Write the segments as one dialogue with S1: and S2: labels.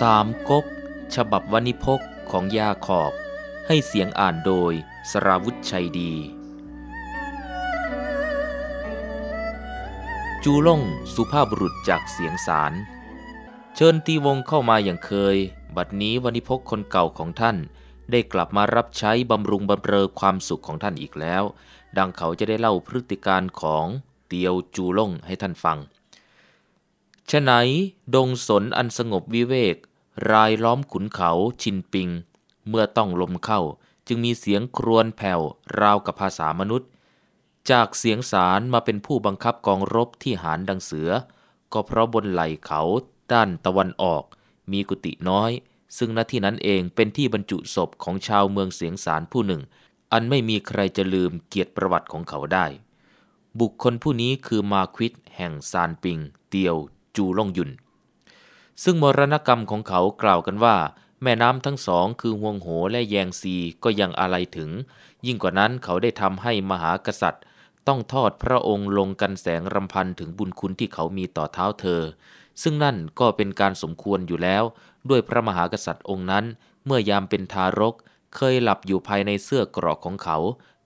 S1: สามก๊กฉบับวณิพกของยาขอบ ให้เสียงอ่านโดยสราวุธชัยดี จูล่งสุภาพบุรุษจากเสียงสาร เชิญตีวงเข้ามาอย่างเคย บัดนี้วณิพกคนเก่าของท่าน ได้กลับมารับใช้บำรุงบำเรอความสุขของท่านอีกแล้ว ดังเขาจะได้เล่าพฤติการของเตียวจูล่งให้ท่านฟังฉะไหนดงสนอันสงบวิเวกรายล้อมขุนเขาชินปิงเมื่อต้องลมเข้าจึงมีเสียงครวนแผ่วราวกับภาษามนุษย์ จากเสียงสารมาเป็นผู้บังคับกองรบที่หารดังเสือ ก็เพราะบนไหล่เขา ด้านตะวันออก มีกุฏิน้อย ซึ่งณที่นั้นเองเป็นที่บรรจุศพของชาวเมืองเสียงสารผู้หนึ่ง อันไม่มีใครจะลืมเกียรติประวัติของเขาได้ บุคคลผู้นี้คือมาควิดแห่งซานปิง เตียวจูล่งยุนซึ่งมรณกรรมของเขากล่าวกันว่า แม่น้ำทั้งสองคือฮวงโหและแยงซีก็ยังอะไรถึง ยิ่งกว่านั้นเขาได้ทำให้มหากษัตริย์ ต้องทอดพระองค์ลงกันแสงรำพันถึงบุญคุณที่เขามีต่อเท้าเธอ ซึ่งนั่นก็เป็นการสมควรอยู่แล้ว ด้วยพระมหากษัตริย์องค์นั้นเมื่อยามเป็นทารก เคยหลับอยู่ภายในเสื้อกรอกของเขา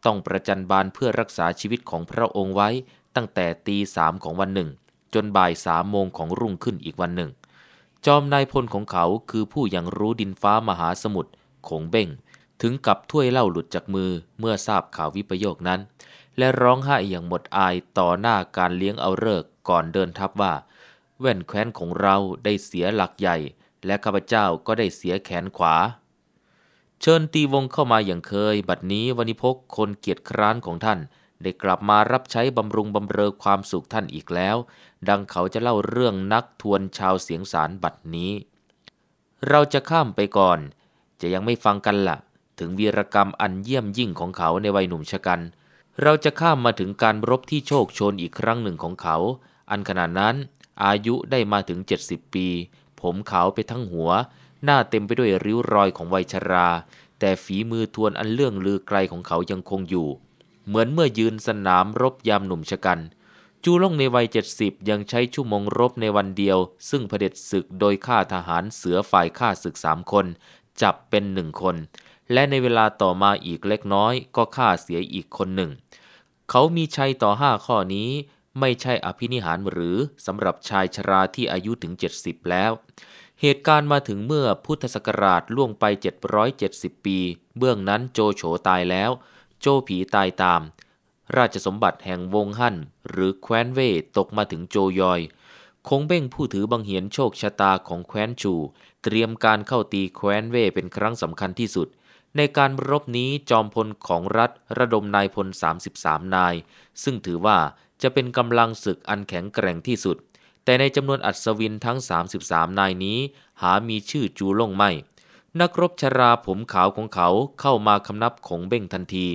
S1: ต้องประจันบานเพื่อรักษาชีวิตของพระองค์ไว้ตั้งแต่ตีสามของวันหนึ่ง จนบ่ายสามโมงของรุ่งขึ้นอีกวันหนึ่งจอมนายพลของเขาคือผู้ยังรู้ดินฟ้ามหาสมุทรคงเบ้งถึงกับถ้วยเหล้าหลุดจากมือเมื่อทราบข่าววิปโยคนั้น และร้องไห้อย่างหมดอายต่อหน้าการเลี้ยงเอาเลิกก่อนเดินทับว่า แว่นแคว้นของเราได้เสียหลักใหญ่ และข้าพเจ้าก็ได้เสียแขนขวา เชิญตีวงเข้ามาอย่างเคย บัดนี้วันิพกคนเกียรติคร้านของท่านได้กลับมารับใช้บำรุงบำเรอความสุขท่านอีกแล้ว ดังเขาจะเล่าเรื่องนักทวนชาวเสียงสารบัดนี้ เราจะข้ามไปก่อน จะยังไม่ฟังกันละ่ะ ถึงวีรกรรมอันเยี่ยมยิ่งของเขาในวัยหนุ่มชะกัน เราจะข้ามมาถึงการรบที่โชคชนอีกครั้งหนึ่งของเขา อันขณะนั้น อายุได้มาถึง 70 ปี ผมขาวไปทั้งหัว หน้าเต็มไปด้วยริ้วรอยของวัยชรา แต่ฝีมือทวนอันเลื่องลือไกลของเขายังคงอยู่เหมือนเมื่อยืนสนามรบยามหนุ่มชะกัน จูล่งในวัย 70 ยังใช้ชั่วโมงรบในวันเดียว ซึ่งเผด็จศึกโดยฆ่าทหารเสือฝ่ายฆ่าศึกสามคน จับเป็นหนึ่งคน และในเวลาต่อมาอีกเล็กน้อยก็ฆ่าเสียอีกคนหนึ่ง เขามีชัยต่อห้าข้อนี้ ไม่ใช่อภินิหารหรือสำหรับชายชราที่อายุถึง 70 แล้ว เหตุการณ์มาถึงเมื่อพุทธศักราชล่วงไป770ปี เบื้องนั้นโจโฉตายแล้วโจผีตายตาม ราชสมบัติแห่งวงหั่นหรือแคว้นเวตกมาถึงโจยอย คงเบ้งผู้ถือบังเหียนโชคชะตาของแคว้นจูเตรียมการเข้าตีแคว้นเวเป็นครั้งสำคัญที่สุด ในการรบนี้จอมพลของรัฐระดมนายพล 33 นาย ซึ่งถือว่าจะเป็นกำลังศึกอันแข็งแกร่งที่สุด แต่ในจำนวนอัศวินทั้ง 33 นายนี้ หามีชื่อจูล่งไม่นักรบชราผมขาวของเขาเข้ามาคำนับของเบ้งทันที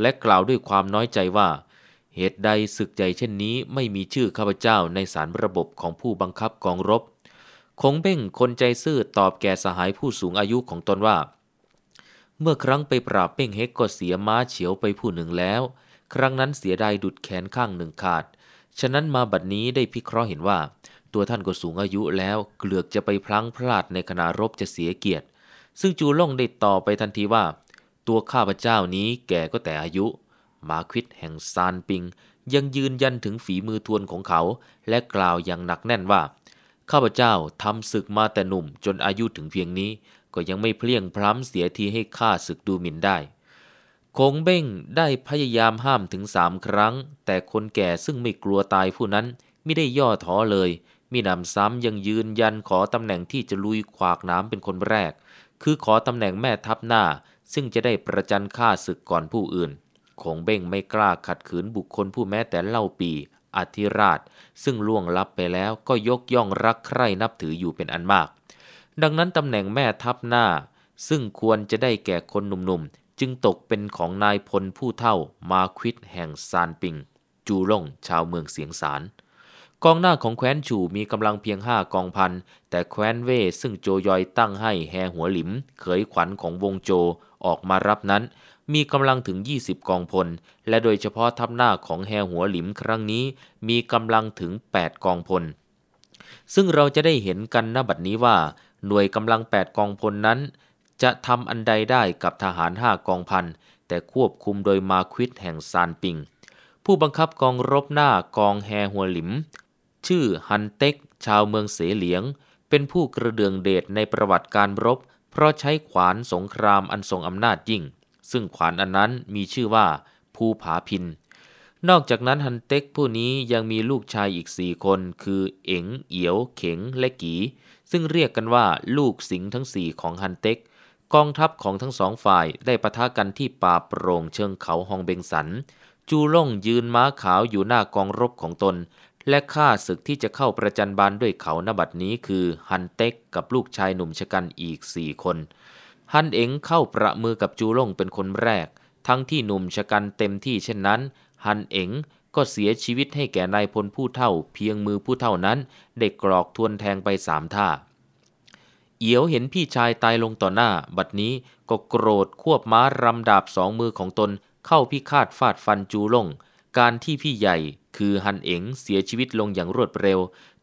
S1: และกล่าวด้วยความน้อยใจว่า เหตุใดศึกใหญ่เช่นนี้ไม่มีชื่อ ข้าพเจ้าในสารระบบของผู้บังคับกองรบ คงเบ้งคนใจซื่อตอบแก่สหายผู้สูงอายุของตนว่า เมื่อครั้งไปปราบเป้งเฮกก็เสียม้าเฉียวไปผู้หนึ่งแล้ว ครั้งนั้นเสียดายดุดแขนข้างหนึ่งขาด ฉะนั้นมาบัดนี้ได้พิเคราะห์เห็นว่า ตัวท่านก็สูงอายุแล้วเกลือกจะไปพลั้งพลาดในขณะรบจะเสียเกียรติ ซึ่งจูล่งได้ต่อไปทันทีว่าตัวข้าพเจ้านี้แก่ก็แต่อายุ มาควิดแห่งซานปิง ยังยืนยันถึงฝีมือทวนของเขา และกล่าวอย่างหนักแน่นว่า ข้าพเจ้า ทำศึกมาแต่หนุ่มจนอายุถึงเพียงนี้ ก็ยังไม่เพลียงพร้ำเสียทีให้ข้าศึกดูหมิ่นได้คงเบ้งได้พยายามห้ามถึงสามครั้ง แต่คนแก่ซึ่งไม่กลัวตายผู้นั้นไม่ได้ย่อท้อเลยมินำซ้ำยังยืนยันขอตำแหน่งที่จะลุยขวากน้ำเป็นคนแรก คือขอตำแหน่งแม่ทัพหน้าซึ่งจะได้ประจันฆ่าศึกก่อนผู้อื่นคงเบ้งไม่กล้าขัดขืนบุคคลผู้แม้แต่เล่าปี อธิราช ซึ่งล่วงลับไปแล้วก็ยกย่องรักใคร่นับถืออยู่เป็นอันมาก ดังนั้นตำแหน่งแม่ทัพหน้า ซึ่งควรจะได้แก่คนหนุ่มๆ จึงตกเป็นของนายพลผู้เท่ามาควิดแห่งซานปิง จูล่ง ชาวเมืองเสียงสารกองหน้าของแคว้นฉูมีกำลังเพียงห้ากองพัน แต่แคว้นเว่ซึ่งโจยอยตั้งให้แฮหัวหลิมเขยขวัญของวงโจออกมารับนั้น มีกำลังถึง 20 กองพล และโดยเฉพาะทัพหน้าของแฮหัวหลิมครั้งนี้มีกำลังถึง 8 กองพล ซึ่งเราจะได้เห็นกันณบัดนี้ว่าหน่วยกำลัง8กองพลนั้นจะทำอันใดได้กับทหาร5กองพันแต่ควบคุมโดยมาควิดแห่งซานปิง ผู้บังคับกองรบหน้ากองแฮหัวหลิมชื่อฮันเต็กชาวเมืองเสเหลียง เป็นผู้กระเดืองเดชในประวัติการรบ เพราะใช้ขวานสงครามอันทรงอำนาจยิ่ง ซึ่งขวานอันนั้นมีชื่อว่าภูผาพิน นอกจากนั้นฮันเต็กผู้นี้ยังมีลูกชายอีกสี่คน คือเอ๋งเอียว เข็ง และกีซึ่งเรียกกันว่าลูกสิงทั้งสี่ของฮันเต็ก กองทัพของทั้งสองฝ่ายได้ปะทะกันที่ป่าโปร่งเชิงเขาฮองเบงสัน จูล่งยืนม้าขาวอยู่หน้ากองรบของตนและข้าศึกที่จะเข้าประจันบานด้วยเขานบัดนี้คือฮันเต็กกับลูกชายหนุ่มชะกันอีกสี่คน ฮันเอ๋งเข้าประมือกับจูล่งเป็นคนแรก ทั้งที่หนุ่มชะกันเต็มที่เช่นนั้น ฮันเอ๋งก็เสียชีวิตให้แก่นายพลผู้เท่า เพียงมือผู้เท่านั้นได้กรอกทวนแทงไปสามท่า เอียวเห็นพี่ชายตายลงต่อหน้า บัดนี้ก็โกรธควบม้ารำดาบสองมือของตนเข้าพิฆาตฟาดฟันจูล่งการที่พี่ใหญ่คือฮันเอ๋งเสียชีวิตลงอย่างรวดเร็ว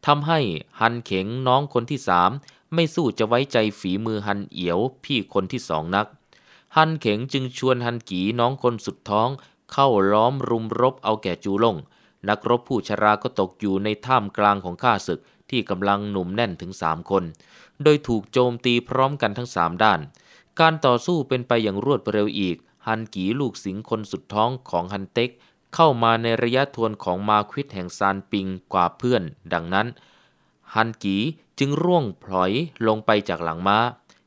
S1: ทำให้ฮันเข็งน้องคนที่สามไม่สู้จะไว้ใจฝีมือฮันเอียวพี่คนที่สองนัก ฮันเข็งจึงชวนฮันกีน้องคนสุดท้อง เข้าล้อมรุมรบเอาแก่จูลง นักรบผู้ชรา ก็ตกอยู่ในท่ามกลางของข้าศึก ที่กำลังหนุ่มแน่นถึงสามคน โดยถูกโจมตีพร้อมกันทั้งสามด้าน การต่อสู้เป็นไปอย่างรวดเร็วอีกฮันกีลูกสิงคนสุดท้องของฮันเต็กเข้ามาในระยะทวนของมาควิดแห่งซานปิงกว่าเพื่อน ดังนั้น ฮันกีจึงร่วงพลอยลงไปจากหลังมา้า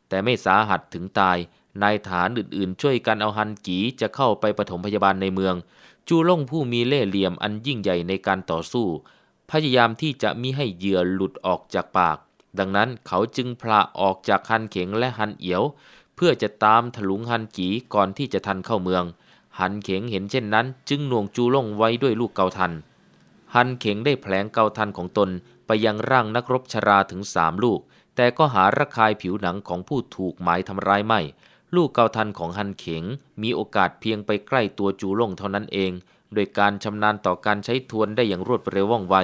S1: แต่ไม่สาหัสถึงตายนายฐานอื่นๆ ช่วยกันเอาฮันกีจะเข้าไปปฐมพยาบาลในเมือง จูล่งผู้มีเล่ห์เหลี่ยมอันยิ่งใหญ่ในการต่อสู้ พยายามที่จะมิให้เหยื่อหลุดออกจากปาก ดังนั้นเขาจึงพละออกจากฮันเข็งและฮันเอียว เพื่อจะตามถลุงฮันกีก่อนที่จะทันเข้าเมืองหันเข็งเห็นเช่นนั้นจึงหน่วงจูล่งไว้ด้วยลูกเกาทัน หันเข็งได้แผลงเกาทันของตนไปยังร่างนักรบชราถึงสามลูก แต่ก็หาระคายผิวหนังของผู้ถูกหมายทำร้ายไม่ ลูกเกาทันของหันเข็ง มีโอกาสเพียงไปใกล้ตัวจูล่งเท่านั้นเอง โดยการชำนาญต่อการใช้ทวนได้อย่างรวดเร็วว่องไว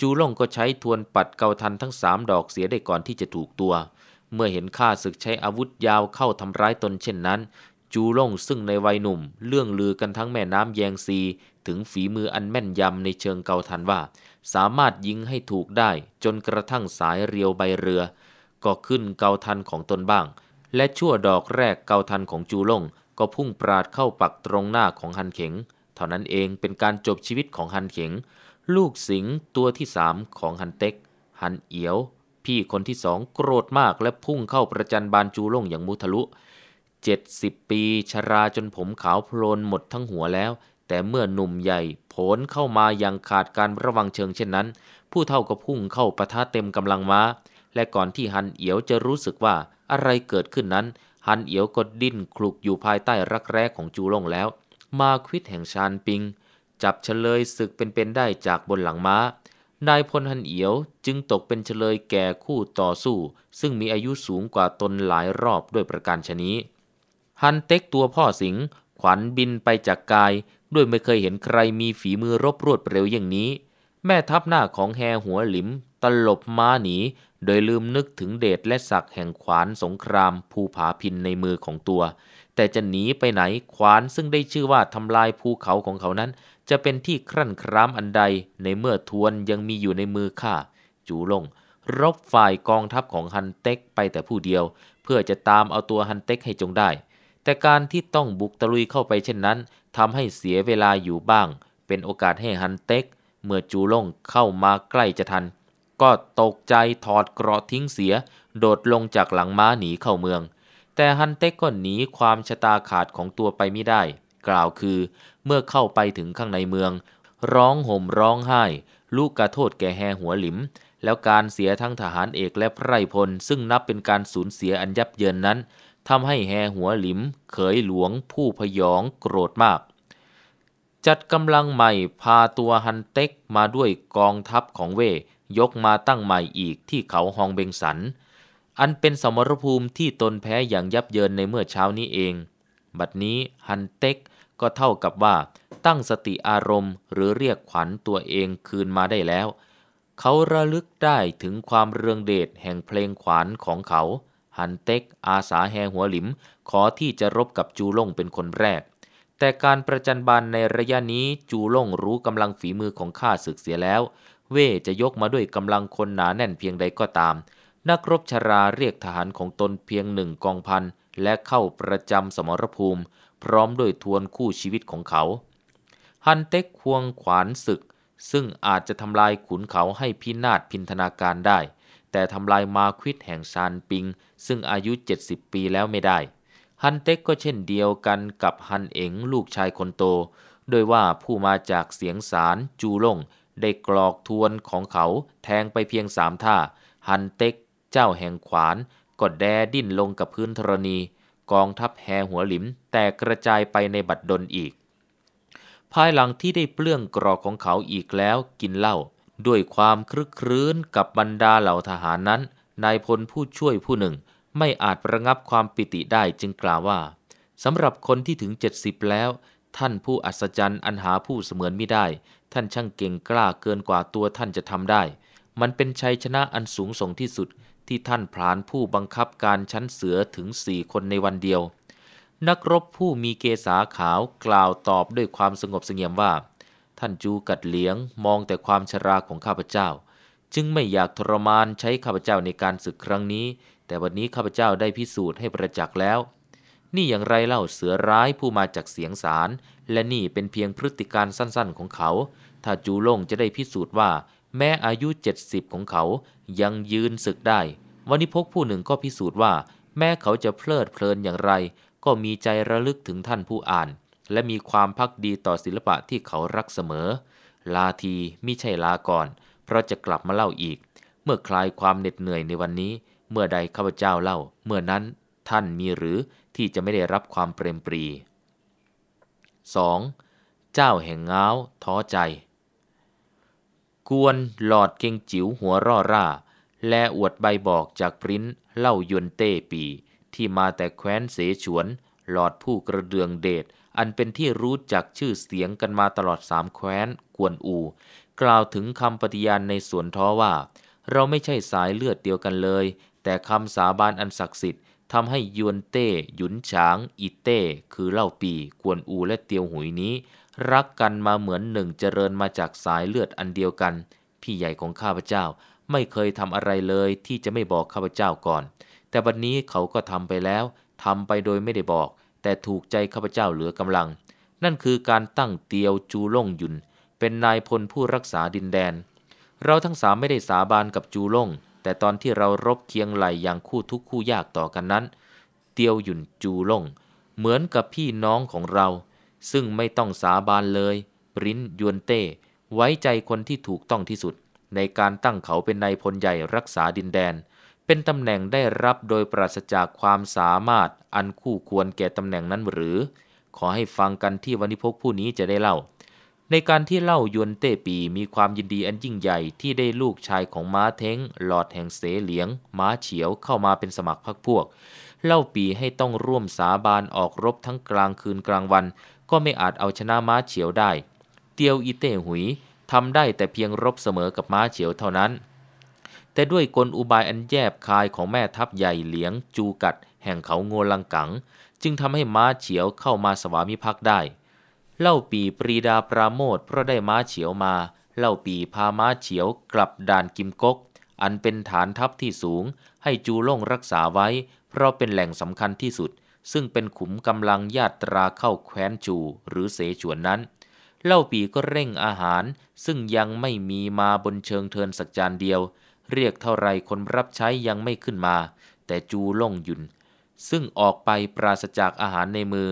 S1: จูล่งก็ใช้ทวนปัดเกาทันทั้งสามดอกเสียได้ก่อนที่จะถูกตัว เมื่อเห็นข้าศึกใช้อาวุธยาวเข้าทำร้ายตนเช่นนั้นจูล่งซึ่งในวัยหนุ่มเรื่องลือกันทั้งแม่น้ำแยงซีถึงฝีมืออันแม่นยำในเชิงเกาทันว่า สามารถยิงให้ถูกได้ จนกระทั่งสายเรียวใบเรือ ก็ขึ้นเกาทันของตนบ้าง และชั่วดอกแรกเกาทันของจูล่งก็พุ่งปราดเข้าปักตรงหน้าของฮันเข็งเท่านั้นเองเป็นการจบชีวิตของฮันเข็งลูกสิงตัวที่สามของฮันเต็กฮันเอียว พี่คนที่สองโกรธมากและพุ่งเข้าประจันบานจูล่งอย่างมุทะลุ70ปีชราจนผมขาวโพลนหมดทั้งหัวแล้ว แต่เมื่อหนุ่มใหญ่โผลเข้ามาอย่างขาดการระวังเชิงเช่นนั้น ผู้เท่าก็พุ่งเข้าปะทะเต็มกำลังมา้าและก่อนที่ฮันเอียวจะรู้สึกว่าอะไรเกิดขึ้นนั้นฮันเอียวก็ดิ้นคลุกอยู่ภายใต้รักแร้ของจูลงแล้ว มาควิดแห่งชานปิง จับเฉลยศึกเป็นๆได้จากบนหลังมา้า นายพลฮันเอียวจึงตกเป็นเฉลยแก่คู่ต่อสู้ ซึ่งมีอายุสูงกว่าตนหลายรอบด้วยประการชนี้ฮันเต็กตัวพ่อสิง ขวัญบินไปจากกาย ด้วยไม่เคยเห็นใครมีฝีมือรบรวดเร็วอย่างนี้ แม่ทัพหน้าของแฮหัวหลิมตลบม้าหนี โดยลืมนึกถึงเดชและศักแห่งขวานสงครามภูผาพินในมือของตัว แต่จะหนีไปไหนขวานซึ่งได้ชื่อว่าทำลายภูเขาของเขานั้น จะเป็นที่ครั่นครามอันใดในเมื่อทวนยังมีอยู่ในมือข้าจูลงรบฝ่ายกองทัพของฮันเต็กไปแต่ผู้เดียว เพื่อจะตามเอาตัวฮันเต็กให้จงได้แต่การที่ต้องบุกตะลุยเข้าไปเช่นนั้นทำให้เสียเวลาอยู่บ้าง เป็นโอกาสให้ฮันเต็กเมื่อจูล่งเข้ามาใกล้จะทัน ก็ตกใจถอดเกราะทิ้งเสีย โดดลงจากหลังม้าหนีเข้าเมือง แต่ฮันเต็กก็หนีความชะตาขาดของตัวไปไม่ได้ กล่าวคือ เมื่อเข้าไปถึงข้างในเมือง ร้องห่มร้องไห้ ลูกกระโทษแก่แฮหัวหลิม แล้วการเสียทั้งทหารเอกและไพรพล ซึ่งนับเป็นการสูญเสียอันยับเยินนั้นทำให้แห่หัวหลิม เขยหลวงผู้พยองโกรธมาก จัดกำลังใหม่พาตัวฮันเต็กมาด้วยกองทัพของเว ยกมาตั้งใหม่อีกที่เขาฮองเบงสัน อันเป็นสมรภูมิที่ตนแพ้อย่างยับเยินในเมื่อเช้านี้เอง บัดนี้ฮันเต็กก็เท่ากับว่าตั้งสติอารมณ์หรือเรียกขวัญตัวเองคืนมาได้แล้ว เขาระลึกได้ถึงความเรืองเดชแห่งเพลงขวัญของเขาหันเต็กอาสาแหหัวหลิมขอที่จะรบกับจูล่งเป็นคนแรก แต่การประจันบานในระยะนี้จูล่งรู้กำลังฝีมือของข้าศึกเสียแล้ว เว่จะยกมาด้วยกำลังคนหนาแน่นเพียงใดก็ตาม นักรบชราเรียกทหารของตนเพียงหนึ่งกองพัน และเข้าประจำสมรภูมิ พร้อมด้วยทวนคู่ชีวิตของเขา ฮันเต็กควงขวานศึก ซึ่งอาจจะทำลายขุนเขาให้พินาศพินธนาการได้แต่ทำลายมาควิดแห่งซานปิง ซึ่งอายุ 70 ปีแล้วไม่ได้ ฮันเต็กก็เช่นเดียวกันกับฮันเอ๋งลูกชายคนโต โดยว่าผู้มาจากเสียงสาร จูลงได้กรอกทวนของเขา แทงไปเพียงสามท่า ฮันเต็ก เจ้าแห่งขวานกดแดดิ้นลงกับพื้นธรณี กองทัพแหหัวหลิม แตกกระจายไปในบัดดลอีก ภายหลังที่ได้เปลื้องกรอกของเขาอีกแล้วกินเหล้าด้วยความคลึกครื้นกับบรรดาเหล่าทหารนั้น นายพลผู้ช่วยผู้หนึ่งไม่อาจประงับความปิติได้จึงกล่าวว่า สำหรับคนที่ถึงเจสิบแล้ว ท่านผู้อัศจรรย์อันหาผู้เสมือนไม่ได้ ท่านช่างเก่งกล้าเกินกว่าตัวท่านจะทำได้ มันเป็นชัยชนะอันสูงส่งที่สุด ที่ท่านผลานผู้บังคับการชั้นเสือถึงสี่คนในวันเดียว นักรบผู้มีเกษาขาวกล่าวตอบด้วยความสงบเสงี่ยมว่าท่านจูกัดเหลียงมองแต่ความชราของข้าพเจ้า จึงไม่อยากทรมานใช้ข้าพเจ้าในการศึกครั้งนี้ แต่วันนี้ข้าพเจ้าได้พิสูจน์ให้ประจักษ์แล้ว นี่อย่างไรเล่าเสือร้ายผู้มาจากเสียงสาร และนี่เป็นเพียงพฤติการสั้นๆของเขา ถ้าจูโล่งจะได้พิสูจน์ว่า แม้อายุ 70 ของเขายังยืนศึกได้ วันนี้พกผู้หนึ่งก็พิสูจน์ว่า แม้เขาจะเพลิดเพลินอย่างไร ก็มีใจระลึกถึงท่านผู้อ่านและมีความพักดีต่อศิลปะที่เขารักเสมอ ลาทีมิใช่ลาก่อน เพราะจะกลับมาเล่าอีก เมื่อคลายความเหน็ดเหนื่อยในวันนี้ เมื่อใดข้าพเจ้าเล่า เมื่อนั้นท่านมีหรือที่จะไม่ได้รับความเปรมปรี 2. เจ้าแห่งเงาท้อใจ กวนหลอดเก่งจิ๋วหัวร่อร่า และอวดใบบอกจากปริ้นเล่ายวนเต้ปี ที่มาแต่แคว้นเสฉวน หลอดผู้กระเดืองเดชอันเป็นที่รู้จักชื่อเสียงกันมาตลอดสามแคว้น กวนอู กล่าวถึงคำปฏิญาณในสวนท้อว่า เราไม่ใช่สายเลือดเดียวกันเลย แต่คำสาบานอันศักดิ์สิทธิ์ทำให้ยวนเต้ หยุนฉางอิเต้ คือเล่าปีกวนอูและเตียวหุยนี้ รักกันมาเหมือนหนึ่งเจริญมาจากสายเลือดอันเดียวกัน พี่ใหญ่ของข้าพเจ้าไม่เคยทำอะไรเลย ที่จะไม่บอกข้าพเจ้าก่อน แต่บัดนนี้เขาก็ทำไปแล้วทำไปโดยไม่ได้บอกแต่ถูกใจข้าพเจ้าเหลือกำลัง นั่นคือการตั้งเตียวจูล่งยุนเป็นนายพลผู้รักษาดินแดน เราทั้งสามไม่ได้สาบานกับจูล่งแต่ตอนที่เรารบเคียงไหลอย่างคู่ทุกคู่ยากต่อกันนั้น เตียวยุนจูล่งเหมือนกับพี่น้องของเรา ซึ่งไม่ต้องสาบานเลยปริ้นยวนเต้ไว้ใจคนที่ถูกต้องที่สุด ในการตั้งเขาเป็นนายพลใหญ่รักษาดินแดนเป็นตำแหน่งได้รับโดยปราศจากความสามารถอันคู่ควรแก่ตำแหน่งนั้นหรือ ขอให้ฟังกันที่วันิพกผู้นี้จะได้เล่า ในการที่เล่ายวนเต้ปีมีความยินดีอันยิ่งใหญ่ที่ได้ลูกชายของม้าเทงหลอดแห่งเสเหลียง ม้าเฉียวเข้ามาเป็นสมัครพรรคพวก เล่าปีให้ต้องร่วมสาบานออกรบทั้งกลางคืนกลางวัน ก็ไม่อาจเอาชนะม้าเฉียวได้ เตียวอีเต้หุยทำได้แต่เพียงรบเสมอกับม้าเฉียวเท่านั้นแต่ด้วยกลอุบายอันแยบคายของแม่ทัพใหญ่เหลียง จูกัดแห่งเขาโงลังกัง จึงทำให้ม้าเฉียวเข้ามาสวามิภักดิ์ได้ เล่าปีปรีดาปราโมทเพราะได้ม้าเฉียวมา เล่าปีพาม้าเฉียวกลับด่านกิมกก อันเป็นฐานทัพที่สูงให้จูล่งรักษาไว้ เพราะเป็นแหล่งสำคัญที่สุด ซึ่งเป็นขุมกำลังญาตราเข้าแคว้นจูหรือเสฉวนนั้น เล่าปีก็เร่งอาหาร ซึ่งยังไม่มีมาบนเชิงเทินสักจานเดียวเรียกเท่าไรคนรับใช้ยังไม่ขึ้นมา แต่จูล่งยุนซึ่งออกไปปราศจากอาหารในมือ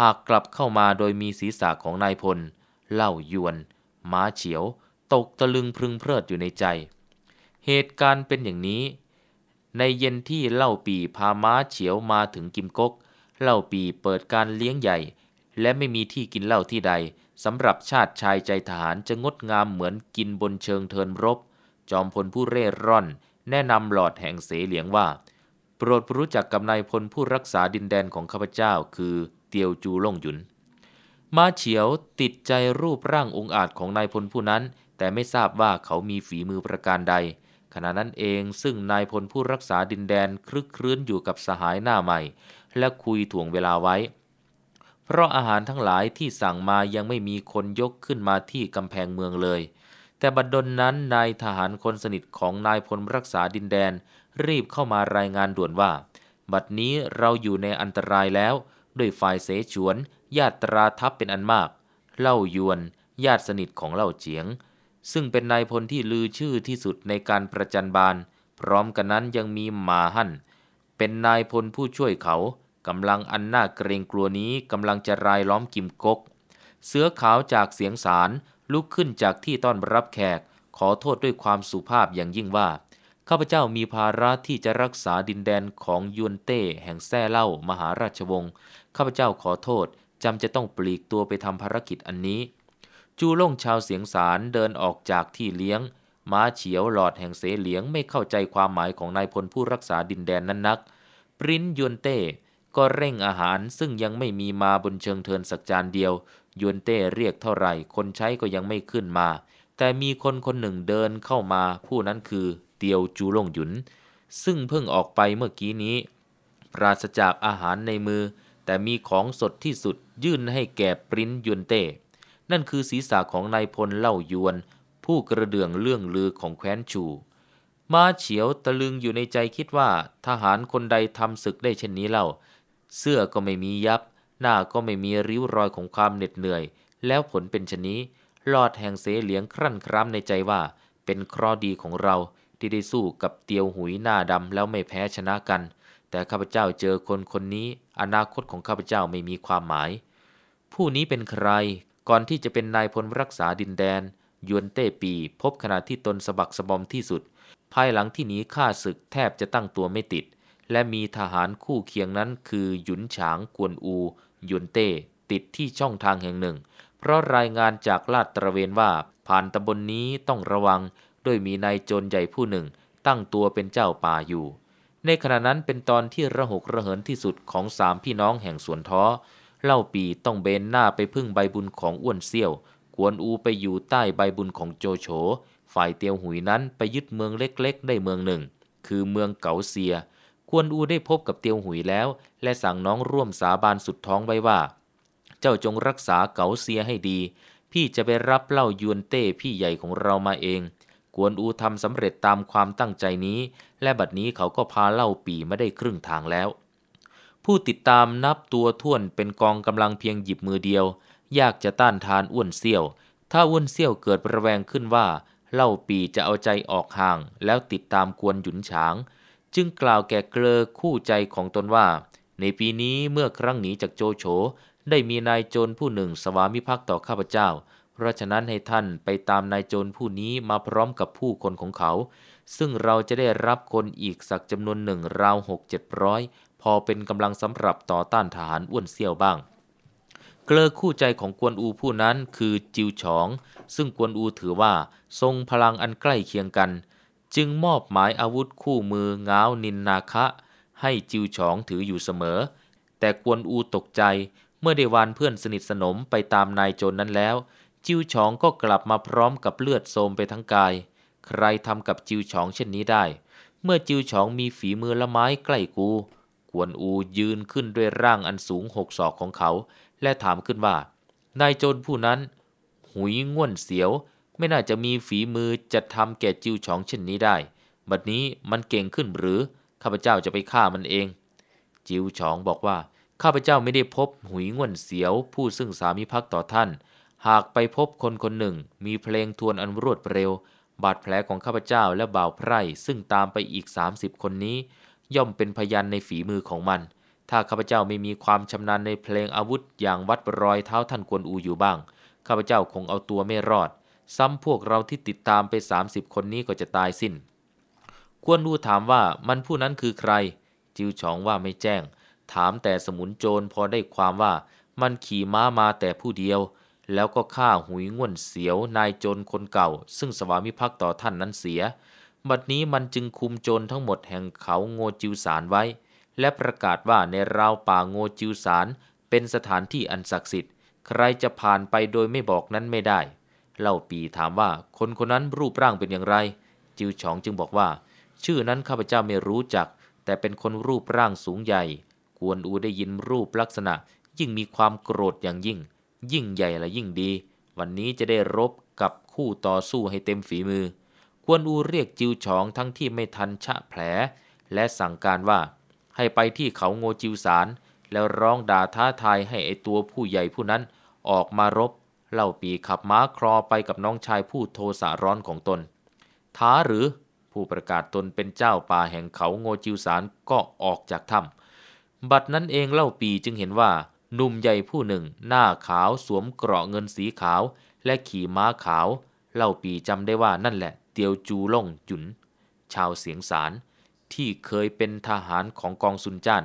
S1: หากกลับเข้ามาโดยมีศีรษะของนายพล เล่ายวน ม้าเฉียว ตกตะลึงพึงเพลิดอยู่ในใจ เหตุการณ์เป็นอย่างนี้ ในเย็นที่เล่าปีพาม้าเฉียวมาถึงกิมกก เล่าปีเปิดการเลี้ยงใหญ่ และไม่มีที่กินเหล้าที่ใดสำหรับชาติชายใจทหารจะงดงามเหมือนกินบนเชิงเทินรบจอมพลผู้เร่ร่อน แนะนำหลอดแห่งเสเหลียงว่า โปรดรู้จักกับนายพลผู้รักษาดินแดนของข้าพเจ้า คือ เตียวจูล่งหยุน มาเฉียวติดใจรูปร่างองอาจของนายพลผู้นั้น แต่ไม่ทราบว่าเขามีฝีมือประการใด ขณะนั้นเองซึ่งนายพลผู้รักษาดินแดนคลึกครื้นอยู่กับสหายหน้าใหม่ และคุยถ่วงเวลาไว้ เพราะอาหารทั้งหลายที่สั่งมายังไม่มีคนยกขึ้นมาที่กำแพงเมืองเลยแต่บัดดลนั้นนายทหารคนสนิทของนายพลรักษาดินแดนรีบเข้ามารายงานด่วนว่า บัดนี้เราอยู่ในอันตรายแล้ว ด้วยฝ่ายเสฉวน ญาตราทัพเป็นอันมาก เล่ายวน ญาติสนิทของเล่าเจียง ซึ่งเป็นนายพลที่ลือชื่อที่สุดในการประจันบาน พร้อมกันนั้นยังมีหมาหั่นเป็นนายพลผู้ช่วยเขากำลังอันน่าเกรงกลัวนี้กำลังจะรายล้อมกิมกก เสือขาวจากเสียงสารลุกขึ้นจากที่ต้อนรับแขกขอโทษด้วยความสุภาพอย่างยิ่งว่าข้าพเจ้ามีภาระที่จะรักษาดินแดนของยวนเต้แห่งแท่เล่า มหาราชวงศ์ข้าพเจ้าขอโทษจำจะต้องปลีกตัวไปทำภารกิจอันนี้ จูล่งชาวเสียงสารเดินออกจากที่เลี้ยงม้าเฉียวหลอดแห่งเสเหลียงไม่เข้าใจความหมายของนายพลผู้รักษาดินแดนนั้นนักปริ้นยวนเต้ก็เร่งอาหารซึ่งยังไม่มีมาบนเชิงเทินสักจานเดียวยวนเต้เรียกเท่าไหร่คนใช้ก็ยังไม่ขึ้นมา แต่มีคนคนหนึ่งเดินเข้ามาผู้นั้นคือ เตียวจูลงหยุน ซึ่งเพิ่งออกไปเมื่อกี้นี้ ปราศจากอาหารในมือ แต่มีของสดที่สุดยื่นให้แก่ ปริ้นยวนเต้นั่นคือศีรษะของนายพลเล่ายวนผู้กระเดื่องเรื่อง ลือของแคว้นชูมาเฉียวตะลึงอยู่ในใจคิดว่าทหารคนใดทำศึกได้เช่นนี้เล่าเสื้อก็ไม่มียับหน้าก็ไม่มีริ้วรอยของความเหน็ดเหนื่อย แล้วผลเป็นชนี้ลอดแห่งเสเหลียงครั่นคร้มในใจว่า เป็นครอดีของเราที่ได้สู้กับเตียวหุยหน้าดำแล้วไม่แพ้ชนะกัน แต่ข้าพเจ้าเจอคนคนนี้ อนาคตของข้าพเจ้าไม่มีความหมาย ผู้นี้เป็นใคร ก่อนที่จะเป็นนายพลรักษาดินแดนยวนเต้ปีพบขณะที่ตนสะบักสะบอมที่สุด ภายหลังที่หนีข้าศึกแทบจะตั้งตัวไม่ติด และมีทหารคู่เคียงนั้นคือหยุนฉางกวนอูยุนเต้ติดที่ช่องทางแห่งหนึ่ง เพราะรายงานจากลาดตระเวนว่าผ่านตำบลนนี้ต้องระวัง ด้วยมีนายโจรใหญ่ผู้หนึ่ง ตั้งตัวเป็นเจ้าป่าอยู่ ในขณะนั้นเป็นตอนที่ระหกระเหินที่สุดของสามพี่น้องแห่งสวนท้อเล่าปีต้องเบนหน้าไปพึ่งใบบุญของอ้วนเซี่ยวกวนอูไปอยู่ใต้ใบบุญของโจโฉ ฝ่ายเตียวหุยนั้นไปยึดเมืองเล็กๆได้เมืองหนึ่ง คือเมืองเก๋าเซียควนอูได้พบกับเตียวหุยแล้ว และสั่งน้องร่วมสาบานสุดท้องไว้ว่า เจ้าจงรักษาเก๋าเซียให้ดี พี่จะไปรับเหล่ายวนเต้พี่ใหญ่ของเรามาเอง กวนอูทำสำเร็จตามความตั้งใจนี้ และบัดนี้เขาก็พาเหล่าปีไม่ได้ครึ่งทางแล้ว ผู้ติดตามนับตัวท่วนเป็นกองกำลังเพียงหยิบมือเดียวยากจะต้านทานอ้วนเซี่ยว ถ้าอ้วนเซี่ยวเกิดประแวงขึ้นว่าเหล่าปีจะเอาใจออกห่าง แล้วติดตามกวนหยุนฉางจึงกล่าวแก่เกลอคู่ใจของตนว่า ในปีนี้เมื่อครั้งหนีจากโจโฉ ได้มีนายโจรผู้หนึ่งสวามิภักดิ์ต่อข้าพเจ้า เพราะฉะนั้นให้ท่านไปตามนายโจรผู้นี้มาพร้อมกับผู้คนของเขา ซึ่งเราจะได้รับคนอีกสักจำนวนหนึ่งราวหกเจ็ดร้อยพอเป็นกำลังสำหรับต่อต้านทหารอ้วนเซี่ยวบ้าง เกลอคู่ใจของกวนอูผู้นั้นคือจิวฉองซึ่งกวนอูถือว่าทรงพลังอันใกล้เคียงกันจึงมอบหมายอาวุธคู่มือง้าวนินนาคะให้จิวฉองถืออยู่เสมอ แต่กวนอูตกใจเมื่อได้วานเพื่อนสนิทสนมไปตามนายโจรนนั้นแล้ว จิวฉองก็กลับมาพร้อมกับเลือดโทมไปทั้งกาย ใครทำกับจิวฉองเช่นนี้ได้ เมื่อจิวฉองมีฝีมือละไม้ใกล้กู กวนอูยืนขึ้นด้วยร่างอันสูงหกศอกของเขา และถามขึ้นว่านายโจรผู้นั้น หุยง่วนเสียวไม่น่าจะมีฝีมือจัดทำแก่จิวฉองเช่นนี้ได้ บัดนี้มันเก่งขึ้นหรือ ข้าพเจ้าจะไปฆ่ามันเอง จิวฉองบอกว่า ข้าพเจ้าไม่ได้พบหุยง่วนเสียว ผู้ซึ่งสามีพักต่อท่าน หากไปพบคนคนหนึ่ง มีเพลงทวนอันรวดเร็ว บาดแผลของข้าพเจ้าและบ่าวไพร่ซึ่งตามไปอีก 30 คนนี้ ย่อมเป็นพยานในฝีมือของมัน ถ้าข้าพเจ้าไม่มีความชำนาญในเพลงอาวุธอย่างวัดรอยเท้าท่านกวนอูอยู่บ้าง ข้าพเจ้าคงเอาตัวไม่รอดซ้ำพวกเราที่ติดตามไป 30 คนนี้ก็จะตายสิน้น ควนรู้ถามว่ามันผู้นั้นคือใคร จิวชองว่าไม่แจ้ง ถามแต่สมุนโจรพอได้ความว่ามันขี่ม้ามาแต่ผู้เดียว แล้วก็ฆ่าหุยง่วนเสียวนายโจรคนเก่า ซึ่งสวามิภักดิ์ต่อท่านนั้นเสีย บัดนี้มันจึงคุมโจรทั้งหมดแห่งเขาโงจิวสารไว้ และประกาศว่าในราวป่าโงจิวสารเป็นสถานที่อันศักดิ์สิทธิ์ ใครจะผ่านไปโดยไม่บอกนั้นไม่ได้เล่าปีถามว่าคนคนนั้นรูปร่างเป็นอย่างไร จิวฉองจึงบอกว่า ชื่อนั้นข้าพเจ้าไม่รู้จัก แต่เป็นคนรูปร่างสูงใหญ่ กวนอูได้ยินรูปลักษณะ ยิ่งมีความโกรธอย่างยิ่ง ยิ่งใหญ่และยิ่งดี วันนี้จะได้รบกับคู่ต่อสู้ให้เต็มฝีมือ กวนอูเรียกจิวฉองทั้งที่ไม่ทันชะแผล และสั่งการว่า ให้ไปที่เขาโงจิวสารแล้วร้องด่าท้าทายให้ไอตัวผู้ใหญ่ผู้นั้นออกมารบเล่าปีขับม้าคลอไปกับน้องชายผู้โทสะร้อนของตน ท้าหรือผู้ประกาศตนเป็นเจ้าป่าแห่งเขาโงจิวสารก็ออกจากถ้ำบัดนั้นเองเล่าปีจึงเห็นว่าหนุ่มใหญ่ผู้หนึ่งหน้าขาวสวมเกราะเงินสีขาว และขี่ม้าขาวเล่าปีจำได้ว่านั่นแหละ เตียวจูล่งจุน ชาวเสียงสารที่เคยเป็นทหารของกองซุนจ้าน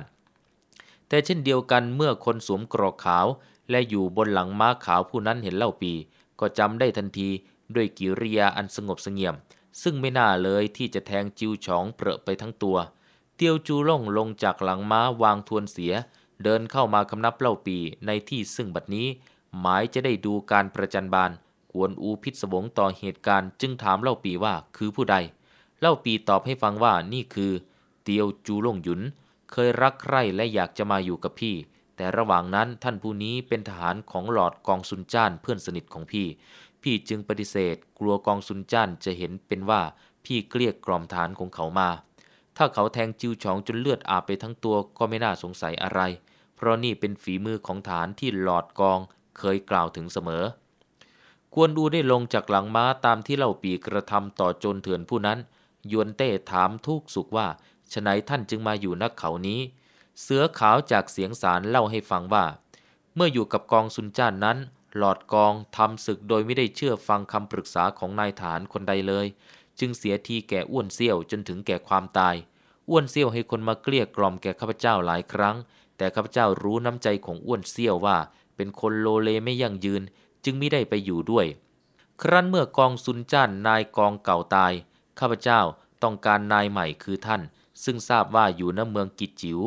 S1: แต่เช่นเดียวกันเมื่อคนสวมเกราะขาวและอยู่บนหลังม้าขาวผู้นั้นเห็นเล่าปี ก็จำได้ทันทีด้วยกิริยาอันสงบเสงี่ยม ซึ่งไม่น่าเลยที่จะแทงจิวฉองเปรอะไปทั้งตัว เตียวจูล่องลงจากหลังม้าวางทวนเสีย เดินเข้ามาคำนับเล่าปีในที่ซึ่งบัดนี้ หมายจะได้ดูการประจันบานกวนอูพิศวงต่อเหตุการณ์จึงถามเล่าปีว่าคือผู้ใด เล่าปีตอบให้ฟังว่านี่คือ เตียวจูล่งหยุน เคยรักใคร่และอยากจะมาอยู่กับพี่แต่ระหว่างนั้นท่านผู้นี้เป็นทหารของหลอดกองซุนจ้านเพื่อนสนิทของพี่ พี่จึงปฏิเสธ กลัวกองซุนจ้านจะเห็นเป็นว่าพี่เกลี้ยกล่อมฐานของเขามา ถ้าเขาแทงจิวฉองจนเลือดอาบไปทั้งตัวก็ไม่น่าสงสัยอะไร เพราะนี่เป็นฝีมือของฐานที่หลอดกองเคยกล่าวถึงเสมอกวนอูได้ลงจากหลังม้าตามที่เล่าปีกระทำต่อโจนเถื่อนผู้นั้นยวนเต้ถามทุกสุขว่าฉนัยท่านจึงมาอยู่นักเขานี้เสือขาวจากเสียงสารเล่าให้ฟังว่า เมื่ออยู่กับกองซุนจ้านนั้น หลอดกองทำศึกโดยไม่ได้เชื่อฟังคำปรึกษาของนายฐานคนใดเลย จึงเสียทีแก่อ้วนเซี่ยวจนถึงแก่ความตาย อ้วนเซี่ยวให้คนมาเกลี้ยกล่อมแก่ข้าพเจ้าหลายครั้ง แต่ข้าพเจ้ารู้น้ำใจของอ้วนเซี่ยวว่า เป็นคนโลเลไม่ยั่งยืน จึงไม่ได้ไปอยู่ด้วย ครั้นเมื่อกองซุนจ้านนายกองเก่าตาย ข้าพเจ้าต้องการนายใหม่คือท่าน ซึ่งทราบว่าอยู่ณเมืองกิจจิว๋ว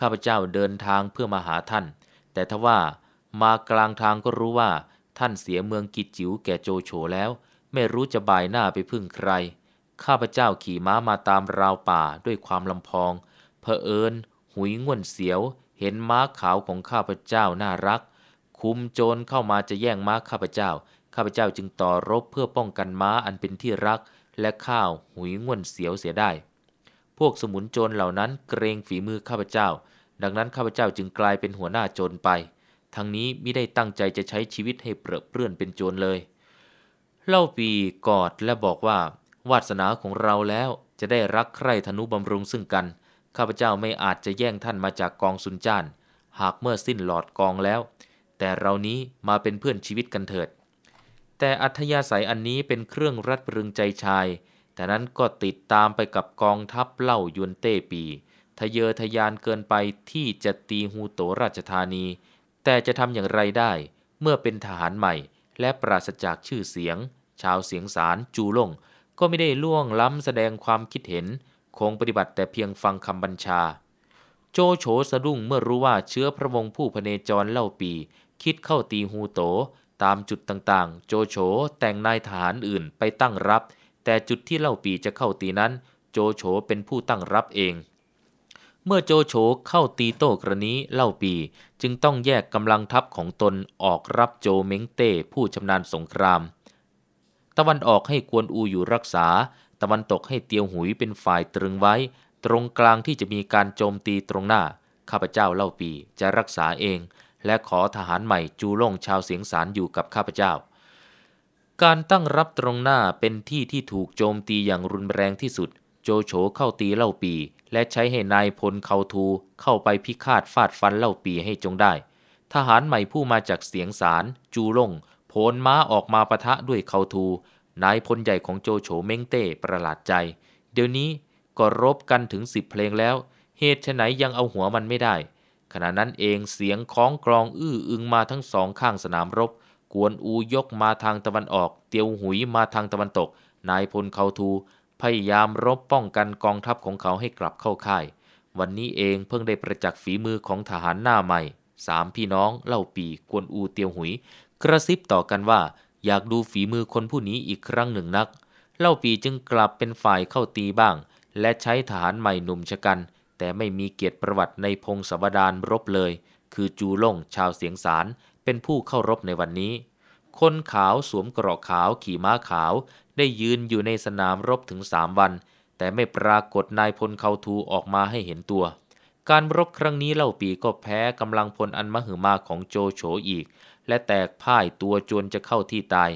S1: ข้าพเจ้าเดินทางเพื่อมาหาท่าน แต่ทว่ามากลางทางก็รู้ว่าท่านเสียเมืองกิจจิ๋วแก่โจโฉแล้ว ไม่รู้จะบ่ายหน้าไปพึ่งใคร ข้าพเจ้าขี่ม้ามาตามราวป่าด้วยความลำพองเผอิญหุยง่วนเสียวเห็นม้าขาวของข้าพเจ้าน่ารัก คุมโจรเข้ามาจะแย่งม้าข้าพเจ้า ข้าพเจ้าจึงต่อรบเพื่อป้องกันม้าอันเป็นที่รัก และข้าวหุยง่วนเสียวเสียได้พวกสมุนโจรเหล่านั้นเกรงฝีมือข้าพเจ้า ดังนั้นข้าพเจ้าจึงกลายเป็นหัวหน้าโจรไป ทั้งนี้ไม่ได้ตั้งใจจะใช้ชีวิตให้เปรอะเปื่อนเป็นโจรเลย เล่าปีกอดและบอกว่าวาสนาของเราแล้วจะได้รักใคร่ธนุบำรุงซึ่งกัน ข้าพเจ้าไม่อาจจะแย่งท่านมาจากกองสุนจาน หากเมื่อสิ้นหลอดกองแล้ว แต่เรานี้มาเป็นเพื่อนชีวิตกันเถิด แต่อัธยาศัยอันนี้เป็นเครื่องรัดปรึงใจชายแต่นั้นก็ติดตามไปกับกองทัพเล่ายวนเต้ปี ทะเยอทะยานเกินไปที่จะตีฮูโตราชธานี แต่จะทำอย่างไรได้ เมื่อเป็นทหารใหม่ และปราศจากชื่อเสียง ชาวเสียงสารจูลง ก็ไม่ได้ล่วงล้ำแสดงความคิดเห็น คงปฏิบัติแต่เพียงฟังคำบัญชา โจโฉสะดุ้งเมื่อรู้ว่าเชื้อพระวงศ์ผู้พเนจรเล่าปี คิดเข้าตีฮูโตตามจุดต่างๆ โจโฉแต่งนายทหารอื่นไปตั้งรับแต่จุดที่เล่าปีจะเข้าตีนั้น โจโฉเป็นผู้ตั้งรับเอง เมื่อโจโฉเข้าตีโต้กรณนี้เล่าปีจึงต้องแยกกำลังทัพของตนออกรับโจเม้งเต้ผู้ชำนาญสงคราม ตะวันออกให้กวนอูอยู่รักษา ตะวันตกให้เตียวหุยเป็นฝ่ายตรึงไว้ ตรงกลางที่จะมีการโจมตีตรงหน้าข้าพเจ้าเล่าปีจะรักษาเอง และขอทหารใหม่จูล่งชาวเสียงสารอยู่กับข้าพเจ้าการตั้งรับตรงหน้าเป็นที่ที่ถูกโจมตีอย่างรุนแรงที่สุด โจโฉเข้าตีเล่าปี และใช้ให้นายพลเขาทูเข้าไปพิฆาตฟาดฟันเล่าปีให้จงได้ ทหารใหม่ผู้มาจากเสียงสาร จูล่งโผลม้าออกมาปะทะด้วยเขาทู นายพลใหญ่ของโจโฉเม้งเต้ประหลาดใจ เดี๋ยวนี้ก็รบกันถึงสิบเพลงแล้วเหตุไหนยังเอาหัวมันไม่ได้ ขณะนั้นเองเสียงคล้องกรองอื้ออึงมาทั้งสองข้างสนามรบกวนอูยกมาทางตะวันออก เตียวหุยมาทางตะวันตก นายพลเขาทูพยายามรบป้องกันกองทัพของเขาให้กลับเข้าค่าย วันนี้เองเพิ่งได้ประจักษ์ฝีมือของทหารหน้าใหม่ สามพี่น้องเล่าปีกวนอูเตียวหุย กระซิบต่อกันว่าอยากดูฝีมือคนผู้นี้อีกครั้งหนึ่งนัก เล่าปีจึงกลับเป็นฝ่ายเข้าตีบ้าง และใช้ทหารใหม่หนุ่มชะกัน แต่ไม่มีเกียรติประวัติในพงศวดานรบเลย คือจูล่งชาวเสียงสารเป็นผู้เข้ารบในวันนี้ คนขาวสวมกราะขาวขี่ม้าขาว ได้ยืนอยู่ในสนามรบถึงสามวัน แต่ไม่ปรากฏนายพลเขาทูออกมาให้เห็นตัว การรบครั้งนี้เล่าปีก็แพ้กำลังพลอันมหึมาของโจโฉอีก และแตกพ่ายตัวจนจะเข้าที่ตาย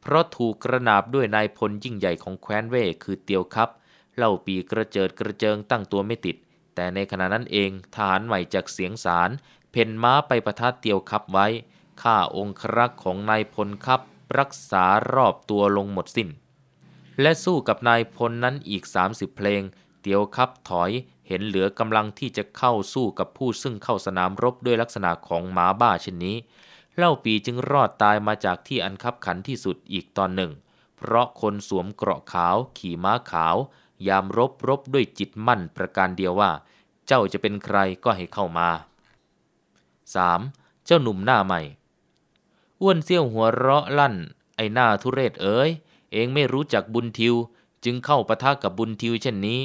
S1: เพราะถูกกระนาบด้วยนายพลยิ่งใหญ่ของแคว้นเว่คือเตียวครับเล่าปีกระเจิดกระเจิงตั้งตัวไม่ติดแต่ในขณะนั้นเองทหารใหม่จากเสียงสารเพ่นม้าไปประทัดเตียวคับไว้ ข้าองครักษ์ของนายพลครับรักษารอบตัวลงหมดสิน้น และสู้กับนายพลนั้นอีก 30 เพลง เตียวคับถอย เห็นเหลือกำลังที่จะเข้าสู้กับผู้ซึ่งเข้าสนามรบด้วยลักษณะของหมาบ้าเช่นนี้ เล่าปีจึงรอดตายมาจากที่อัน คับขันที่สุดอีกตอนหนึ่ง เพราะคนสวมเกราะขาว ขี่ม้าขาว ยามรบรบด้วยจิตมั่นประการเดียวว่า เจ้าจะเป็นใครก็ให้เข้ามา 3. เจ้าหนุ่มหน้าใหม่อ้วนเสี้ยวหัวเราะลั่น ไอหน้าทุเรศเอ๋ยเองไม่รู้จักบุญทิวจึงเข้าปะทะกับบุญทิวเช่นนี้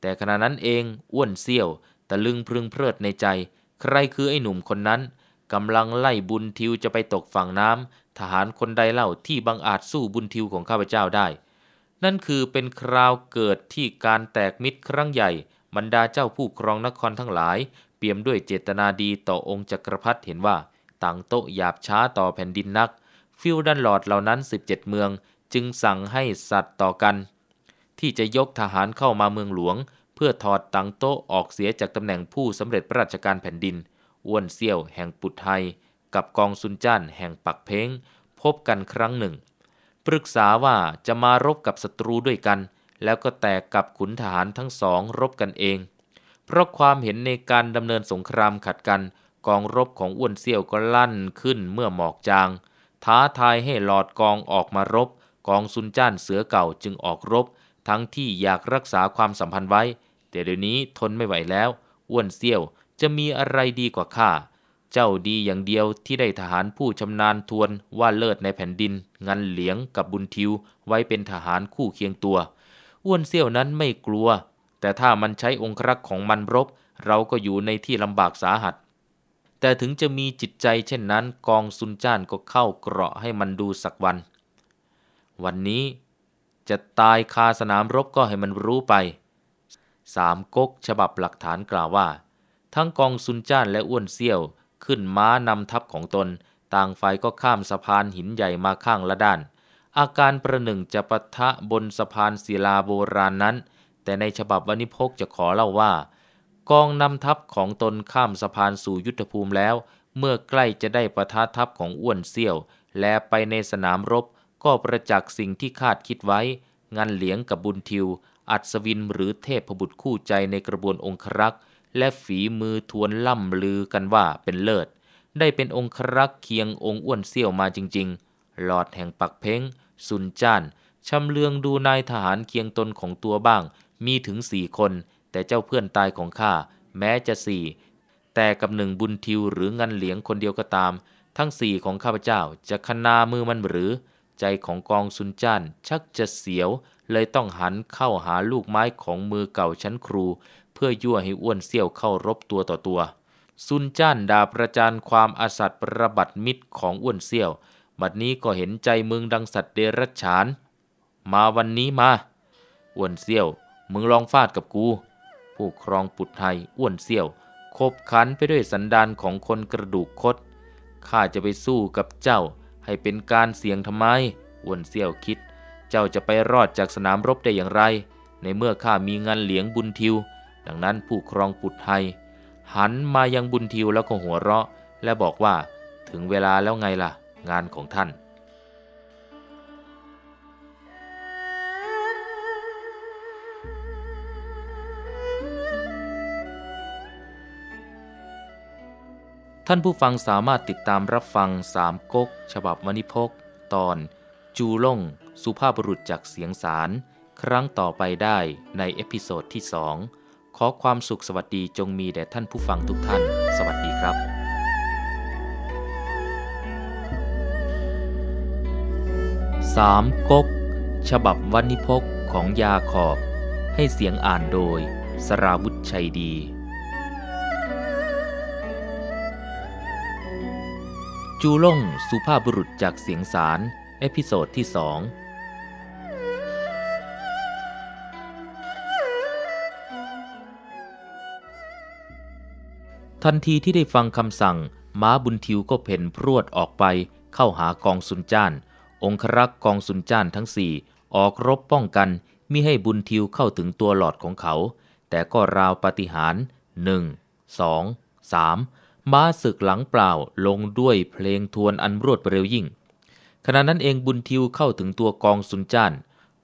S1: แต่ขณะนั้นเองอ้วนเสี้ยวตะลึงพรึงเพลิดในใจ ใครคือไอหนุ่มคนนั้นกำลังไล่บุญทิวจะไปตกฝั่งน้ำทหารคนใดเล่าที่บังอาจสู้บุญทิวของข้าพเจ้าได้ นั่นคือเป็นคราวเกิดที่การแตกมิตรครั้งใหญ่ บรรดาเจ้าผู้ครองนครทั้งหลายปียมด้วยเจตนาดีต่อองค์จักรพรรดิเห็นว่าต่างโต๊ะหยาบช้าต่อแผ่นดินนัก ฟิวดันหลอดเหล่านั้น 17 เมือง จึงสั่งให้สัตว์ต่อกัน ที่จะยกทหารเข้ามาเมืองหลวง เพื่อถอดตังโต๊ะออกเสียจากตำแหน่งผู้สำเร็จราชการแผ่นดิน อ้วนเซี่ยวแห่งปุถไทย กับกองซุนจ้านแห่งปักเพงพบกันครั้งหนึ่ง ปรึกษาว่าจะมารบกับศัตรูด้วยกัน แล้วก็แตกกับขุนทหารทั้งสองรบกันเองเพราะความเห็นในการดำเนินสงครามขัดกันกองรบของอ้วนเซี่ยวก็ลั่นขึ้นเมื่อหมอกจางท้าทายให้หลอดกองออกมารบ กองซุนจ้านเสือเก่าจึงออกรบ ทั้งที่อยากรักษาความสัมพันธ์ไว้ แต่เดี๋ยวนี้ทนไม่ไหวแล้ว อ้วนเซี่ยวจะมีอะไรดีกว่าข้าเจ้าดีอย่างเดียวที่ได้ทหารผู้ชำนาญทวนว่าเลิศในแผ่นดินงันเหลียงกับบุญทิวไว้เป็นทหารคู่เคียงตัวอ้วนเซี่ยวนั้นไม่กลัวแต่ถ้ามันใช้องครักษ์ของมันรบเราก็อยู่ในที่ลำบากสาหัส แต่ถึงจะมีจิตใจเช่นนั้นกองซุนจ้านก็เข้าเกราะให้มันดูสักวัน วันนี้จะตายคาสนามรบก็ให้มันรู้ไปสามก๊กฉบับหลักฐานกล่าวว่า ทั้งกองซุนจ้านและอ้วนเซี่ยวขึ้นม้านำทัพของตน ต่างฝ่ายก็ข้ามสะพานหินใหญ่มาข้างละด้าน อาการประหนึ่งจะปะทะบนสะพานศิลาโบราณนนั้นแต่ในฉบับวันิพกจะขอเล่าว่า กองนำทัพของตนข้ามสะพานสู่ยุทธภูมิแล้ว เมื่อใกล้จะได้ประทะทัพของอ้วนเซี่ยว และไปในสนามรบก็ประจักษ์สิ่งที่คาดคิดไว้ งานเหลียงกับบุญทิว อัศวินหรือเทพบุตรคู่ใจในกระบวนองครักษ์ และฝีมือทวนล่ำลือกันว่าเป็นเลิศ ได้เป็นองครักษ์เคียงองอ้วนเซี่ยวมาจริงๆ หลอดแห่งปักเพ้งสุนจ้านชำเลืองดูนายทหารเคียงตนของตัวบ้างมีถึงสี่คนแต่เจ้าเพื่อนตายของข้าแม้จะสี่ แต่กับหนึ่งบุญทิวหรืองันเหลียงคนเดียวก็ตาม ทั้งสี่ของข้าพเจ้าจะคนามือมันหรือ ใจของกองซุนจ้านชักจะเสียว เลยต้องหันเข้าหาลูกไม้ของมือเก่าชั้นครู เพื่อยั่วให้อ้วนเสี้ยวเข้ารบตัวต่อตัวซุนจ้านดาประจานความอาสัตประบัดมิตรของอ้วนเสี้ยว บัดนี้ก็เห็นใจมึงดังสัตว์เดรัจฉาน มาวันนี้มาอ้วนเสี้ยวมึงลองฟาดกับกู ผู้ครองปุตไทยอ้วนเสี้ยวคบขันไปด้วยสันดานของคนกระดูกคด ข้าจะไปสู้กับเจ้าให้เป็นการเสี่ยงทำไม อ้วนเสี้ยวคิด เจ้าจะไปรอดจากสนามรบได้อย่างไร ในเมื่อข้ามีเงินเหลียงบุญทิว ดังนั้นผู้ครองปุตไทยหันมายังบุญทิวแล้วก็หัวเราะ และบอกว่าถึงเวลาแล้วไงล่ะ งานของท่านท่านผู้ฟังสามารถติดตามรับฟังสามก๊กฉบับวณิพก ตอน จูล่ง สุภาพบุรุษจากเสียงสาร ครั้งต่อไปได้ในเอพิโซดที่สองขอความสุขสวัสดีจงมีแด่ท่านผู้ฟังทุกท่านสวัสดีครับสามก๊กฉบับวันนิพก ของยาขอบ ให้เสียงอ่านโดย สราวุธชัยดีจูล่ง สุภาพบุรุษจากเสียงสาร เอพิโซดที่สอง ทันทีที่ได้ฟังคำสั่ง ม้าบุญทิวก็เพ่นพรวดออกไป เข้าหากองสุนจ้าน องครักษ์กองสุนจ้านทั้งสี่ ออกรบป้องกัน มิให้บุญทิวเข้าถึงตัวหลอดของเขา แต่ก็ราวปฏิหารหนึ่งสองสามม้าศึกหลังเปล่าลงด้วยเพลงทวนอันรวดเร็วยิ่ง ขณะนั้นเองบุญทิวเข้าถึงตัวกองสุนจาน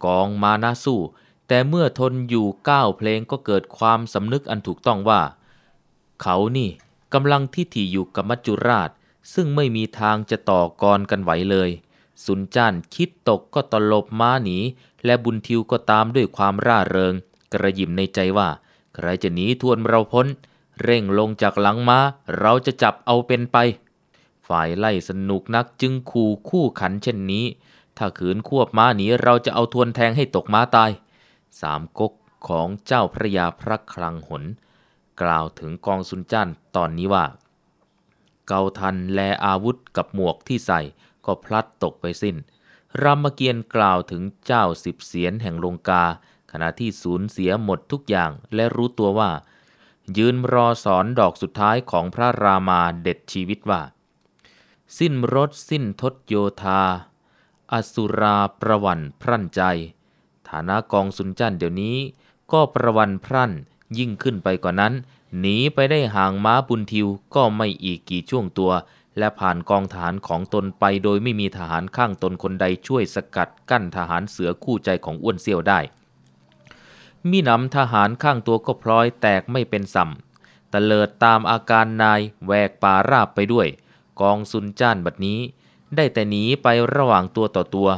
S1: กองมานาสู้ แต่เมื่อทนอยู่ก้าวเพลงก็เกิดความสำนึกอันถูกต้องว่าเขานี่กำลังที่ถี่อยู่กับมัจจุราชซึ่งไม่มีทางจะต่อกรกันไหวเลย สุนจานคิดตกก็ตลบม้าหนี และบุญทิวก็ตามด้วยความร่าเริง กระยิมในใจว่า ใครจะหนีทวนเราพ้นเร่งลงจากหลังมา้า เราจะจับเอาเป็นไป ฝ่ายไล่สนุกนักจึงขู่คู่ขันเช่นนี้ ถ้าขืนควบม้าหนีเราจะเอาทวนแทงให้ตกม้าตาย สามก๊กของเจ้าพระยาพระคลังหน กล่าวถึงกองสุนจ้านตอนนี้ว่า เกาทันแลอาวุธกับหมวกที่ใส่ก็พลัดตกไปสิน้น รามเกียรติกล่าวถึงเจ้าสิบเสียนแห่งลงกา ขณะที่สูญเสียหมดทุกอย่างและรู้ตัวว่ายืนรอสอนดอกสุดท้ายของพระรามาเด็ดชีวิตว่า สิ้นรถสิ้นทศโยธาอสุราประวันพรั่นใจ ฐานะกองสุนจันเดี๋ยวนี้ ก็ประวันพรั่นยิ่งขึ้นไปกว่านั้นหนีไปได้ห่างม้าบุญทิวก็ไม่อีกกี่ช่วงตัว และผ่านกองทหารของตนไปโดยไม่มีทหารข้างตนคนใดช่วยสกัดกั้นทหารเสือคู่ใจของอ้วนเซี่ยวได้มีหนำทหารข้างตัวก็พลอยแตกไม่เป็นสัมตะเลิดตามอาการนายแหวกป่าราบไปด้วย กองซุนจ้านบัดนี้ ได้แต่หนีไประหว่างตัวต่อตัว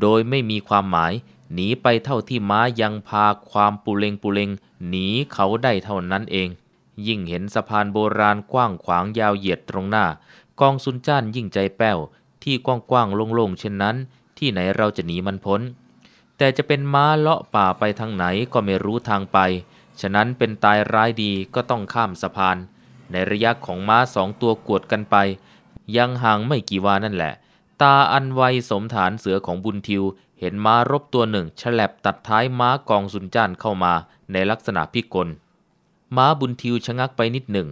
S1: โดยไม่มีความหมาย หนีไปเท่าที่ม้ายังพาความปุเรงปุเรงหนีเขาได้เท่านั้นเอง ยิ่งเห็นสะพานโบราณกว้างขวางยาวเหยียดตรงหน้า กองซุนจ้านยิ่งใจแป้ว ที่กว้างๆโล่งๆเช่นนั้น ที่ไหนเราจะหนีมันพ้นแต่จะเป็นม้าเลาะป่าไปทางไหนก็ไม่รู้ทางไป ฉะนั้นเป็นตายร้ายดีก็ต้องข้ามสะพาน ในระยะของม้าสองตัวกวดกันไป ยังห่างไม่กี่วานั่นแหละ ตาอันไวสมฐานเสือของบุญทิว เห็นม้ารบตัวหนึ่งฉลับตัดท้ายม้ากองสุนจ้านเข้ามาในลักษณะพิกลม้าบุญทิวชะงักไปนิดหนึ่ง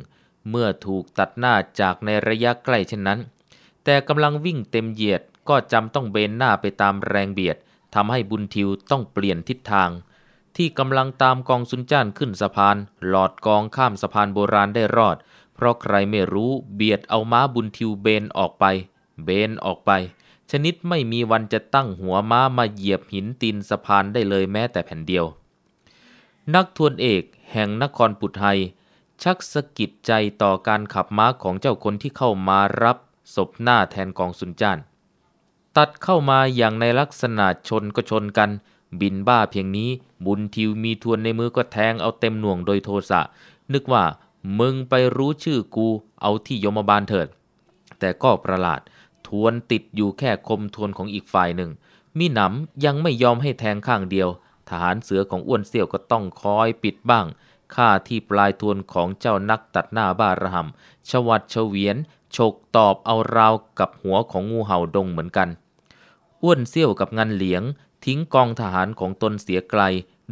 S1: เมื่อถูกตัดหน้าจากในระยะใกล้เช่นนั้น แต่กำลังวิ่งเต็มเหยียดก็จำต้องเบนหน้าไปตามแรงเบียดทำให้บุญทิวต้องเปลี่ยนทิศทาง ที่กำลังตามกองซุนจ้านขึ้นสะพาน หลอดกองข้ามสะพานโบราณได้รอด เพราะใครไม่รู้เบียดเอาม้าบุญทิวเบนออกไป เบนออกไป ชนิดไม่มีวันจะตั้งหัวม้ามาเหยียบหินตีนสะพานได้เลยแม้แต่แผ่นเดียว นักทวนเอกแห่งนครปุถัยชักสะกิดใจต่อการขับม้าของเจ้าคนที่เข้ามารับ ศพหน้าแทนกองสุนจ้านตัดเข้ามาอย่างในลักษณะชนก็ชนกัน บินบ้าเพียงนี้ บุญทิวมีทวนในมือก็แทงเอาเต็มหน่วงโดยโทสะนึกว่ามึงไปรู้ชื่อกูเอาที่ยมบาลเถิด แต่ก็ประหลาดทวนติดอยู่แค่คมทวนของอีกฝ่ายหนึ่ง มีหนำยังไม่ยอมให้แทงข้างเดียวทหารเสือของอ้วนเสี่ยวก็ต้องคอยปิดบ้างข้าที่ปลายทวนของเจ้านักตัดหน้าบ้าระหำชวัดเฉวียนฉกตอบเอาราวกับหัวของงูเห่าดงเหมือนกัน อ้วนเซี่ยวกับงันเหลียง ทิ้งกองทหารของตนเสียไกล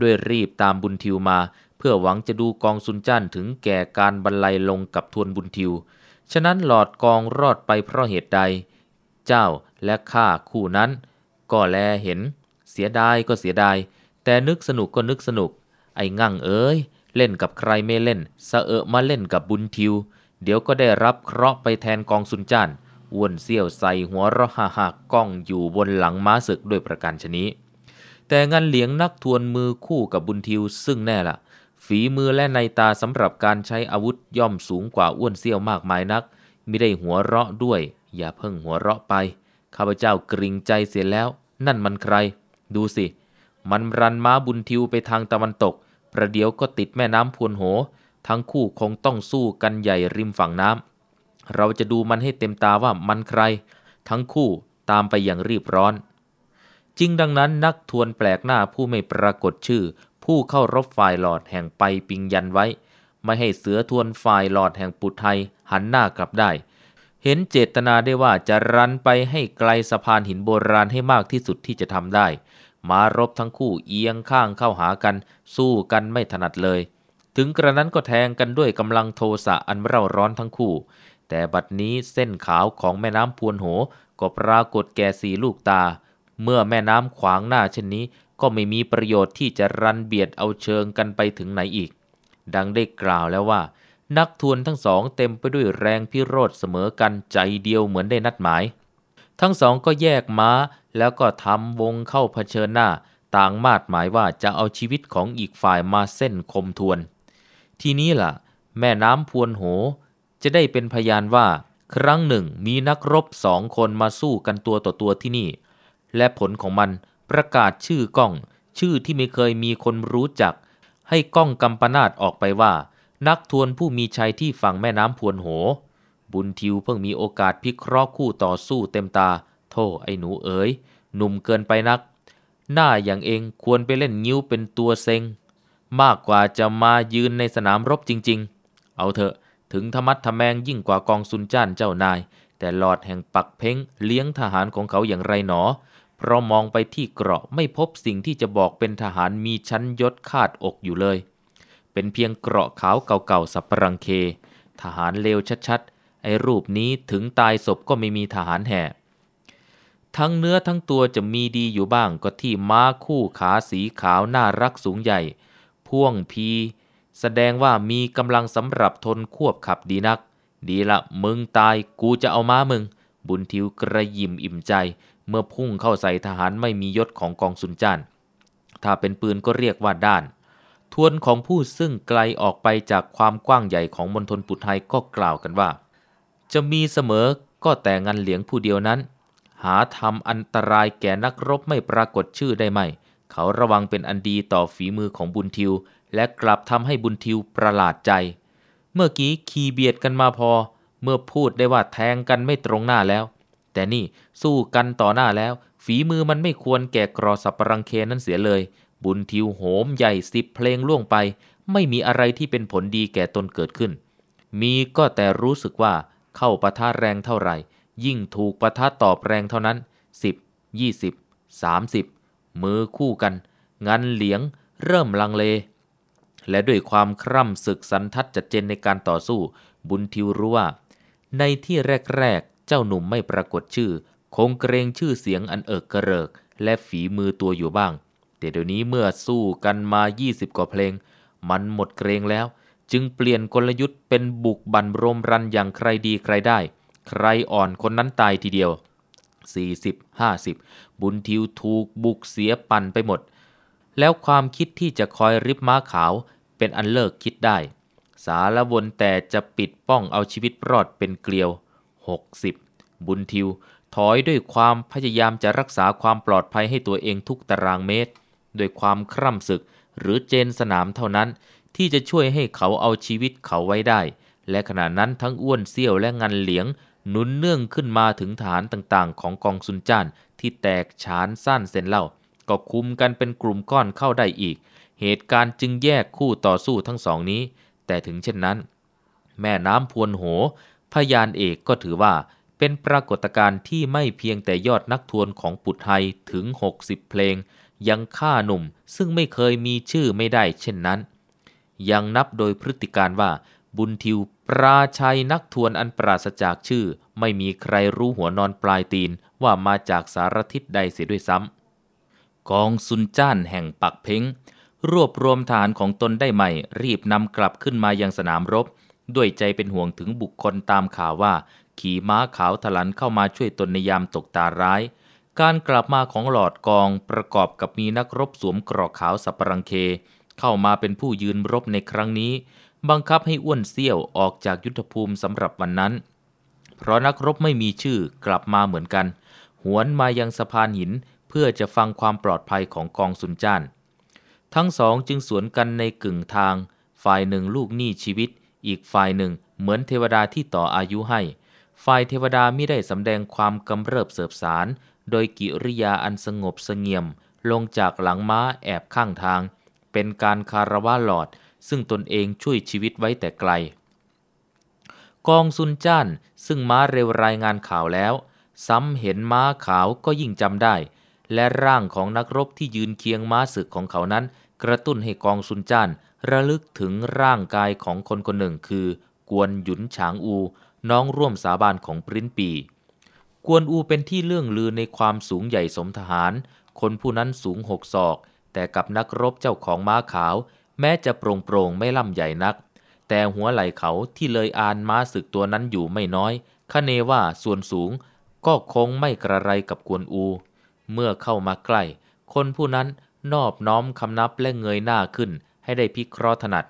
S1: ด้วยรีบตามบุญทิวมา เพื่อหวังจะดูกองซุนจ้านถึงแก่การบรรลัยลงกับทวนบุญทิว ฉะนั้นหลอดกองรอดไปเพราะเหตุใด เจ้าและข้าคู่นั้น ก็แลเห็น เสียดายก็เสียดายแต่นึกสนุกก็นึกสนุก ไอ้งั่งเอ้ยเล่นกับใครไม่เล่น สะเอะมาเล่นกับบุญทิวเดี๋ยวก็ได้รับเคราะห์ไปแทนกองซุนจัานอ้วนเซี่ยวใส่หัวเราะหักกล้องอยู่บนหลังม้าศึกด้วยประการชนี้ แต่งันเหลียงนักทวนมือคู่กับบุญทิวซึ่งแน่ละ ฝีมือและในตาสำหรับการใช้อาวุธย่อมสูงกว่าอ้วนเซี่ยวมากมายนัก มิได้หัวเราะด้วย อย่าเพิ่งหัวเราะไป ข้าพเจ้ากริงใจเสียแล้ว นั่นมันใคร ดูสิ มันรันม้าบุญทิวไปทางตะวันตก ประเดี๋ยวก็ติดแม่น้ำพวนโหทั้งคู่คงต้องสู้กันใหญ่ริมฝั่งน้ำเราจะดูมันให้เต็มตาว่ามันใคร ทั้งคู่ตามไปอย่างรีบร้อนจริงดังนั้นนักทวนแปลกหน้าผู้ไม่ปรากฏชื่อ ผู้เข้ารบฝ่ายหลอดแห่งไปปิงยันไว้ ไม่ให้เสือทวนฝ่ายหลอดแห่งปุไทย หันหน้ากลับได้ เห็นเจตนาได้ว่าจะรันไปให้ไกลสะพานหินโบราณให้มากที่สุดที่จะทำได้มารบทั้งคู่เอียงข้างเข้าหากัน สู้กันไม่ถนัดเลยถึงกระนั้นก็แทงกันด้วยกำลังโทสะอันเร่าร้อนทั้งคู่ แต่บัดนี้เส้นขาวของแม่น้ำพวนโหก็ปรากฏแก่สีลูกตา เมื่อแม่น้ำขวางหน้าเช่นนี้ก็ไม่มีประโยชน์ที่จะรันเบียดเอาเชิงกันไปถึงไหนอีก ดังได้กล่าวแล้วว่านักทวนทั้งสองเต็มไปด้วยแรงพิโรธเสมอกันใจเดียวเหมือนได้นัดหมาย ทั้งสองก็แยกม้าแล้วก็ทำวงเข้าเผชิญหน้า ต่างมาดหมายว่าจะเอาชีวิตของอีกฝ่ายมาเส้นคมทวนทีนี้ล่ะแม่น้ำพวนโห จะได้เป็นพยานว่า ครั้งหนึ่งมีนักรบสองคนมาสู้กันตัวต่อตัวที่นี่ และผลของมันประกาศชื่อกล้อง ชื่อที่ไม่เคยมีคนรู้จัก ให้กล้องกำปนาตออกไปว่า นักทวนผู้มีชัยที่ฝั่งแม่น้ำพวนโห บุญทิวเพิ่งมีโอกาสพิเคราะห์คู่ต่อสู้เต็มตาโธ่ไอ้หนูเอ๋ย หนุ่มเกินไปนักหน้าอย่างเองควรไปเล่นงิ้วเป็นตัวเซ็งมากกว่าจะมายืนในสนามรบจริงๆ เอาเถอะ ถึงธรรมัดทแมงยิ่งกว่ากองซุนจ้านเจ้านาย แต่หลอดแห่งปักเพ้งเลี้ยงทหารของเขาอย่างไรหนอ เพราะมองไปที่เกราะไม่พบสิ่งที่จะบอกเป็นทหารมีชั้นยศคาดอกอยู่เลย เป็นเพียงเกราะขาวเก่าๆสับปรังเค ทหารเลวชัดๆ ไอ้รูปนี้ถึงตายศพก็ไม่มีทหารแห่ ทั้งเนื้อทั้งตัวจะมีดีอยู่บ้างก็ที่ม้าคู่ขาสีขาวน่ารักสูงใหญ่พ่วงพีแสดงว่ามีกำลังสำหรับทนควบขับดีนัก ดีละมึงตายกูจะเอาม้ามึง บุญทิวกระยิมอิ่มใจเมื่อพุ่งเข้าใส่ทหารไม่มียศของกองสุนจันถ้าเป็นปืนก็เรียกว่าด้าน ทวนของผู้ซึ่งไกลออกไปจากความกว้างใหญ่ของมณฑลปุถัยก็กล่าวกันว่า จะมีเสมอก็แต่งันเหลียงผู้เดียวนั้น หาทำอันตรายแก่นักรบไม่ปรากฏชื่อได้ไหมเขาระวังเป็นอันดีต่อฝีมือของบุญทิว และกลับทำให้บุญทิวประหลาดใจ เมื่อกี้ขี่เบียดกันมาพอ เมื่อพูดได้ว่าแทงกันไม่ตรงหน้าแล้ว แต่นี่สู้กันต่อหน้าแล้ว ฝีมือมันไม่ควรแก่กรอสับปรังเคนั้นเสียเลย บุญทิวโหมใหญ่สิบเพลงล่วงไป ไม่มีอะไรที่เป็นผลดีแก่ตนเกิดขึ้น มีก็แต่รู้สึกว่าเข้าปะทะแรงเท่าไหร่ ยิ่งถูกปะทะตอบแรงเท่านั้น10 20 30มือคู่กัน งันเหลียง เริ่มลังเล และด้วยความคร่ำศึกสันทัดจัดเจนในการต่อสู้ บุญทิวรู้ว่า ในที่แรกๆ เจ้าหนุ่มไม่ปรากฏชื่อ คงเกรงชื่อเสียงอันเอิกกระเริก และฝีมือตัวอยู่บ้าง แต่เดี๋ยวนี้เมื่อสู้กันมา 20 กว่าเพลง มันหมดเกรงแล้ว จึงเปลี่ยนกลยุทธ์เป็นบุกบันรมรันอย่างใครดีใครได้ ใครอ่อนคนนั้นตายทีเดียว 40 50บุญทิวถูกบุกเสียปั่นไปหมด แล้วความคิดที่จะคอยริบม้าขาว เป็นอันเลิกคิดได้ สารวนแต่จะปิดป้องเอาชีวิตรอดเป็นเกลียว 60 บุญทิวถอยด้วยความพยายามจะรักษาความปลอดภัยให้ตัวเองทุกตารางเมตร ด้วยความคร่ำศึกหรือเจนสนามเท่านั้น ที่จะช่วยให้เขาเอาชีวิตเขาไว้ได้ และขณะนั้นทั้งอ้วนเซี่ยวและงันเหลียงหนุนเนื่องขึ้นมาถึงฐานต่างๆ ของกองซุนจ้านที่แตกฉานสั้นเซนเล่า ก็คุมกันเป็นกลุ่มก้อนเข้าได้อีก เหตุการณ์จึงแยกคู่ต่อสู้ทั้งสองนี้ แต่ถึงเช่นนั้น แม่น้ำพวนโห พยานเอกก็ถือว่า เป็นปรากฏการณ์ที่ไม่เพียงแต่ยอดนักทวนของปุถไทยถึง 60 เพลง ยังฆ่าหนุ่มซึ่งไม่เคยมีชื่อไม่ได้เช่นนั้น ยังนับโดยพฤติการว่า บุญทิวปราชัยนักทวนอันปราศจากชื่อ ไม่มีใครรู้หัวนอนปลายตีนว่ามาจากสารทิศใดเสียด้วยซ้ำกองซุนจ้านแห่งปักเพงรวบรวมฐานของตนได้ใหม่ รีบนำกลับขึ้นมายังสนามรบ ด้วยใจเป็นห่วงถึงบุคคลตามข่าวว่า ขี่ม้าขาวทลันเข้ามาช่วยตนในยามตกตาร้าย การกลับมาของหลอดกองประกอบกับมีนักรบสวมกรอกขาวสัปรังเค เข้ามาเป็นผู้ยืนรบในครั้งนี้ บังคับให้อ้วนเซี่ยวออกจากยุทธภูมิสำหรับวันนั้น เพราะนักรบไม่มีชื่อกลับมาเหมือนกันวนมายังสะพานหินเพื่อจะฟังความปลอดภัยของกองสุนจ้าน ทั้งสองจึงสวนกันในกึ่งทาง ฝ่ายหนึ่งลูกหนี้ชีวิต อีกฝ่ายหนึ่ง เหมือนเทวดาที่ต่ออายุให้ ฝ่ายเทวดาไม่ได้สำแดงความกำเริบเสบสาร โดยกิริยาอันสงบสงเงียม ลงจากหลังม้าแอบข้างทาง เป็นการคารวะหลอด ซึ่งตนเองช่วยชีวิตไว้แต่ไกล กองซุนจ้านซึ่งม้าเร็วรายงานข่าวแล้วซ้ำเห็นม้าขาวก็ยิ่งจำได้ และร่างของนักรบที่ยืนเคียงม้าศึกของเขานั้น กระตุ้นให้กองซุนจ้านระลึกถึงร่างกายของคนคนหนึ่งคือ กวนหยุนฉางอู น้องร่วมสาบานของปริ้นปีกวนอูเป็นที่เลื่องลือในความสูงใหญ่สมทหาร คนผู้นั้นสูงหกศอก แต่กับนักรบเจ้าของม้าขาว แม้จะโปร่งโปร่งไม่ล่ำใหญ่นัก แต่หัวไหล่เขาที่เลยอานม้าศึกตัวนั้นอยู่ไม่น้อยคเนว่าส่วนสูงก็คงไม่กระไรกับกวนอู เมื่อเข้ามาใกล้คนผู้นั้นนอบน้อมคำนับและเงยหน้าขึ้น ให้ได้พิเคราะห์ถนัด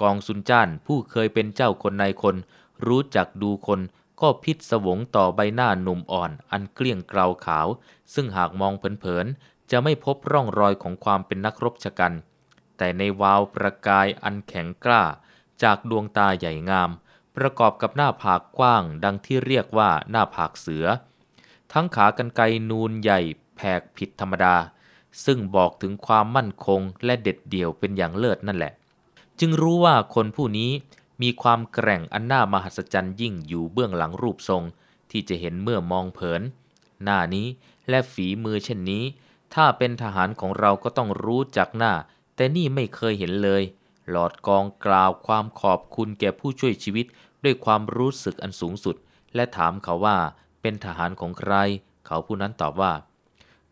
S1: กองซุนจ้านผู้เคยเป็นเจ้าคนในคน รู้จักดูคน ก็พิศวงต่อใบหน้าหนุ่มอ่อนอันเกลี้ยงเกลาขาว ซึ่งหากมองเผินๆ จะไม่พบร่องรอยของความเป็นนักรบชะกัน แต่ในวาวประกายอันแข็งกล้า จากดวงตาใหญ่งาม ประกอบกับหน้าผากกว้าง ดังที่เรียกว่าหน้าผากเสือทั้งขากรรไกรนูนใหญ่แผกผิดธรรมดา ซึ่งบอกถึงความมั่นคงและเด็ดเดี่ยวเป็นอย่างเลิศนั่นแหละ จึงรู้ว่าคนผู้นี้มีความแกร่งอันน่ามหัศจรรย์ยิ่งอยู่เบื้องหลังรูปทรงที่จะเห็นเมื่อมองเผิน หน้านี้และฝีมือเช่นนี้ ถ้าเป็นทหารของเราก็ต้องรู้จักหน้า แต่นี่ไม่เคยเห็นเลย หลอดกองกล่าวความขอบคุณแก่ผู้ช่วยชีวิตด้วยความรู้สึกอันสูงสุด และถามเขาว่าเป็นทหารของใคร เขาผู้นั้นตอบว่า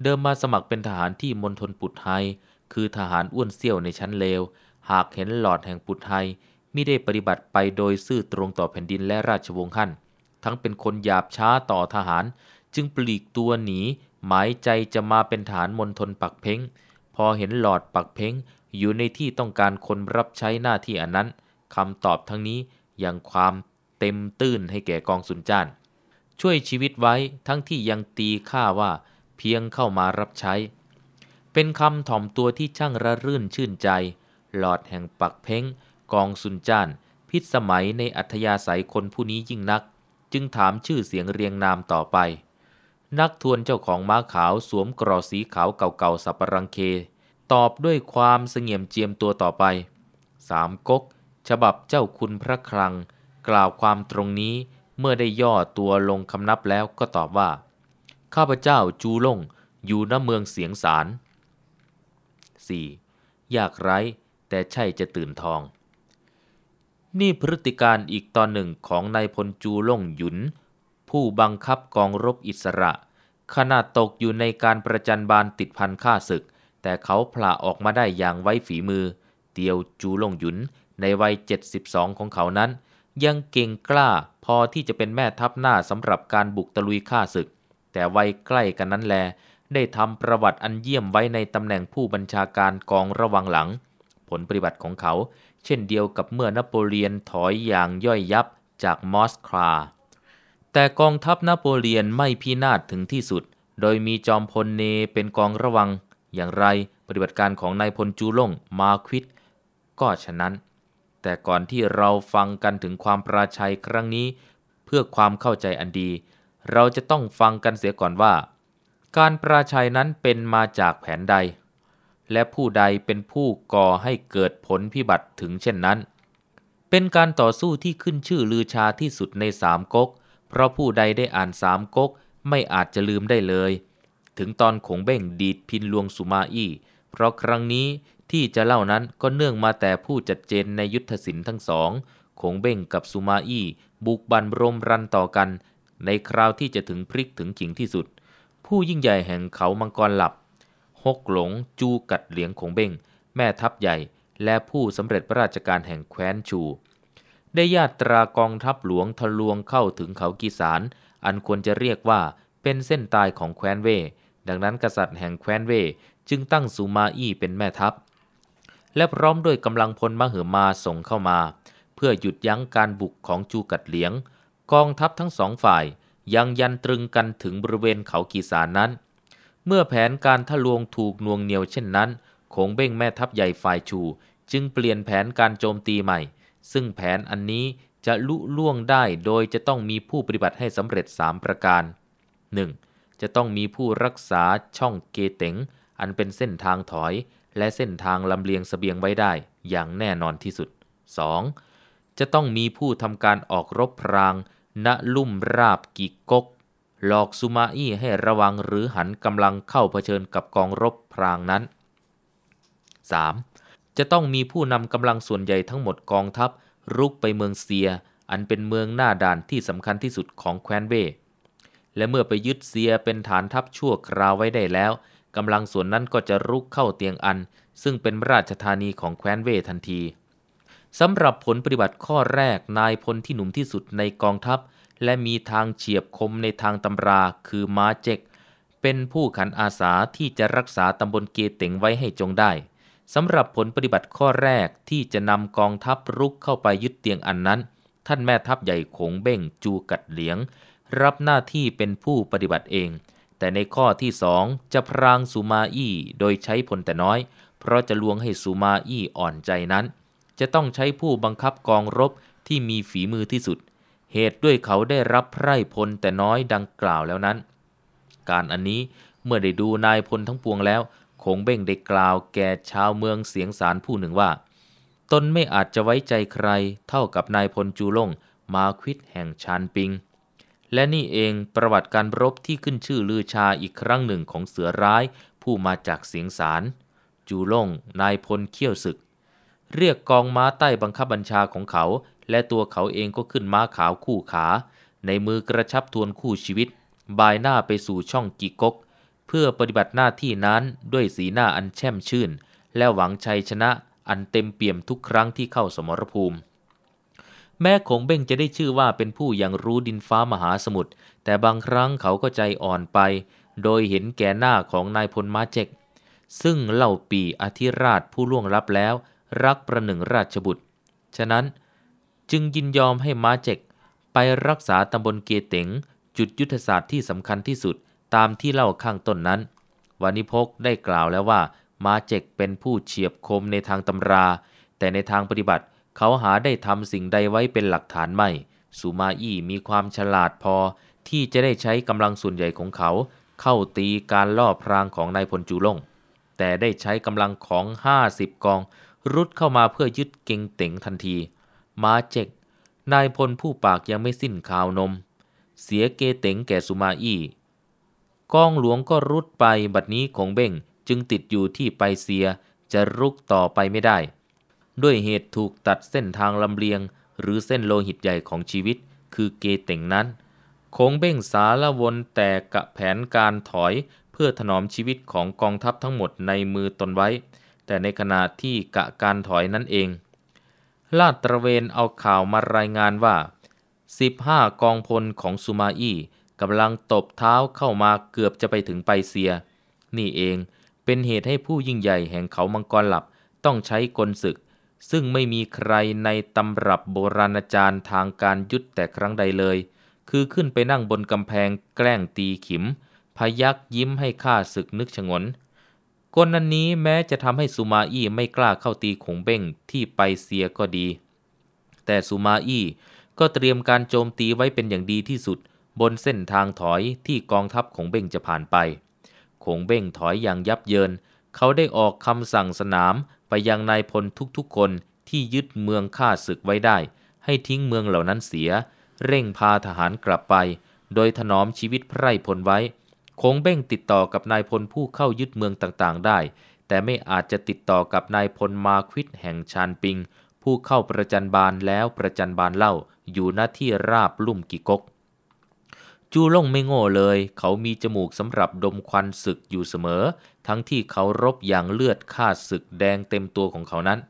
S1: เดิมมาสมัครเป็นทหารที่มณฑลปุถไทยคือทหารอ้วนเซี่ยวในชั้นเลว หากเห็นหลอดแห่งปุถไทยมิได้ปฏิบัติไปโดยซื่อตรงต่อแผ่นดินและราชวงศ์ขั้นทั้งเป็นคนหยาบช้าต่อทหาร จึงปลีกตัวหนีหมายใจจะมาเป็นฐานมณฑลปักเพงพอเห็นหลอดปักเพงอยู่ในที่ต้องการคนรับใช้หน้าที่อันนั้นคำตอบทั้งนี้ยังความเต็มตื้นให้แก่กองสุนจ้านช่วยชีวิตไว้ทั้งที่ยังตีค่าว่า เพียงเข้ามารับใช้ เป็นคำถ่อมตัวที่ช่างระรื่นชื่นใจ หลอดแห่งปักเพ้ง กองสุนจาน พิษสมัยในอัธยาศัยคนผู้นี้ยิ่งนัก จึงถามชื่อเสียงเรียงนามต่อไป นักทวนเจ้าของม้าขาวสวมกรอสีขาวเก่าๆสับปะรังเค ตอบด้วยความเสงี่ยมเจียมตัวต่อไป สามก๊กฉบับเจ้าคุณพระคลัง กล่าวความตรงนี้เมื่อได้ย่อตัวลงคำนับแล้วก็ตอบว่า ข้าพเจ้าจูลงอยู่ณเมืองเสียงสาร 4. ยากไร้แต่ใช่จะตื่นทอง นี่พฤติการอีกตอนหนึ่งของนายพลจูล่งหยุน ผู้บังคับกองรบอิสระ ขณะตกอยู่ในการประจันบานติดพันฆ่าศึก แต่เขาพลาออกมาได้อย่างไว้ฝีมือ เตียวจูล่งหยุนในวัย 72 ของเขานั้น ยังเก่งกล้าพอที่จะเป็นแม่ทัพหน้าสำหรับการบุกตะลุยฆ่าศึก แต่วัยใกล้กันนั้นแล ได้ทำประวัติอันเยี่ยมไว้ในตำแหน่งผู้บัญชาการกองระวังหลัง ผลปฏิบัติของเขา เช่นเดียวกับเมื่อนโปเลียนถอยอย่างย่อยยับจากมอสคราแต่กองทัพนโปเลียนไม่พินาศถึงที่สุด โดยมีจอมพลเนเป็นกองระวัง อย่างไรปฏิบัติการของนายพลจูล่งมาควิดก็ฉะนั้นแต่ก่อนที่เราฟังกันถึงความปราชัยครั้งนี้ เพื่อความเข้าใจอันดี เราจะต้องฟังกันเสียก่อนว่า การปราชัยนั้นเป็นมาจากแผนใด และผู้ใดเป็นผู้ก่อให้เกิดผลพิบัติถึงเช่นนั้น เป็นการต่อสู้ที่ขึ้นชื่อลือชาที่สุดในสามก๊กเพราะผู้ใดได้อ่านสามก๊กไม่อาจจะลืมได้เลย ถึงตอนขงเบ้งดีดพินลวงสุมาอี้เพราะครั้งนี้ที่จะเล่านั้นก็เนื่องมาแต่ผู้จัดเจนในยุทธศิลป์ทั้งสอง คงเบ้งกับซูมาอี้บุกบันรมรันต่อกัน ในคราวที่จะถึงพริกถึงขิงที่สุด ผู้ยิ่งใหญ่แห่งเขามังกรหลับฮกหลงจูกัดเหลียงของเบ้งแม่ทัพใหญ่ และผู้สำเร็จรราชการแห่งแคว้นชู ได้ญาตรากองทัพหลวงทะลวงเข้าถึงเขากีสารอันควรจะเรียกว่าเป็นเส้นตายของแคว้นเว ดังนั้นกษัตริย์แห่งแคว้นเว จึงตั้งซูมาอี้เป็นแม่ทัพและพร้อมด้วยกำลังพลมหอมาส่งเข้ามา เพื่อหยุดยั้งการบุกของจูกัดเหลียง กองทัพทั้งสองฝ่ายยังยันตรึงกันถึงบริเวณเขากีสานนั้น เมื่อแผนการทะลวงถูกนวงเหนียวเช่นนั้น คงเบ้งแม่ทัพใหญ่ฝ่ายชู จึงเปลี่ยนแผนการโจมตีใหม่ ซึ่งแผนอันนี้จะลุล่วงได้โดยจะต้องมีผู้ปฏิบัติให้สำเร็จ3ประการ 1. จะต้องมีผู้รักษาช่องเกเต๋ง อันเป็นเส้นทางถอยและเส้นทางลำเลียงสเสบียงไว้ได้อย่างแน่นอนที่สุด 2. จะต้องมีผู้ทำการออกรบพราง ณ ลุ่มราบกิกกหลอกซูมาอี้ให้ระวังหรือหันกำลังเข้าเผชิญกับกองรบพรางนั้น 3. จะต้องมีผู้นำกำลังส่วนใหญ่ทั้งหมดกองทัพรุกไปเมืองเซีย อันเป็นเมืองหน้าด่านที่สำคัญที่สุดของแคว้นเว และเมื่อไปยึดเซียเป็นฐานทัพชั่วคราวไว้ได้แล้วกำลังส่วนนั้นก็จะรุกเข้าเตียงอัน ซึ่งเป็นราชธานีของแคว้นเวทันทีสำหรับผลปฏิบัติข้อแรกนายพลที่หนุ่มที่สุดในกองทัพ และมีทางเฉียบคมในทางตำราคือม้าเจกเป็นผู้ขันอาสาที่จะรักษาตำบลเกเต็งไว้ให้จงได้สำหรับผลปฏิบัติข้อแรกที่จะนำกองทัพรุกเข้าไปยึดเตียงอันนั้น ท่านแม่ทัพใหญ่ขงเบ้ง จูกัดเหลียง รับหน้าที่เป็นผู้ปฏิบัติเองแต่ในข้อที่สองจะพรางสุมาอี้โดยใช้พลแต่น้อย เพราะจะลวงให้สุมาอี้อ่อนใจนั้น จะต้องใช้ผู้บังคับกองรบที่มีฝีมือที่สุด เหตุด้วยเขาได้รับไพร่พลแต่น้อยดังกล่าวแล้วนั้น การอันนี้เมื่อได้ดูนายพลทั้งปวงแล้ว คงเบ่งได้กล่าวแก่ชาวเมืองเสียงสารผู้หนึ่งว่า ตนไม่อาจจะไว้ใจใคร เท่ากับนายพลจูล่งมาควิดแห่งชานปิงและนี่เองประวัติการรบที่ขึ้นชื่อลือชาอีกครั้งหนึ่งของเสือร้ายผู้มาจากเสียงสารจูล่งนายพลเขี้ยวศึก เรียกกองม้าใต้บังคับบัญชาของเขา และตัวเขาเองก็ขึ้นม้าขาวคู่ขา ในมือกระชับทวนคู่ชีวิตบายหน้าไปสู่ช่องกิกก เพื่อปฏิบัติหน้าที่นั้นด้วยสีหน้าอันแช่มชื่น และหวังชัยชนะอันเต็มเปี่ยมทุกครั้งที่เข้าสมรภูมิแม้ขงเบ้งจะได้ชื่อว่าเป็นผู้อย่างรู้ดินฟ้ามหาสมุทร แต่บางครั้งเขาก็ใจอ่อนไป โดยเห็นแก่หน้าของนายพลมาเจกซึ่งเล่าปีอธิราชผู้ล่วงลับแล้ว รักประหนึ่งราชบุตร ฉะนั้นจึงยินยอมให้มาเจกไปรักษาตำบลเกเต๋งจุดยุทธศาสตร์ที่สำคัญที่สุด ตามที่เล่าข้างต้นนั้นวานิพกได้กล่าวแล้วว่ามาเจกเป็นผู้เฉียบคมในทางตำรา แต่ในทางปฏิบัติเขาหาได้ทำสิ่งใดไว้เป็นหลักฐานไม่ สุมาอี้มีความฉลาดพอที่จะได้ใช้กำลังส่วนใหญ่ของเขา เข้าตีการล่อพรางของนายพลจูลง แต่ได้ใช้กำลังของ 50 กอง รุดเข้ามาเพื่อยึดเก่งเต๋งทันที มาเจกนายพลผู้ปากยังไม่สิ้นข่าวนม เสียเกเต๋งแก่สุมาอี้กองหลวงก็รุดไปบัดนี้ของเบ่งจึงติดอยู่ที่ไปเสีย จะรุกต่อไปไม่ได้ด้วยเหตุถูกตัดเส้นทางลำเลียง หรือเส้นโลหิตใหญ่ของชีวิตคือเกเต่งนั้น โค้งเบ้งสาละวนแต่กะแผนการถอย เพื่อถนอมชีวิตของกองทัพทั้งหมดในมือตนไว้ แต่ในขณะที่กะการถอยนั่นเอง ลาดตระเวนเอาข่าวมารายงานว่า 15 กองพลของซูมาอี้กำลังตบเท้าเข้ามาเกือบจะไปถึงไปเซีย นี่เองเป็นเหตุให้ผู้ยิ่งใหญ่แห่งเขามังกรหลับต้องใช้กลศึกซึ่งไม่มีใครในตำรับโบราณจารย์ทางการยุทธแต่ครั้งใดเลย คือขึ้นไปนั่งบนกำแพงแกล้งตีขิมพยักยิ้มให้ข้าศึกนึกชงนกนนั้นนี้แม้จะทำให้สุมาอี้ไม่กล้าเข้าตีขงเบ้งที่ไปเสียก็ดี แต่สุมาอี้ก็เตรียมการโจมตีไว้เป็นอย่างดีที่สุด บนเส้นทางถอยที่กองทัพของเบ้งจะผ่านไป ขงเบ้งถอยอย่างยับเยิน เขาได้ออกคำสั่งสนามไปยังนายพลทุกๆคนที่ยึดเมืองข้าศึกไว้ได้ให้ทิ้งเมืองเหล่านั้นเสีย เร่งพาทหารกลับไปโดยถนอมชีวิตไพร่พลไว้ คงเบ้งติดต่อกับนายพลผู้เข้ายึดเมืองต่างๆได้ แต่ไม่อาจจะติดต่อกับนายพลมาควิดแห่งชานปิง ผู้เข้าประจันบานแล้วประจันบานเล่าอยู่หน้าที่ราบลุ่มกิกกจูล่งไม่โง่เลย เขามีจมูกสำหรับดมควันศึกอยู่เสมอ ทั้งที่เขารบอย่างเลือดค่าศึกแดงเต็มตัวของเขานั้น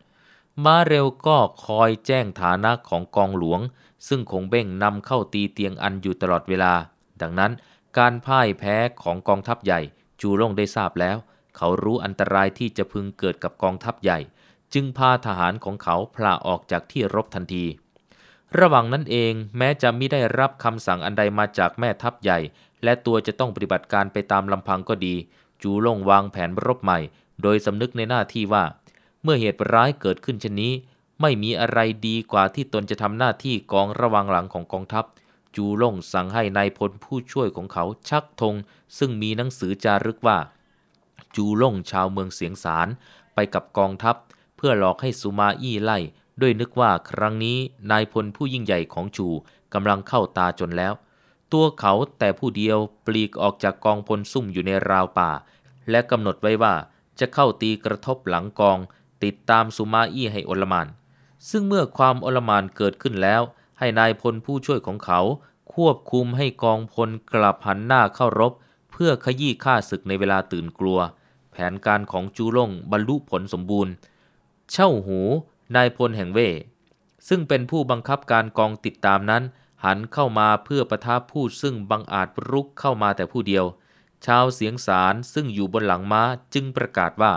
S1: มาเร็วก็คอยแจ้งฐานะของกองหลวง ซึ่งคงเบ้งนำเข้าตีเตียงอันอยู่ตลอดเวลา ดังนั้นการพ่ายแพ้ของกองทัพใหญ่ จูล่งได้ทราบแล้ว เขารู้อันตรายที่จะพึงเกิดกับกองทัพใหญ่ จึงพาทหารของเขาพลาออกจากที่รบทันทีระหว่างนั้นเองแม้จะไม่ได้รับคำสั่งอันใดมาจากแม่ทัพใหญ่ และตัวจะต้องปฏิบัติการไปตามลำพังก็ดี จูลงวางแผนรบใหม่ โดยสำนึกในหน้าที่ว่า เมื่อเหตุร้ายเกิดขึ้นเช่นนี้ ไม่มีอะไรดีกว่าที่ตนจะทำหน้าที่กองระวังหลังของกองทัพ จูลงสั่งให้ในายพลผู้ช่วยของเขาชักธงซึ่งมีหนังสือจารึกว่า จูลงชาวเมืองเสียงสารไปกับกองทัพ เพื่อหลอกให้สุมาอี้ไล่ด้วยนึกว่าครั้งนี้นายพลผู้ยิ่งใหญ่ของจูกำลังเข้าตาจนแล้ว ตัวเขาแต่ผู้เดียวปลีกออกจากกองพลซุ่มอยู่ในราวป่าและกำหนดไว้ว่าจะเข้าตีกระทบหลังกองติดตามสุมาอี้ให้อลมาน ซึ่งเมื่อความอลมานเกิดขึ้นแล้ว ให้นายพลผู้ช่วยของเขาควบคุมให้กองพลกลับหันหน้าเข้ารบเพื่อขยี้ฆ่าศึกในเวลาตื่นกลัว แผนการของจูล่งบรรลุผลสมบูรณ์เช่าหูนายพลแห่งเว ซึ่งเป็นผู้บังคับการกองติดตามนั้น หันเข้ามาเพื่อประทับผู้ซึ่งบังอาจรุกเข้ามาแต่ผู้เดียว ชาวเสียงสารซึ่งอยู่บนหลังม้าจึงประกาศว่า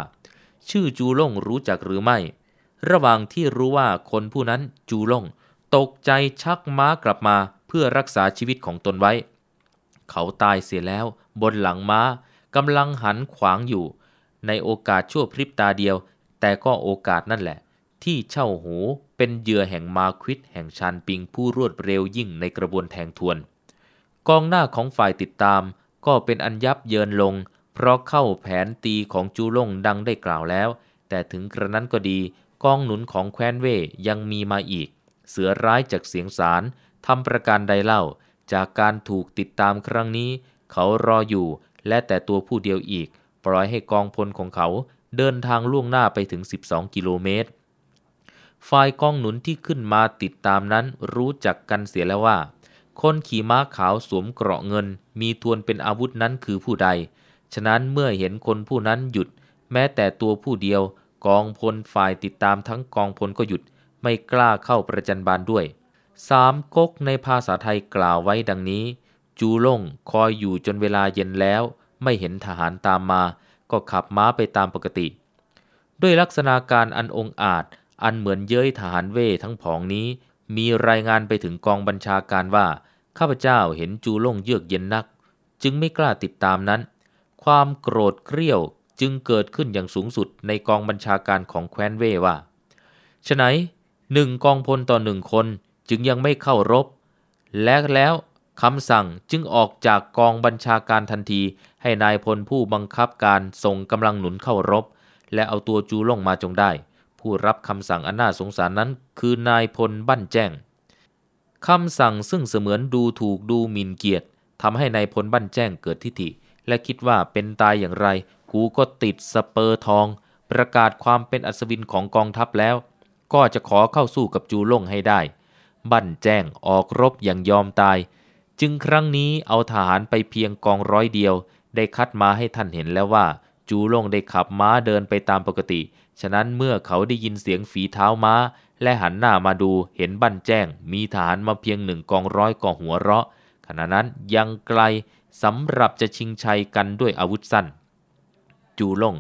S1: ชื่อจูล่งรู้จักหรือไม่ ระหว่างที่รู้ว่าคนผู้นั้นจูล่งตกใจชักม้ากลับมาเพื่อรักษาชีวิตของตนไว้ เขาตายเสียแล้วบนหลังม้ากำลังหันขวางอยู่ ในโอกาสชั่วพริบตาเดียว แต่ก็โอกาสนั่นแหละที่เช่าหูเป็นเหยื่อแห่งมาควิดแห่งชานปิงผู้รวดเร็วยิ่งในกระบวนแทงทวน กองหน้าของฝ่ายติดตาม ก็เป็นอันยับเยินลง เพราะเข้าแผนตีของจูลงดังได้กล่าวแล้ว แต่ถึงกระนั้นก็ดี กองหนุนของแคว้นเว่ยังมีมาอีก เสือร้ายจากเสียงสารทำประการใดเล่า จากการถูกติดตามครั้งนี้ เขารออยู่ และแต่ตัวผู้เดียวอีกปล่อยให้กองพลของเขาเดินทางล่วงหน้าไปถึง 12 กิโลเมตรฝ่ายกองหนุนที่ขึ้นมาติดตามนั้นรู้จักกันเสียแล้วว่า คนขี่ม้าขาวสวมเกราะเงิน มีทวนเป็นอาวุธนั้นคือผู้ใด ฉะนั้นเมื่อเห็นคนผู้นั้นหยุด แม้แต่ตัวผู้เดียวกองพลฝ่ายติดตามทั้งกองพลก็หยุด ไม่กล้าเข้าประจันบานด้วยสามก๊กในภาษาไทยกล่าวไว้ดังนี้ จูล่งคอยอยู่จนเวลาเย็นแล้ว ไม่เห็นทหารตามมา ก็ขับม้าไปตามปกติ ด้วยลักษณะการอันองอาจอันเหมือนเย้ยทหารเว่ทั้งผองนี้ มีรายงานไปถึงกองบัญชาการว่าข้าพเจ้าเห็นจูล่งเยือกเย็นนัก จึงไม่กล้าติดตามนั้น ความโกรธเกรี้ยวจึงเกิดขึ้นอย่างสูงสุดในกองบัญชาการของแคว้นเว่ว่าฉะไหนหนึ่งกองพลต่อหนึ่งคนจึงยังไม่เข้ารบ และแล้วคำสั่งจึงออกจากกองบัญชาการทันทีให้นายพลผู้บังคับการส่งกำลังหนุนเข้ารบ และเอาตัวจูล่งมาจงได้ผู้รับคำสั่งอันน่าสงสารนั้น คือนายพลบั้นแจ้งคำสั่งซึ่งเสมือนดูถูกดูหมิ่นเกียรติทำให้นายพลบั้นแจ้งเกิดทิฐิและคิดว่าเป็นตายอย่างไรกูก็ติดสเปอร์ทอง ประกาศความเป็นอัศวินของกองทัพแล้ว ก็จะขอเข้าสู้กับจูล่งให้ได้ บั้นแจ้งออกรบอย่างยอมตาย จึงครั้งนี้เอาทหารไปเพียงกองร้อยเดียว ได้คัดมาให้ท่านเห็นแล้วว่า จูล่งได้ขับม้าเดินไปตามปกติฉะนั้นเมื่อเขาได้ยินเสียงฝีเท้าม้า และหันหน้ามาดูเห็นบั้นแจ้งมีฐานมาเพียงหนึ่งกองร้อยก่อหัวเราะ ขณะนั้นยังไกลสำหรับจะชิงชัยกันด้วยอาวุธสั้น จูลง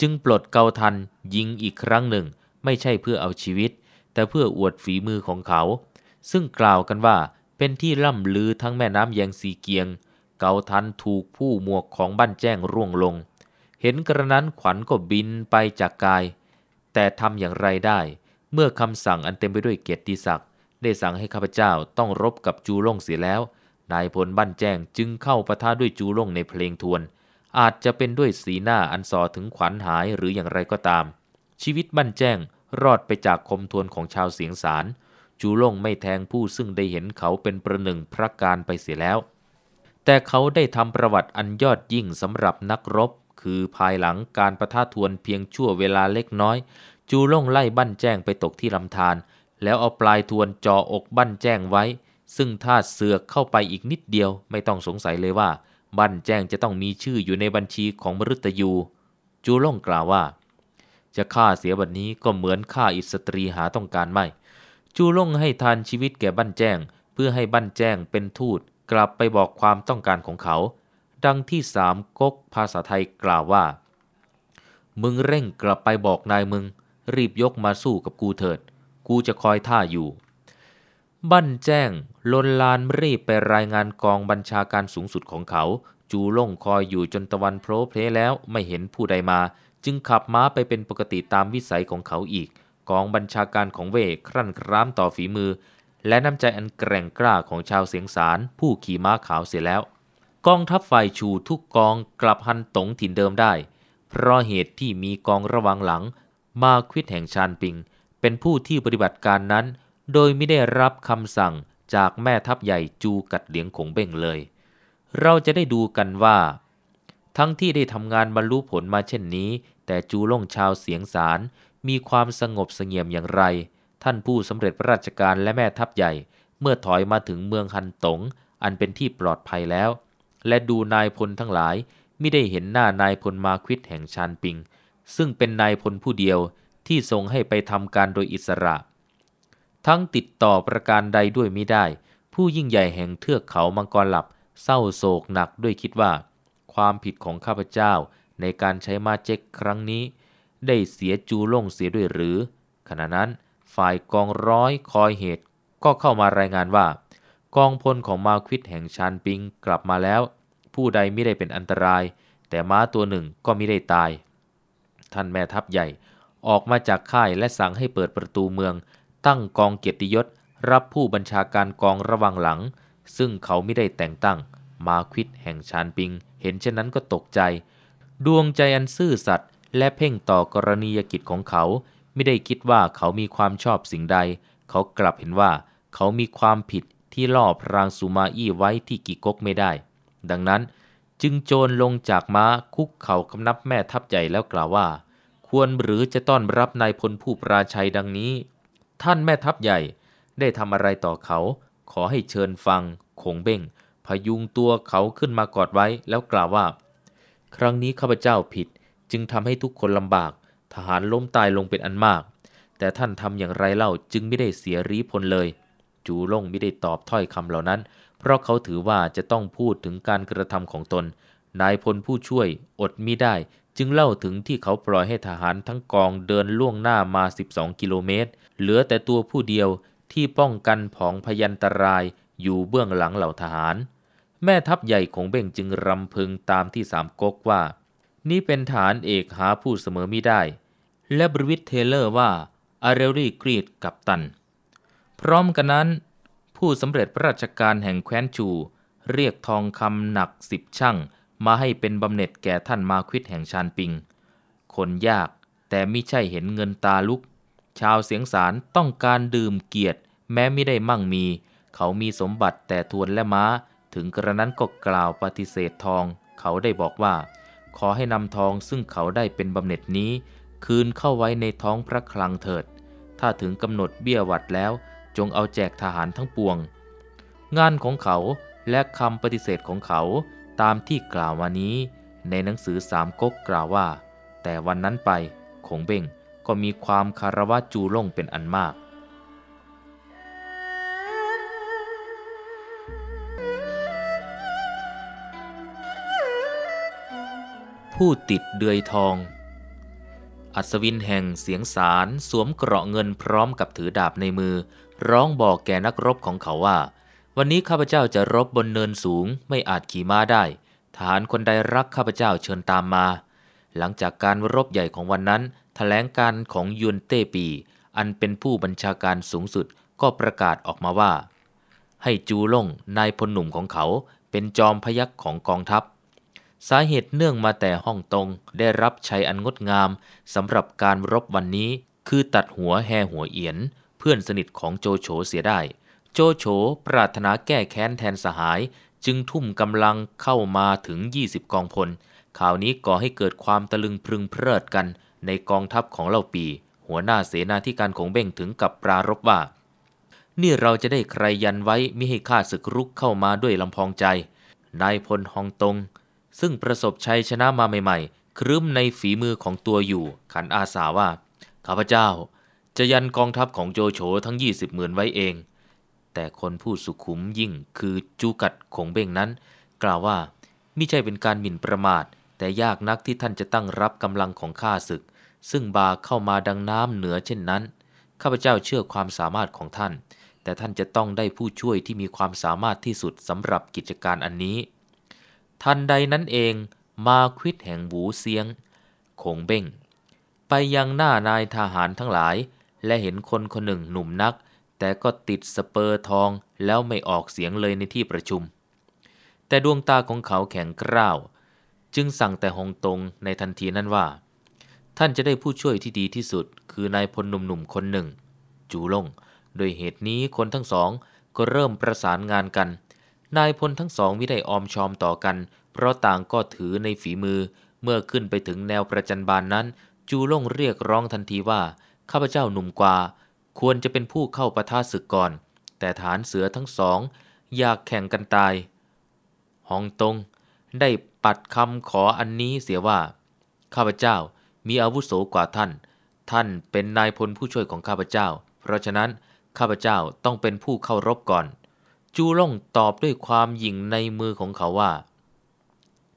S1: จึงปลดเกาทันยิงอีกครั้งหนึ่งไม่ใช่เพื่อเอาชีวิตแต่เพื่ออวดฝีมือของเขา ซึ่งกล่าวกันว่าเป็นที่ล่ำลือทั้งแม่น้ำแยงสีเกียง เกาทันถูกผู้หมวกของบ้านแจ้งร่วงลงเห็นกระนั้นขวัญก็บินไปจากกาย แต่ทำอย่างไรได้ เมื่อคำสั่งอันเต็มไปด้วยเกียรติศักดิ์ ได้สั่งให้ข้าพเจ้าต้องรบกับจูล่งเสียแล้ว นายพลบ้านแจ้งจึงเข้าปะทะด้วยจูล่งในเพลงทวน อาจจะเป็นด้วยสีหน้าอันส่อถึงขวัญหายหรืออย่างไรก็ตาม ชีวิตบ้านแจ้งรอดไปจากคมทวนของชาวเสียงสาร จูล่งไม่แทงผู้ซึ่งได้เห็นเขาเป็นประหนึ่งพระการไปเสียแล้ว แต่เขาได้ทำประวัติอันยอดยิ่งสำหรับนักรบคือภายหลังการประท่าทวนเพียงชั่วเวลาเล็กน้อย จูล่งไล่บั้นแจ้งไปตกที่ลำธารแล้วเอาปลายทวนจ่ออกบั้นแจ้งไว้ ซึ่งถ้าเสือกเข้าไปอีกนิดเดียว ไม่ต้องสงสัยเลยว่า บั้นแจ้งจะต้องมีชื่ออยู่ในบัญชีของมฤตยู จูล่งกล่าวว่า จะฆ่าเสียบัดนนี้ก็เหมือนฆ่าอิสตรีหาต้องการไม่ จูล่งให้ทานชีวิตแก่บั้นแจ้ง เพื่อให้บั้นแจ้งเป็นทูต กลับไปบอกความต้องการของเขาดังที่สามก๊กภาษาไทยกล่าวว่า มึงเร่งกลับไปบอกนายมึง รีบยกมาสู้กับกูเถิด กูจะคอยท่าอยู่ บั้นแจ้ง ลนลานรีบไปรายงานกองบัญชาการสูงสุดของเขา จูล่งคอยอยู่จนตะวันโพลเพลแล้วไม่เห็นผู้ใดมา จึงขับม้าไปเป็นปกติตามวิสัยของเขาอีก กองบัญชาการของเวครั่นครามต่อฝีมือ และน้ำใจอันแกร่งกล้าของชาวเสียงสารผู้ขี่ม้าขาวเสียแล้วกองทัพฝ่ายชูทุกกองกลับหันตงถิ่นเดิมได้ เพราะเหตุที่มีกองระวังหลัง มาควิดแห่งชานปิง เป็นผู้ที่ปฏิบัติการนั้น โดยไม่ได้รับคำสั่งจากแม่ทัพใหญ่จูกัดเหลียงขงเบ่งเลย เราจะได้ดูกันว่า ทั้งที่ได้ทำงานบรรลุผลมาเช่นนี้ แต่จูล่งชาวเสียงสารมีความสงบเสงี่ยมอย่างไร ท่านผู้สำเร็จราชการและแม่ทัพใหญ่ เมื่อถอยมาถึงเมืองฮันตงอันเป็นที่ปลอดภัยแล้วและดูนายพลทั้งหลาย ไม่ได้เห็นหน้านายพลมาควิดแห่งชานปิง ซึ่งเป็นนายพลผู้เดียวที่ทรงให้ไปทำการโดยอิสระ ทั้งติดต่อประการใดด้วยไม่ได้ ผู้ยิ่งใหญ่แห่งเทือกเขามังกรหลับเศร้าโศกหนักด้วยคิดว่า ความผิดของข้าพเจ้าในการใช้มาเจ็กครั้งนี้ ได้เสียจูล่งเสียด้วยหรือ ขณะนั้นฝ่ายกองร้อยคอยเหตุ ก็เข้ามารายงานว่า กองพลของมาควิดแห่งชานปิงกลับมาแล้วผู้ใดไม่ได้เป็นอันตราย แต่ม้าตัวหนึ่งก็ไม่ได้ตาย ท่านแม่ทัพใหญ่ออกมาจากค่ายและสั่งให้เปิดประตูเมือง ตั้งกองเกียรติยศ รับผู้บัญชาการกองระวังหลัง ซึ่งเขาไม่ได้แต่งตั้งมาควิดแห่งชานปิง เห็นเช่นนั้นก็ตกใจ ดวงใจอันซื่อสัตย์และเพ่งต่อกรณียกิจของเขาไม่ได้คิดว่าเขามีความชอบสิ่งใด เขากลับเห็นว่าเขามีความผิดที่ล่อพรางสุมาอี้ไว้ที่กิกกไม่ได้ดังนั้นจึงโจรลงจากม้าคุกเข่ากำนับแม่ทัพใหญ่แล้วกล่าวว่า ควรหรือจะต้อนรับนายพลผู้ปราชัยดังนี้ ท่านแม่ทัพใหญ่ ได้ทำอะไรต่อเขา ขอให้เชิญฟังคงเบ้งพยุงตัวเขาขึ้นมากอดไว้แล้วกล่าวว่า ครั้งนี้ข้าพเจ้าผิดจึงทำให้ทุกคนลำบาก ทหารล้มตายลงเป็นอันมาก แต่ท่านทำอย่างไรเล่าจึงไม่ได้เสียรีพลเลย จูล่งไม่ได้ตอบถ้อยคำเหล่านั้นเพราะเขาถือว่าจะต้องพูดถึงการกระทำของตน นายพลผู้ช่วยอดมิได้ จึงเล่าถึงที่เขาปล่อยให้ทหารทั้งกองเดินล่วงหน้ามา 12 กิโลเมตร เหลือแต่ตัวผู้เดียวที่ป้องกันผองพยันตรายอยู่เบื้องหลังเหล่าทหาร แม่ทัพใหญ่ของเบ่งจึงรำพึงตามที่สามก๊กว่า นี่เป็นฐานเอกหาผู้เสมอมิได้ และบริวิทเทเลอร์ว่าอาเรลลี่กรีดกับตัน พร้อมกันนั้นผู้สำเร็จราชการแห่งแคว้นจูเรียกทองคำหนักสิบช่าง มาให้เป็นบำเหน็จแก่ท่านมาควิดแห่งชานปิง คนยาก แต่ไม่ใช่เห็นเงินตาลุก ชาวเสียงสารต้องการดื่มเกียรติ แม้ไม่ได้มั่งมี เขามีสมบัติแต่ทวนและม้า ถึงกระนั้นก็กล่าวปฏิเสธทอง เขาได้บอกว่า ขอให้นำทองซึ่งเขาได้เป็นบำเหน็จนี้ คืนเข้าไว้ในท้องพระคลังเถิด ถ้าถึงกำหนดเบี้ยวัดแล้วจงเอาแจกทหารทั้งปวง งานของเขาและคำปฏิเสธของเขาตามที่กล่าววานี้ ในหนังสือสามก๊กกล่าวว่า แต่วันนั้นไปคงเบ่งก็มีความคารวะจูล่งเป็นอันมาก ผู้ติดเดือยทอง อัศวินแห่งเสียงสารสวมเกราะเงินพร้อมกับถือดาบในมือร้องบอกแก่นักรบของเขาว่า วันนี้ข้าพเจ้าจะรบบนเนินสูงไม่อาจขี่ม้าได้ทหารคนใดรักข้าพเจ้าเชิญตามมา หลังจากการรบใหญ่ของวันนั้นถแถลงการของยุนเต้ปี อันเป็นผู้บัญชาการสูงสุด ก็ประกาศออกมาว่า ให้จูล่งนายพลหนุ่มของเขา เป็นจอมพยักของกองทัพ สาเหตุเนื่องมาแต่ห้องตรง ได้รับชัยอันงดงามสำหรับการรบวันนี้ คือตัดหัวแ่หัวเอียนเพื่อนสนิทของโจโฉเสียได้ โจโฉปรารถนาแก้แค้นแทนสหาย จึงทุ่มกำลังเข้ามาถึง 20 กองพล ข่าวนี้ก่อให้เกิดความตะลึงพรึงเพลิดกันในกองทัพของเล่าปี หัวหน้าเสนาธิการของเบ่งถึงกับปรารบว่า นี่เราจะได้ใครยันไว้มิให้ข้าศึกรุกเข้ามาด้วยลำพองใจ นายพลฮองตง ซึ่งประสบชัยชนะมาใหม่ๆครึ้มในฝีมือของตัวอยู่ ขันอาสาว่า ข้าพเจ้าจะยันกองทัพของโจโฉทั้งยี่สิบหมื่นไว้เอง แต่คนผู้สุขุมยิ่งคือจูกัดขงเบ่งนั้น กล่าวว่ามิใช่เป็นการหมิ่นประมาท แต่ยากนักที่ท่านจะตั้งรับกำลังของข้าศึก ซึ่งบาเข้ามาดังน้ำเหนือเช่นนั้น ข้าพเจ้าเชื่อความสามารถของท่าน แต่ท่านจะต้องได้ผู้ช่วยที่มีความสามารถที่สุดสำหรับกิจการอันนี้ทันใดนั้นเองมาควิดแห่งหูเสียงคงเบ้งไปยังหน้านายทหารทั้งหลายและเห็นคนคนหนึ่งหนุ่มนัก แต่ก็ติดสเปอร์ทองแล้วไม่ออกเสียงเลยในที่ประชุม แต่ดวงตาของเขาแข็งกร้าวจึงสั่งแต่หงตงในทันทีนั้นว่า ท่านจะได้ผู้ช่วยที่ดีที่สุด คือนายพลหนุ่มๆ คนหนึ่ง จูลงโดยเหตุนี้คนทั้งสองก็เริ่มประสานงานกัน นายพลทั้งสองวิ่ได้ออมชอมต่อกัน เพราะต่างก็ถือในฝีมือ เมื่อขึ้นไปถึงแนวประจันบานนั้น จูลงเรียกร้องทันทีว่าข้าพเจ้าหนุ่มกว่า ควรจะเป็นผู้เข้าประท่าศึกก่อน แต่ฐานเสือทั้งสอง อยากแข่งกันตายฮองตงได้ปัดคำขออันนี้เสียว่า ข้าพเจ้ามีอาวุโสกว่าท่าน ท่านเป็นนายพลผู้ช่วยของข้าพเจ้า เพราะฉะนั้นข้าพเจ้าต้องเป็นผู้เข้ารบก่อน จูล่งตอบด้วยความหยิ่งในมือของเขาว่า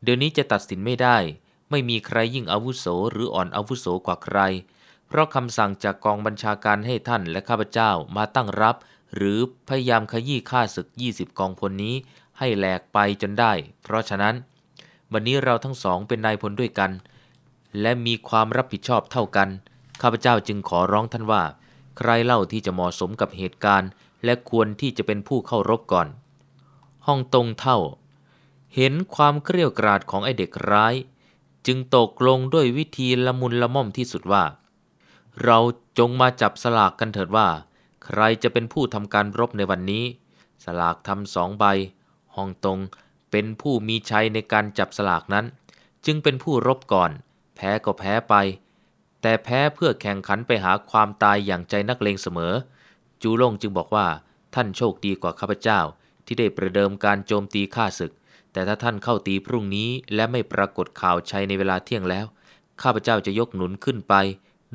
S1: เดี๋ยวนี้จะตัดสินไม่ได้ไม่มีใครยิ่งอาวุโสหรืออ่อนอาวุโสกว่าใครเพราะคำสั่งจากกองบัญชาการให้ท่านและข้าพเจ้ามาตั้งรับ หรือพยายามขยี้ข้าศึก 20 กองพลนี้ให้แหลกไปจนได้ เพราะฉะนั้น วันนี้เราทั้งสองเป็นนายพลด้วยกัน และมีความรับผิดชอบเท่ากันข้าพเจ้าจึงขอร้องท่านว่า ใครเล่าที่จะเหมาะสมกับเหตุการณ์ และควรที่จะเป็นผู้เข้ารบก่อน ห้องตรงเท่า เห็นความเครียดกราดของไอเด็กร้าย จึงตกลงด้วยวิธีละมุนละม่อมที่สุดว่าเราจงมาจับสลากกันเถิดว่า ใครจะเป็นผู้ทำการรบในวันนี้ สลากทำสองใบฮองตงเป็นผู้มีชัยในการจับสลากนั้น จึงเป็นผู้รบก่อน แพ้ก็แพ้ไป แต่แพ้เพื่อแข่งขันไปหาความตายอย่างใจนักเลงเสมอ จูลงจึงบอกว่าท่านโชคดีกว่าข้าพเจ้า ที่ได้ประเดิมการโจมตีข้าศึก แต่ถ้าท่านเข้าตีพรุ่งนี้ และไม่ปรากฏข่าวชัยในเวลาเที่ยงแล้ว ข้าพเจ้าจะยกหนุนขึ้นไป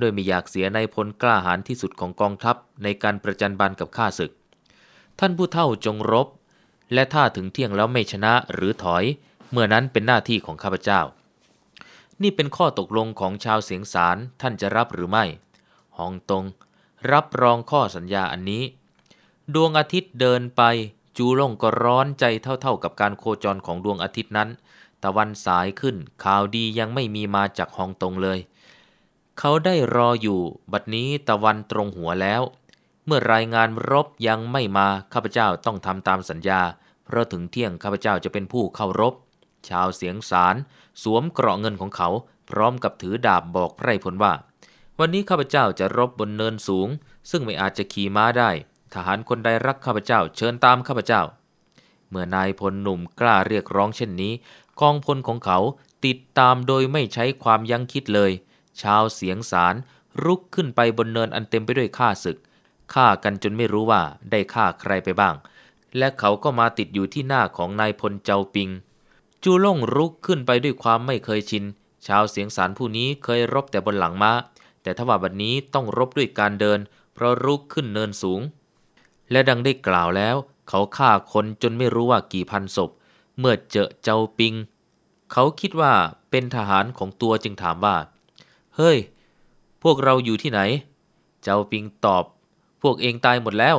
S1: ด้วยไม่อยากเสียในพลกล้าหาญที่สุดของกองทัพในการประจันบันกับข้าศึก ท่านผู้เท่าจงรบ และถ้าถึงเที่ยงแล้วไม่ชนะหรือถอย เมื่อนั้นเป็นหน้าที่ของข้าพเจ้า นี่เป็นข้อตกลงของชาวเสียงสารท่านจะรับหรือไม่ฮองตง รับรองข้อสัญญาอันนี้ ดวงอาทิตย์เดินไปจูลงก็ร้อนใจเท่าๆกับการโคจรของดวงอาทิตย์นั้น ตะวันสายขึ้นข่าวดียังไม่มีมาจากฮองตงเลยเขาได้รออยู่บัดนี้ตะวันตรงหัวแล้ว เมื่อรายงานรบยังไม่มา ข้าพเจ้าต้องทำตามสัญญา เพราะถึงเที่ยง ข้าพเจ้าจะเป็นผู้เข้ารบ ชาวเสียงสารสวมเกราะเงินของเขา พร้อมกับถือดาบบอกไพร่พลว่า วันนี้ข้าพเจ้าจะรบบนเนินสูง ซึ่งไม่อาจจะขี่ม้าได้ ทหารคนใดรักข้าพเจ้าเชิญตามข้าพเจ้า เมื่อนายพลหนุ่มกล้าเรียกร้องเช่นนี้กองพลของเขาติดตามโดยไม่ใช้ความยั้งคิดเลยชาวเสียงสารรุกขึ้นไปบนเนินอันเต็มไปด้วยข้าศึกฆ่ากันจนไม่รู้ว่าได้ฆ่าใครไปบ้าง และเขาก็มาติดอยู่ที่หน้าของนายพลเจ้าปิง จูล่งรุกขึ้นไปด้วยความไม่เคยชิน ชาวเสียงสารผู้นี้เคยรบแต่บนหลังมา้าแต่ทว่าบัดนนี้ต้องรบด้วยการเดิน เพราะรุกขึ้นเนินสูง และดังได้กล่าวแล้ว เขาฆ่าคนจนไม่รู้ว่ากี่พันศพ เมื่อเจอเจ้าปิง เขาคิดว่าเป็นทหารของตัวจึงถามว่าเฮ้ย พวกเราอยู่ที่ไหน เจ้าปิงตอบ พวกเองตายหมดแล้ว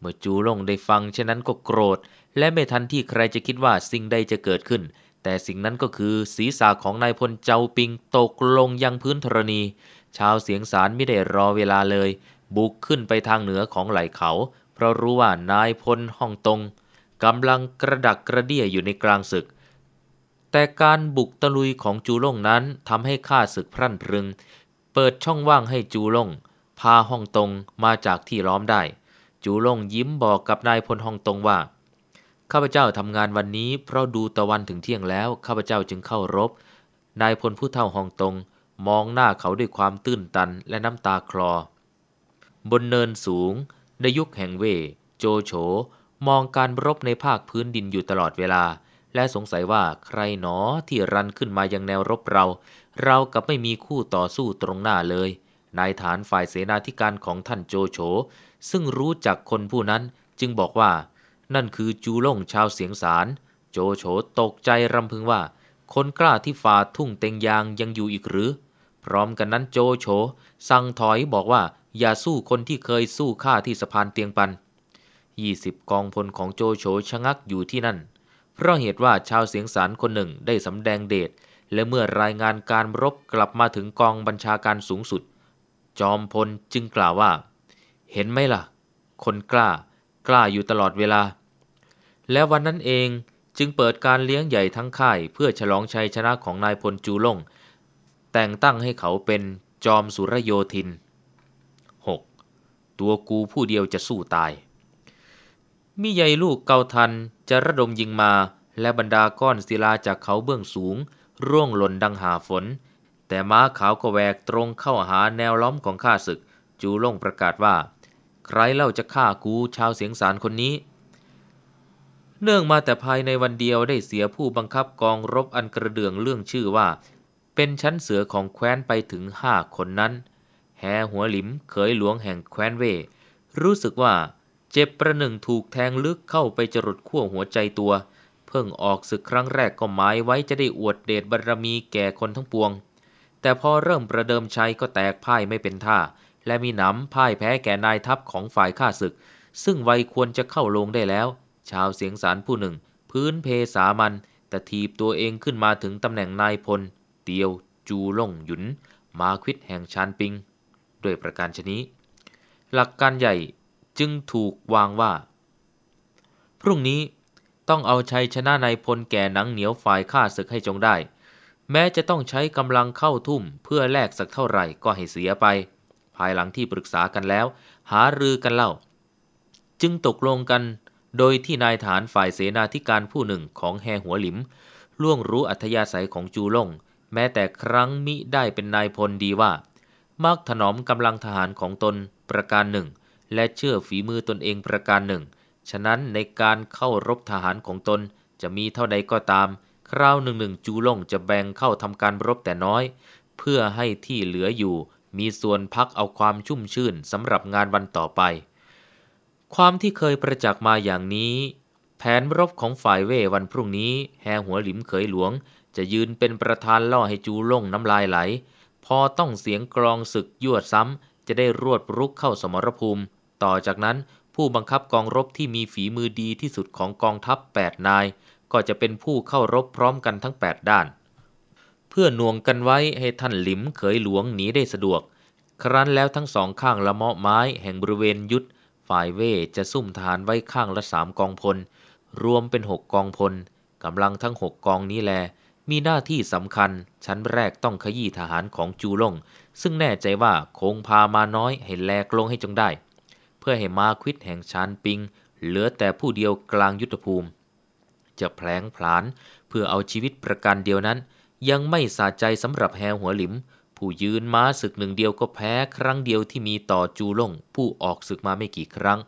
S1: เมื่อจูลงได้ฟังเช่นนั้นก็โกรธ และไม่ทันที่ใครจะคิดว่าสิ่งใดจะเกิดขึ้น แต่สิ่งนั้นก็คือศีรษะของนายพลเจ้าปิงตกลงยังพื้นธรณี ชาวเสียงสารไม่ได้รอเวลาเลย บุกขึ้นไปทางเหนือของไหล่เขา เพราะรู้ว่านายพลฮ่องตงกำลังกระดักกระเดี่ยอยู่ในกลางศึกแต่การบุกตะลุยของจูล่งนั้นทำให้ข้าศึกพรั่นพรึง เปิดช่องว่างให้จูล่งพาฮ่องตงมาจากที่ล้อมได้ จูล่งยิ้มบอกกับนายพลฮ่องตงว่า ข้าพเจ้าทำงานวันนี้เพราะดูตะวันถึงเที่ยงแล้วข้าพเจ้าจึงเข้ารบ นายพลผู้เท่าฮ่องตงมองหน้าเขาด้วยความตื้นตันและน้ำตาคลอ บนเนินสูงในยุคแห่งเว โจโฉมองการรบในภาคพื้นดินอยู่ตลอดเวลาและสงสัยว่าใครหนอที่รันขึ้นมายังแนวรบเรา เรากับไม่มีคู่ต่อสู้ตรงหน้าเลย นายฐานฝ่ายเสนาธิการของท่านโจโฉซึ่งรู้จักคนผู้นั้นจึงบอกว่านั่นคือจูล่งชาวเสียงสารโจโฉตกใจรำพึงว่า คนกล้าที่ฝ่าทุ่งเต็งยางยังอยู่อีกหรือ พร้อมกันนั้น โจโฉสั่งถอยบอกว่า อย่าสู้คนที่เคยสู้ข้าที่สะพานเตียงปัน 20 กองพลของโจโฉชะงักอยู่ที่นั่นเพราะเหตุว่าชาวเสียงสารคนหนึ่งได้สำแดงเดช และเมื่อรายงานการรบกลับมาถึงกองบัญชาการสูงสุด จอมพลจึงกล่าวว่า เห็นไหมล่ะ คนกล้า กล้าอยู่ตลอดเวลา และวันนั้นเองจึงเปิดการเลี้ยงใหญ่ทั้งค่าย เพื่อฉลองชัยชนะของนายพลจูล่ง แต่งตั้งให้เขาเป็นจอมสุรโยธิน 6. ตัวกูผู้เดียวจะสู้ตายมิใยลูกเกาทันจะระดมยิงมา และบรรดาก้อนศิลาจากเขาเบื้องสูง ร่วงหล่นดังหาฝน แต่ม้าขาวก็แวกตรงเข้าหาแนวล้อมของข้าศึก จูล่งประกาศว่า ใครเล่าจะฆ่ากูชาวเสียงสารคนนี้ เนื่องมาแต่ภายในวันเดียวได้เสียผู้บังคับกองรบอันกระเดื่องเรื่องชื่อว่า เป็นชั้นเสือของแคว้นไปถึงห้าคนนั้นแหหัวหลิมเขยหลวงแห่งแคว้นเวรู้สึกว่าเจ็บประหนึ่งถูกแทงลึกเข้าไปจรดขั้วหัวใจตัว เพิ่งออกศึกครั้งแรกก็หมายไว้จะได้อวดเดชบารรมีแก่คนทั้งปวง แต่พอเริ่มประเดิมชัยก็แตกพ่ายไม่เป็นท่า และมีหนำพ่ายแพ้แก่นายทัพของฝ่ายข้าศึก ซึ่งวัยควรจะเข้าลงได้แล้ว ชาวเสียงสารผู้หนึ่ง พื้นเพสามัน แต่ทีบตัวเองขึ้นมาถึงตำแหน่งนายพล เตียว จูล่งหยุน มาควิดแห่งชานปิง ด้วยประการชนี้หลักการใหญ่จึงถูกวางว่า พรุ่งนี้ต้องเอาชัยชนะนายพลแก่หนังเหนียวฝ่ายข้าศึกให้จงได้ แม้จะต้องใช้กำลังเข้าทุ่มเพื่อแลกสักเท่าไหร่ก็ให้เสียไป ภายหลังที่ปรึกษากันแล้วหารือกันเล่า จึงตกลงกัน โดยที่นายฐานฝ่ายเสนาธิการผู้หนึ่งของแฮหัวหลิมล่วงรู้อัธยาศัยของจูลงแม้แต่ครั้งมิได้เป็นนายพลดีว่ามักถนอมกำลังทหารของตนประการหนึ่งและเชื่อฝีมือตนเองประการหนึ่ง ฉะนั้นในการเข้ารบทหารของตนจะมีเท่าใดก็ตาม คราวหนึ่งหนึ่งจูล่งจะแบ่งเข้าทำการรบแต่น้อย เพื่อให้ที่เหลืออยู่ มีส่วนพักเอาความชุ่มชื่นสำหรับงานวันต่อไป ความที่เคยประจักษ์มาอย่างนี้ แผนรบของฝ่ายเว่วันพรุ่งนี้แฮหัวหลิมเขยหลวง จะยืนเป็นประธานล่อให้จูล่งน้ำลายไหล พอต้องเสียงกรองศึกยวดซ้ำจะได้รวดรุกเข้าสมรภูมิต่อจากนั้นผู้บังคับกองรบที่มีฝีมือดีที่สุดของกองทัพ8นายก็จะเป็นผู้เข้ารบพร้อมกันทั้ง 8 ด้าน เพื่อน่วงกันไว้ให้ท่านหลิมเขยหลวงหนีได้สะดวก ครั้นแล้วทั้งสองข้างละเมาะไม้แห่งบริเวณยุทธฝ่ายเวจะซุ่มฐานไว้ข้างละสามกองพล รวมเป็นหกกองพลกำลังทั้งหกกองนี้แล มีหน้าที่สำคัญชั้นแรกต้องขยี้ทหารของจูลงซึ่งแน่ใจว่าคงพามาน้อยให้แลกลงให้จงได้เพื่อให้มาควิดแห่งชานปิง เหลือแต่ผู้เดียวกลางยุทธภูมิ จะแผลงผลาญเพื่อเอาชีวิตประกันเดียวนั้น ยังไม่สาใจสำหรับแฮวหัวหลิม ผู้ยืนม้าศึกหนึ่งเดียวก็แพ้ครั้งเดียวที่มีต่อจูล่งผู้ออกศึกมาไม่กี่ครั้ง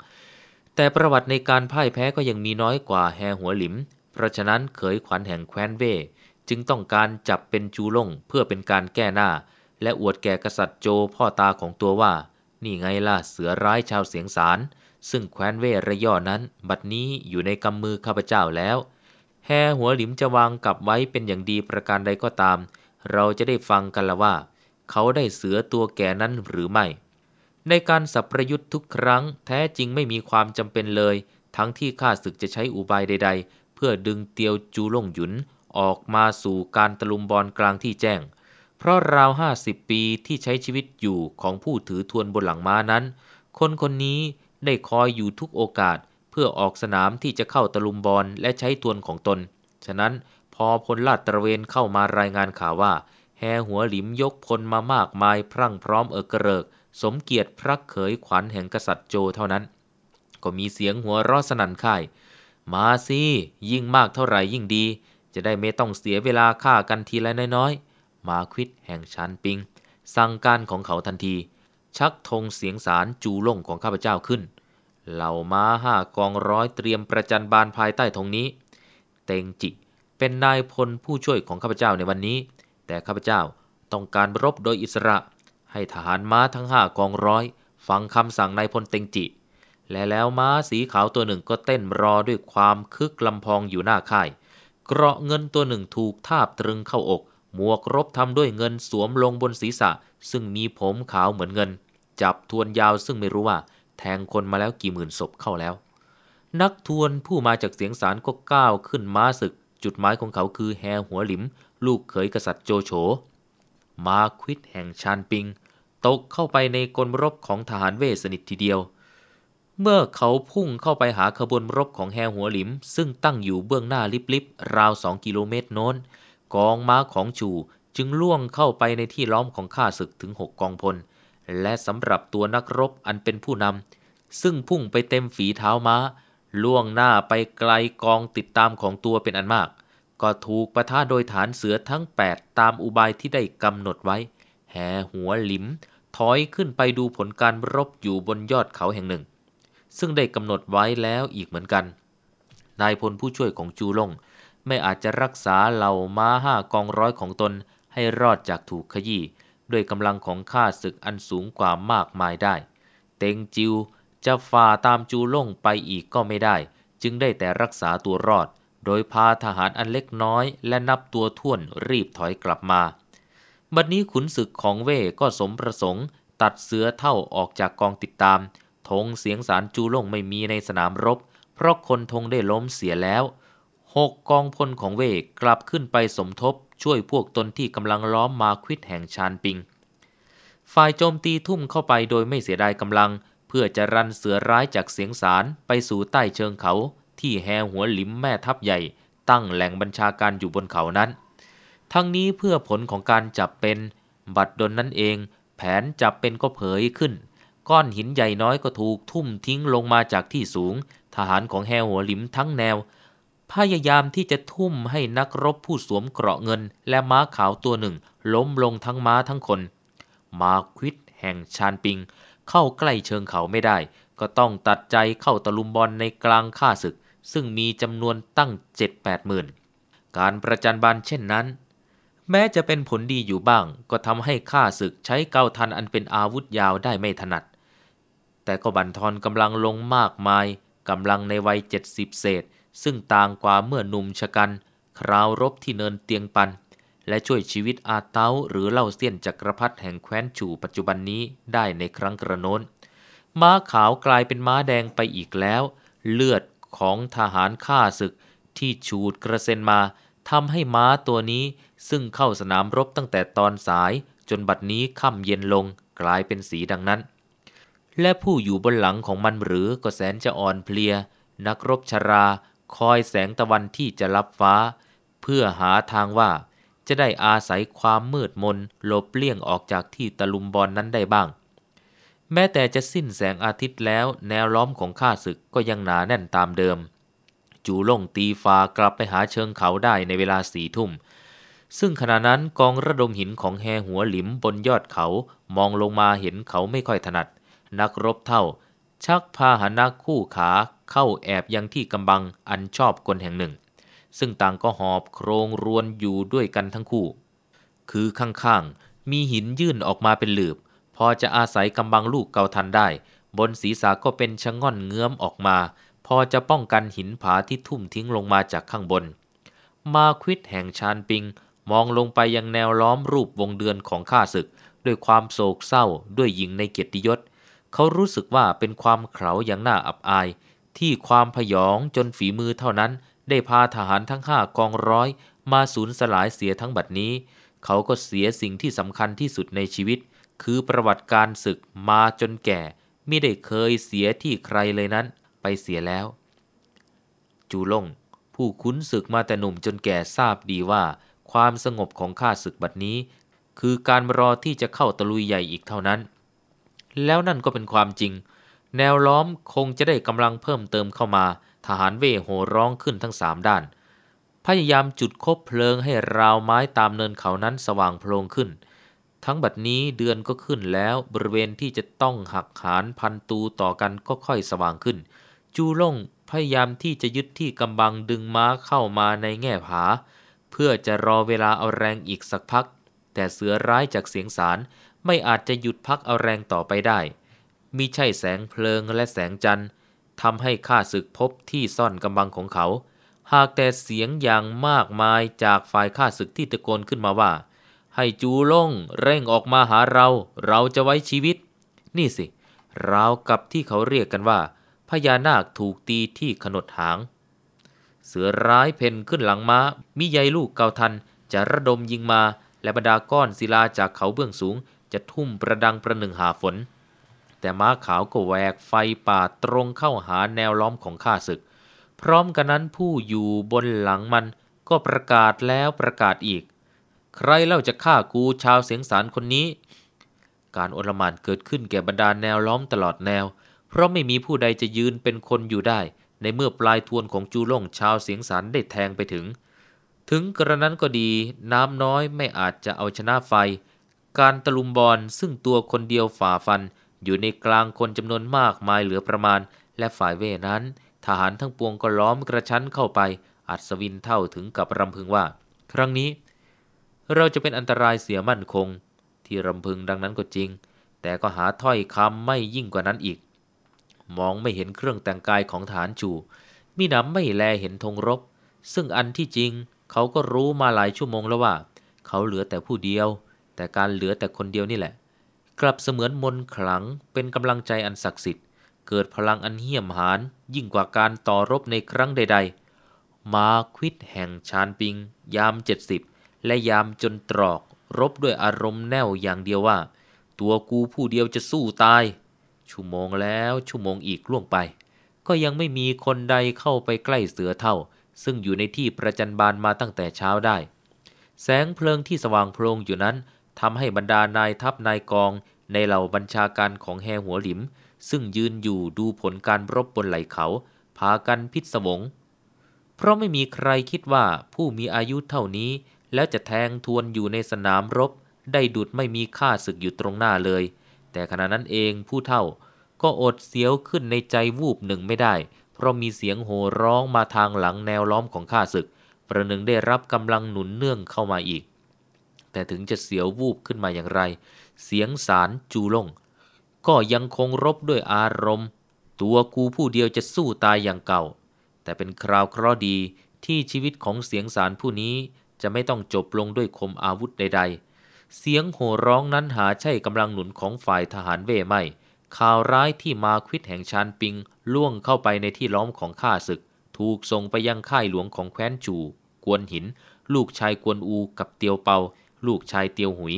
S1: แต่ประวัติในการพ่ายแพ้ก็ยังมีน้อยกว่าแฮหัวหลิมเพราะฉะนั้นเขยขวัญแห่งแคว้นเว่จึงต้องการจับเป็นจูล่งเพื่อเป็นการแก้หน้า และอวดแก่กษัตริย์โจพ่อตาของตัวว่านี่ไงล่ะ เสือร้ายชาวเสียงสาร ซึ่งแคว้นเวระย่อนั้น บัดนี้อยู่ในกำมือข้าพเจ้าแล้ว แห่หัวหลิมจะวางกลับไว้เป็นอย่างดีประการใดก็ตาม เราจะได้ฟังกันละว่า เขาได้เสือตัวแก่นั้นหรือไม่ ในการสับประยุทธ์ทุกครั้ง แท้จริงไม่มีความจำเป็นเลย ทั้งที่ข้าศึกจะใช้อุบายใดๆ เพื่อดึงเตียวจูล่งหยุน ออกมาสู่การตะลุมบอลกลางที่แจ้งเพราะราวห้าสิบปีที่ใช้ชีวิตอยู่ของผู้ถือทวนบนหลังม้านั้น คนคนนี้ได้คอยอยู่ทุกโอกาสเพื่อออกสนามที่จะเข้าตะลุมบอลและใช้ทวนของตน ฉะนั้นพอพลลาดตระเวนเข้ามารายงานข่าวว่า แห่หัวหลิมยกพลมามากมายพรั่งพร้อมเอกเริก สมเกียรติพระเขยขวัญแห่งกษัตริย์โจเท่านั้น ก็มีเสียงหัวร้อสนั่นค่ายมาสิยิ่งมากเท่าไหร่ยิ่งดี จะได้ไม่ต้องเสียเวลาฆ่ากันทีละน้อยมาควิดแห่งชานปิงสั่งการของเขาทันที ชักธงเสียงสารจูล่งของข้าพเจ้าขึ้น เหล่าม้าห้ากองร้อยเตรียมประจันบานภายใต้ธงนี้ เตงจิ เป็นนายพลผู้ช่วยของข้าพเจ้าในวันนี้ แต่ข้าพเจ้าต้องการรบโดยอิสระ ให้ทหารม้าทั้งห้ากองร้อยฟังคำสั่งนายพลเตงจิ และแล้วม้าสีขาวตัวหนึ่งก็เต้นรอด้วยความคึกลำพองอยู่หน้าค่ายเกราะเงินตัวหนึ่งถูกทาบตรึงเข้าอกหมวกรบทำด้วยเงินสวมลงบนศีรษะ ซึ่งมีผมขาวเหมือนเงิน จับทวนยาวซึ่งไม่รู้ว่า แทงคนมาแล้วกี่หมื่นศพเข้าแล้ว นักทวนผู้มาจากเสียงสารก็ก้าวขึ้นม้าศึก จุดหมายของเขาคือแฮหัวหลิม ลูกเขยกษัตริย์โจโฉ มาควิดแห่งชานปิง ตกเข้าไปในกลรบของทหารเวสนิททีเดียว เมื่อเขาพุ่งเข้าไปหาขบวนรบของแฮหัวหลิม ซึ่งตั้งอยู่เบื้องหน้าลิบๆ ราวสองกิโลเมตรโน้นกองม้าของชูจึงล่วงเข้าไปในที่ล้อมของข้าศึกถึงหกกองพล และสำหรับตัวนักรบอันเป็นผู้นำซึ่งพุ่งไปเต็มฝีเท้าม้า ล่วงหน้าไปไกลกองติดตามของตัวเป็นอันมาก ก็ถูกประท่าโดยฐานเสือทั้ง 8 ตามอุบายที่ได้กำหนดไว้ แห่หัวหลิม ถอยขึ้นไปดูผลการรบอยู่บนยอดเขาแห่งหนึ่ง ซึ่งได้กำหนดไว้แล้วอีกเหมือนกัน นายพลผู้ช่วยของจูลงไม่อาจจะรักษาเหล่าม้าห้ากองร้อยของตนให้รอดจากถูกขยี้ด้วยกำลังของข้าศึกอันสูงกว่ามากมายได้ เต็งจิวจะฝ่าตามจูล่งไปอีกก็ไม่ได้ จึงได้แต่รักษาตัวรอด โดยพาทหารอันเล็กน้อย และนับตัวท่วนรีบถอยกลับมา บัดนนี้ขุนศึกของเว่ก็สมประสงค์ ตัดเสือเท่าออกจากกองติดตามธงเสียงสารจูล่งไม่มีในสนามรบ เพราะคนธงได้ล้มเสียแล้วหกกองพลของเวกกลับขึ้นไปสมทบช่วยพวกตนที่กำลังล้อมมาควิดแห่งชานปิง ฝ่ายโจมตีทุ่มเข้าไปโดยไม่เสียดายกำลังเพื่อจะรันเสือร้ายจากเสียงสารไปสู่ใต้เชิงเขาที่แหหัวหลิมแม่ทัพใหญ่ตั้งแหล่งบัญชาการอยู่บนเขานั้น ทั้งนี้เพื่อผลของการจับเป็นบัตรดนนั่นเองแผนจับเป็นก็เผยขึ้นก้อนหินใหญ่น้อยก็ถูกทุ่มทิ้งลงมาจากที่สูงทหารของแหหัวหลิมทั้งแนวพยายามที่จะทุ่มให้นักรบผู้สวมเกราะเงิน และม้าขาวตัวหนึ่ง ล้มลงทั้งม้าทั้งคน มาควิดแห่งชานปิง เข้าใกล้เชิงเขาไม่ได้ ก็ต้องตัดใจเข้าตะลุมบอลในกลางข้าศึก ซึ่งมีจำนวนตั้งเจ็ดแปดหมื่น การประจันบานเช่นนั้น แม้จะเป็นผลดีอยู่บ้าง ก็ทำให้ข้าศึกใช้เกาทันอันเป็นอาวุธยาวได้ไม่ถนัด แต่ก็บันทอนกำลังลงมากมายกำลังในวัยเจ็ดสิบเศษซึ่งต่างกว่าเมื่อหนุ่มชะกัน คราวรบที่เนินเตียงปัน และช่วยชีวิตอาเต้าหรือเล่าเสี้ยนจักรพรรดิแห่งแคว้นฉู่ปัจจุบันนี้ได้ในครั้งกระโน้นม้าขาวกลายเป็นม้าแดงไปอีกแล้ว เลือดของทหารข้าศึกที่ฉูดกระเซ็นมาทำให้ม้าตัวนี้ซึ่งเข้าสนามรบตั้งแต่ตอนสาย จนบัดนี้ค่ำเย็นลงกลายเป็นสีดังนั้น และผู้อยู่บนหลังของมันหรือก็แสนจะอ่อนเพลีย นักรบชราคอยแสงตะวันที่จะรับฟ้า เพื่อหาทางว่า จะได้อาศัยความมืดมนหลบเลี่ยงออกจากที่ตะลุมบอลนนั้นได้บ้าง แม้แต่จะสิ้นแสงอาทิตย์แล้ว แนวล้อมของข้าศึกก็ยังหนาแน่นตามเดิม จูล่งตีฟ้ากลับไปหาเชิงเขาได้ในเวลาสี่ทุ่ม ซึ่งขณะนั้นกองระดมหินของแฮหัวหลิมบนยอดเขามองลงมาเห็นเขาไม่ค่อยถนัด นักรบเท่าชักพาหนะคู่ขาเข้าแอบยังที่กำบังอันชอบกลแห่งหนึ่ง ซึ่งต่างก็หอบโครงรวนอยู่ด้วยกันทั้งคู่ คือข้างๆมีหินยื่นออกมาเป็นหลืบ พอจะอาศัยกำบังลูกเกาทันได้ บนศีรษะก็เป็นชะง่อนเงื้อมออกมาพอจะป้องกันหินผาที่ทุ่มทิ้งลงมาจากข้างบน มาควิดแห่งชานปิงมองลงไปยังแนวล้อมรูปวงเดือนของข้าศึกด้วยความโศกเศร้าด้วยหญิงในเกียรติยศเขารู้สึกว่าเป็นความเขลาอย่างน่าอับอาย ที่ความพยองจนฝีมือเท่านั้น ได้พาทหารทั้งห้ากองร้อยมาสูญสลายเสียทั้งบัดนี้ เขาก็เสียสิ่งที่สำคัญที่สุดในชีวิต คือประวัติการศึกมาจนแก่ไม่ได้เคยเสียที่ใครเลยนั้น ไปเสียแล้ว จูลงผู้คุ้นศึกมาแต่หนุ่มจนแก่ทราบดีว่า ความสงบของข้าศึกบัดนี้ คือการรอที่จะเข้าตะลุยใหญ่อีกเท่านั้นแล้วนั่นก็เป็นความจริง แนวล้อมคงจะได้กำลังเพิ่มเติมเข้ามาทหารเวโห่ร้องขึ้นทั้งสามด้าน พยายามจุดคบเพลิงให้ราวไม้ตามเนินเขานั้นสว่างโพลงขึ้น ทั้งบัดนี้เดือนก็ขึ้นแล้วบริเวณที่จะต้องหักหานพันตูต่อกันก็ค่อยสว่างขึ้น จูล่งพยายามที่จะยึดที่กำบังดึงม้าเข้ามาในแง่ผาเพื่อจะรอเวลาเอาแรงอีกสักพัก แต่เสือร้ายจากเสียงสารไม่อาจจะหยุดพักเอาแรงต่อไปได้ มิใช่แสงเพลิงและแสงจันทร์ทำให้ข้าศึกพบที่ซ่อนกำบังของเขา หากแต่เสียงอย่างมากมายจากฝ่ายข้าศึกที่ตะโกนขึ้นมาว่า ให้จูล่งเร่งออกมาหาเรา เราจะไว้ชีวิต นี่สิ ราวกับที่เขาเรียกกันว่า พญานาคถูกตีที่ขนดหาง เสือร้ายเพ่นขึ้นหลังมา้ามิใยลูกเกาทัน จะระดมยิงมา และบรรดาก้อนศิลาจากเขาเบื้องสูงจะทุ่มประดังประหนึ่งหาฝน แต่ม้าขาวก็แหวกไฟป่าตรงเข้าหาแนวล้อมของข้าศึกพร้อมกันนั้นผู้อยู่บนหลังมัน ก็ประกาศแล้วประกาศอีก ใครเล่าจะฆ่ากูชาวเสียงสารคนนี้ การอลมานเกิดขึ้นแก่บรรดาแนวล้อมตลอดแนว เพราะไม่มีผู้ใดจะยืนเป็นคนอยู่ได้ ในเมื่อปลายทวนของจูล่งชาวเสียงสารได้แทงไปถึง ถึงกระนั้นก็ดี น้ำน้อยไม่อาจจะเอาชนะไฟการตะลุมบอลซึ่งตัวคนเดียวฝ่าฟันอยู่ในกลางคนจำนวนมากมายเหลือประมาณ และฝ่ายเวนั้น ทหารทั้งปวงก็ล้อมกระชั้นเข้าไปอัศวินเท่าถึงกับรำพึงว่า ครั้งนี้เราจะเป็นอันตรายเสียมั่นคง ที่รำพึงดังนั้นก็จริง แต่ก็หาถ้อยคำไม่ยิ่งกว่านั้นอีก มองไม่เห็นเครื่องแต่งกายของฐานจูมีน้ำไม่แลเห็นธงรบ ซึ่งอันที่จริง เขาก็รู้มาหลายชั่วโมงแล้วว่า เขาเหลือแต่ผู้เดียวแต่การเหลือแต่คนเดียวนี่แหละ กลับเสมือนมนขลังเป็นกำลังใจอันศักดิ์สิทธิ์เกิดพลังอันเหี้ยมหานยิ่งกว่าการต่อรบในครั้งใดๆ มาควิดแห่งชานปิง ยามเจ็ดสิบและยามจนตรอก รบด้วยอารมณ์แน่วอย่างเดียวว่า ตัวกูผู้เดียวจะสู้ตายชั่วโมงแล้วชั่วโมงอีกล่วงไป ก็ยังไม่มีคนใดเข้าไปใกล้เสือเท่า ซึ่งอยู่ในที่ประจันบานมาตั้งแต่เช้าได้ แสงเพลิงที่สว่างโพลงอยู่นั้นทำให้บรรดานายทัพนายกองในเหล่าบัญชาการของแฮหัวหลิม ซึ่งยืนอยู่ดูผลการรบบนไหล่เขา พากันพิศวงเพราะไม่มีใครคิดว่าผู้มีอายุเท่านี้ แล้วจะแทงทวนอยู่ในสนามรบ ได้ดุดไม่มีค่าศึกอยู่ตรงหน้าเลย แต่ขณะนั้นเองผู้เท่าก็อดเสียวขึ้นในใจวูบหนึ่งไม่ได้ เพราะมีเสียงโห่ร้องมาทางหลังแนวล้อมของข้าศึก ประหนึ่งได้รับกำลังหนุนเนื่องเข้ามาอีกแต่ถึงจะเสียววูบขึ้นมาอย่างไร เสียงสารจูลงก็ยังคงรบด้วยอารมณ์ ตัวกูผู้เดียวจะสู้ตายอย่างเก่า แต่เป็นคราวเคราะดีที่ชีวิตของเสียงสารผู้นี้จะไม่ต้องจบลงด้วยคมอาวุธใด ๆ เสียงโห่ร้องนั้นหาใช่กำลังหนุนของฝ่ายทหารเว่ไม่ ข่าวร้ายที่มาควิดแห่งชานปิงล่วงเข้าไปในที่ล้อมของข้าศึก ถูกส่งไปยังค่ายหลวงของแคว้นจู กวนหิน ลูกชายกวนอูกับเตียวเปาลูกชายเตียวหุย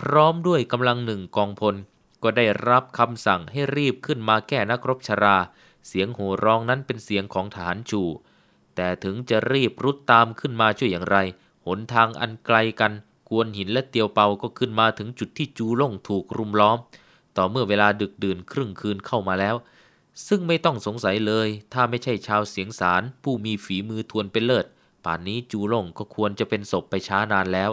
S1: พร้อมด้วยกำลังหนึ่งกองพล ก็ได้รับคำสั่งให้รีบขึ้นมาแก้นักรบชรา เสียงโห่ร้องนั้นเป็นเสียงของฐานจูแต่ถึงจะรีบรุดตามขึ้นมาช่วยอย่างไร หนทางอันไกลกัน กวนหินและเตียวเปาก็ขึ้นมาถึงจุดที่จูล่งถูกรุมล้อม ต่อเมื่อเวลาดึกดื่นครึ่งคืนเข้ามาแล้ว ซึ่งไม่ต้องสงสัยเลย ถ้าไม่ใช่ชาวเสียงสารผู้มีฝีมือทวนเป็นเลิศ ป่านนี้จูล่งก็ควรจะเป็นศพไปช้านานแล้ว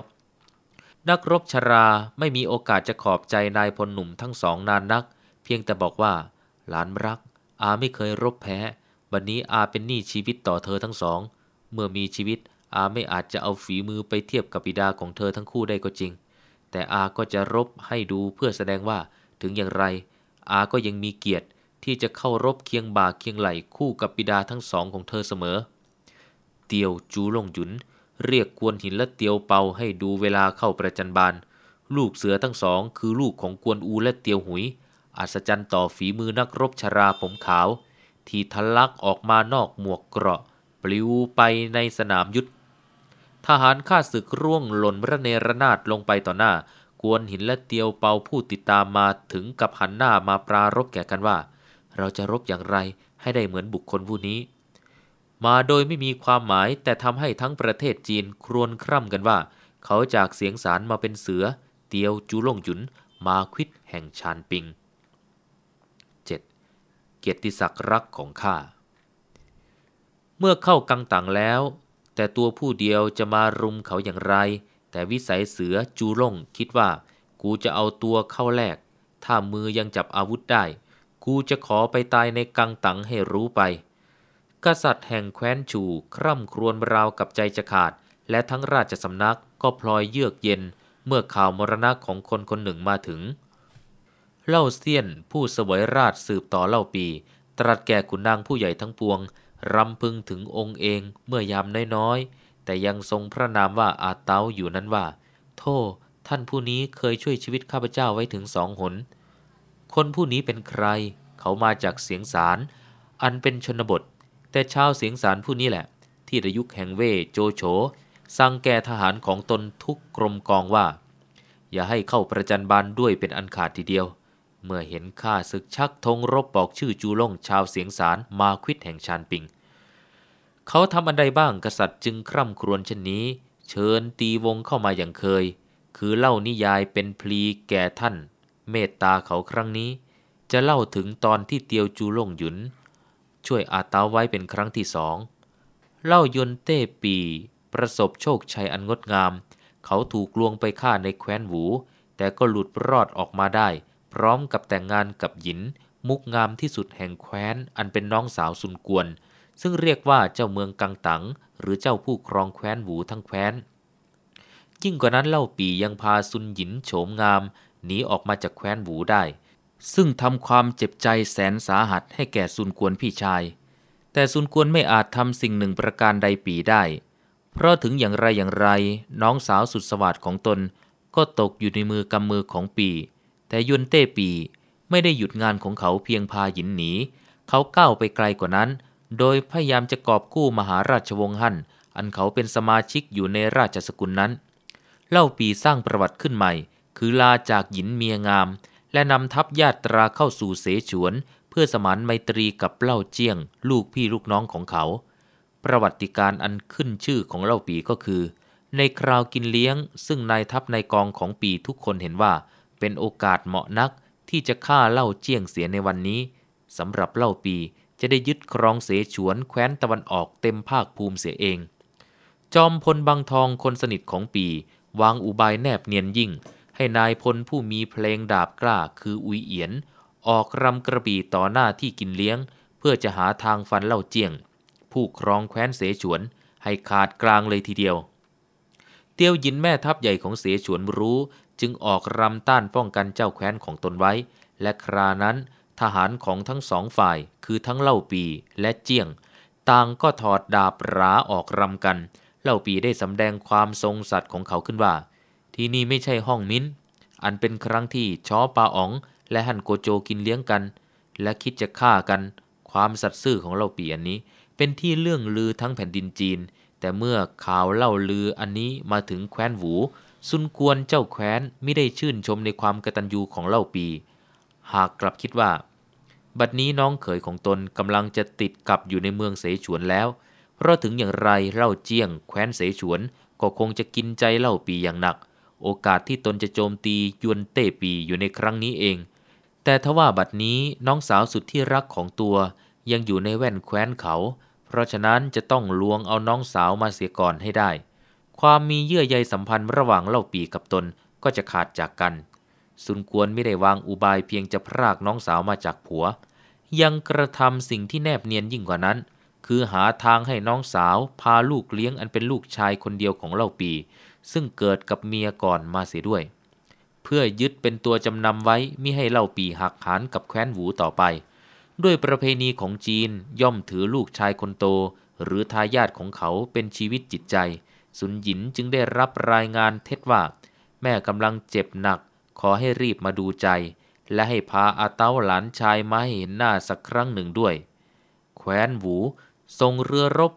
S1: นักรบชราไม่มีโอกาสจะขอบใจนายพลหนุ่มทั้งสองนานนัก เพียงแต่บอกว่า หลานรัก อาไม่เคยรบแพ้ วันนี้อาเป็นหนี้ชีวิตต่อเธอทั้งสอง เมื่อมีชีวิตอาไม่อาจจะเอาฝีมือไปเทียบกับบิดาของเธอทั้งคู่ได้ก็จริง แต่อาก็จะรบให้ดูเพื่อแสดงว่าถึงอย่างไร อาก็ยังมีเกียรติที่จะเข้ารบเคียงบ่าเคียงไหลคู่กับบิดาทั้งสองของเธอเสมอ เตียวจูหลงหยุนเรียกกวนหินและเตียวเปาให้ดูเวลาเข้าประจันบาน ลูกเสือทั้งสองคือลูกของกวนอูและเตียวหุยอัศจรรย์ต่อฝีมือนักรบชราผมขาว ที่ทะลักออกมานอกหมวกเกราะปลิวไปในสนามยุทธทหารข้าศึกร่วงหล่นระเนระนาดลงไปต่อหน้ากวนหินและเตียวเปาผู้ติดตามมาถึงกับหันหน้ามาปรารบแก่กันว่า เราจะรบอย่างไรให้ได้เหมือนบุคคลผู้นี้มาโดยไม่มีความหมายแต่ทำให้ทั้งประเทศจีนครวญคร่ำกันว่า เขาจากเสียงสารมาเป็นเสือ เตียวจูหลงหยุน มาควิดแห่งชานปิง 7. เกียรติศักดิ์รักของข้าเมื่อเข้ากังตังแล้ว แต่ตัวผู้เดียวจะมารุมเขาอย่างไร แต่วิสัยเสือจูหลงคิดว่ากูจะเอาตัวเข้าแลกถ้ามือยังจับอาวุธได้ กูจะขอไปตายในกังตังให้รู้ไปกษัตริย์แห่งแคว้นชู คร่ำครวญราวกับใจจะขาด และทั้งราชสำนักก็พลอยเยือกเย็น เมื่อข่าวมรณะของคนคนหนึ่งมาถึง เล่าเซียนผู้เสวยราชสืบต่อเล่าปี ตรัสแก่ขุนนางผู้ใหญ่ทั้งปวง รำพึงถึงองค์เองเมื่อยามน้อยๆ แต่ยังทรงพระนามว่าอาเตาอยู่นั้นว่า โทษท่านผู้นี้เคยช่วยชีวิตข้าพเจ้าไว้ถึงสองหน คนผู้นี้เป็นใคร เขามาจากเสียงสาร อันเป็นชนบทแต่ชาวเสียงสารผู้นี้แหละ ที่ระยุกแห่งเวโจโฉสั่งแก่ทหารของตนทุกกรมกองว่า อย่าให้เข้าประจันบานด้วยเป็นอันขาดทีเดียว เมื่อเห็นข้าศึกชักธงรบบอกชื่อจูล่งชาวเสียงสารมาควิดแห่งชานปิง เขาทำอันใดบ้างกษัตริย์จึงคร่ำครวญเช่นนี้ เชิญตีวงเข้ามาอย่างเคย คือเล่านิยายเป็นพลีแก่ท่าน เมตตาเขาครั้งนี้ จะเล่าถึงตอนที่เตียวจูล่งหยุนช่วยอาตาไว้เป็นครั้งที่สอง เล่ายนเต้ปี ประสบโชคชัยอันงดงาม เขาถูกลวงไปฆ่าในแคว้นหวูแต่ก็หลุดรอดออกมาได้ พร้อมกับแต่งงานกับหญินมุกงามที่สุดแห่งแคว้น อันเป็นน้องสาวสุนกวนซึ่งเรียกว่าเจ้าเมืองกังตัง หรือเจ้าผู้ครองแคว้นหวูทั้งแคว้นยิ่งกว่านั้นเล่าปียังพาซุนหยินโฉมงาม หนีออกมาจากแคว้นหวูได้ซึ่งทำความเจ็บใจแสนสาหัสให้แก่ซุนกวนพี่ชาย แต่ซุนกวนไม่อาจทำสิ่งหนึ่งประการใดปีได้ เพราะถึงอย่างไรอย่างไร น้องสาวสุดสวัสดของตนก็ตกอยู่ในมือกำมือของปี แต่ยุนเต้ปีไม่ได้หยุดงานของเขาเพียงพาหยินหนี เขาก้าวไปไกลกว่านั้น โดยพยายามจะกอบกู้มหาราชวงศ์ฮั่นอันเขาเป็นสมาชิกอยู่ในราชสกุลนั้น เล่าปีสร้างประวัติขึ้นใหม่ คือลาจากหยินเมียงามและนำทัพญาตราเข้าสู่เสฉวน เพื่อสมานไมตรีกับเล่าเจียง ลูกพี่ลูกน้องของเขา ประวัติการอันขึ้นชื่อของเล่าปีก็คือ ในคราวกินเลี้ยงซึ่งนายทัพนายกองของปีทุกคนเห็นว่า เป็นโอกาสเหมาะนักที่จะฆ่าเล่าเจียงเสียในวันนี้สำหรับเล่าปีจะได้ยึดครองเสฉวนแคว้นตะวันออกเต็มภาคภูมิเสียเอง จอมพลบางทองคนสนิทของปีวางอุบายแนบเนียนยิ่งให้นายพลผู้มีเพลงดาบกล้าคืออุยเอียนออกรำกระบี่ต่อหน้าที่กินเลี้ยง เพื่อจะหาทางฟันเล่าเจียง ผู้ครองแคว้นเสฉวนให้ขาดกลางเลยทีเดียวเตียวยินแม่ทัพใหญ่ของเสฉวนรู้จึงออกรำต้านป้องกันเจ้าแคว้นของตนไว้ และครานั้นทหารของทั้งสองฝ่ายคือทั้งเล่าปีและเจียง ต่างก็ถอดดาบราออกรำกัน เล่าปีได้สำแดงความทรงสัตว์ของเขาขึ้นว่าที่นี่ไม่ใช่ห้องมิ้น อันเป็นครั้งที่ชอปาอ๋องและฮันโกโจกินเลี้ยงกันและคิดจะฆ่ากัน ความสัตย์ซื่อของเราปีอันนี้เป็นที่เรื่องลือทั้งแผ่นดินจีน แต่เมื่อข่าวเล่าลืออันนี้มาถึงแคว้นหูซุนกวนเจ้าแคว้นไม่ได้ชื่นชมในความกตัญญูของเล่าปี หากกลับคิดว่า บัดนี้น้องเขยของตนกำลังจะติดกับอยู่ในเมืองเสฉวนแล้ว เพราะถึงอย่างไรเล่าเจียงแคว้นเสฉวนก็คงจะกินใจเล่าปีอย่างหนักโอกาสที่ตนจะโจมตียวนเต้ปีอยู่ในครั้งนี้เอง แต่ทว่าบัดนี้น้องสาวสุดที่รักของตัวยังอยู่ในแว่นแคว้นเขา เพราะฉะนั้นจะต้องลวงเอาน้องสาวมาเสียก่อนให้ได้ ความมีเยื่อใยสัมพันธ์ระหว่างเล่าปีกับตนก็จะขาดจากกันสุนกวนไม่ได้วางอุบายเพียงจะพรากน้องสาวมาจากผัว ยังกระทำสิ่งที่แนบเนียนยิ่งกว่านั้น คือหาทางให้น้องสาวพาลูกเลี้ยงอันเป็นลูกชายคนเดียวของเล่าปีซึ่งเกิดกับเมียก่อนมาเสียด้วย เพื่อยึดเป็นตัวจำนำไว้มิให้เล่าปีหักหานกับแคว้นหูต่อไป ด้วยประเพณีของจีนย่อมถือลูกชายคนโต หรือทายาทของเขาเป็นชีวิตจิตใจ สุนหยินจึงได้รับรายงานเท็จว่า แม่กำลังเจ็บหนักขอให้รีบมาดูใจ และให้พาอาเต้าหลานชายมาให้เห็นหน้าสักครั้งหนึ่งด้วยแคว้นหูทรงเรือรบ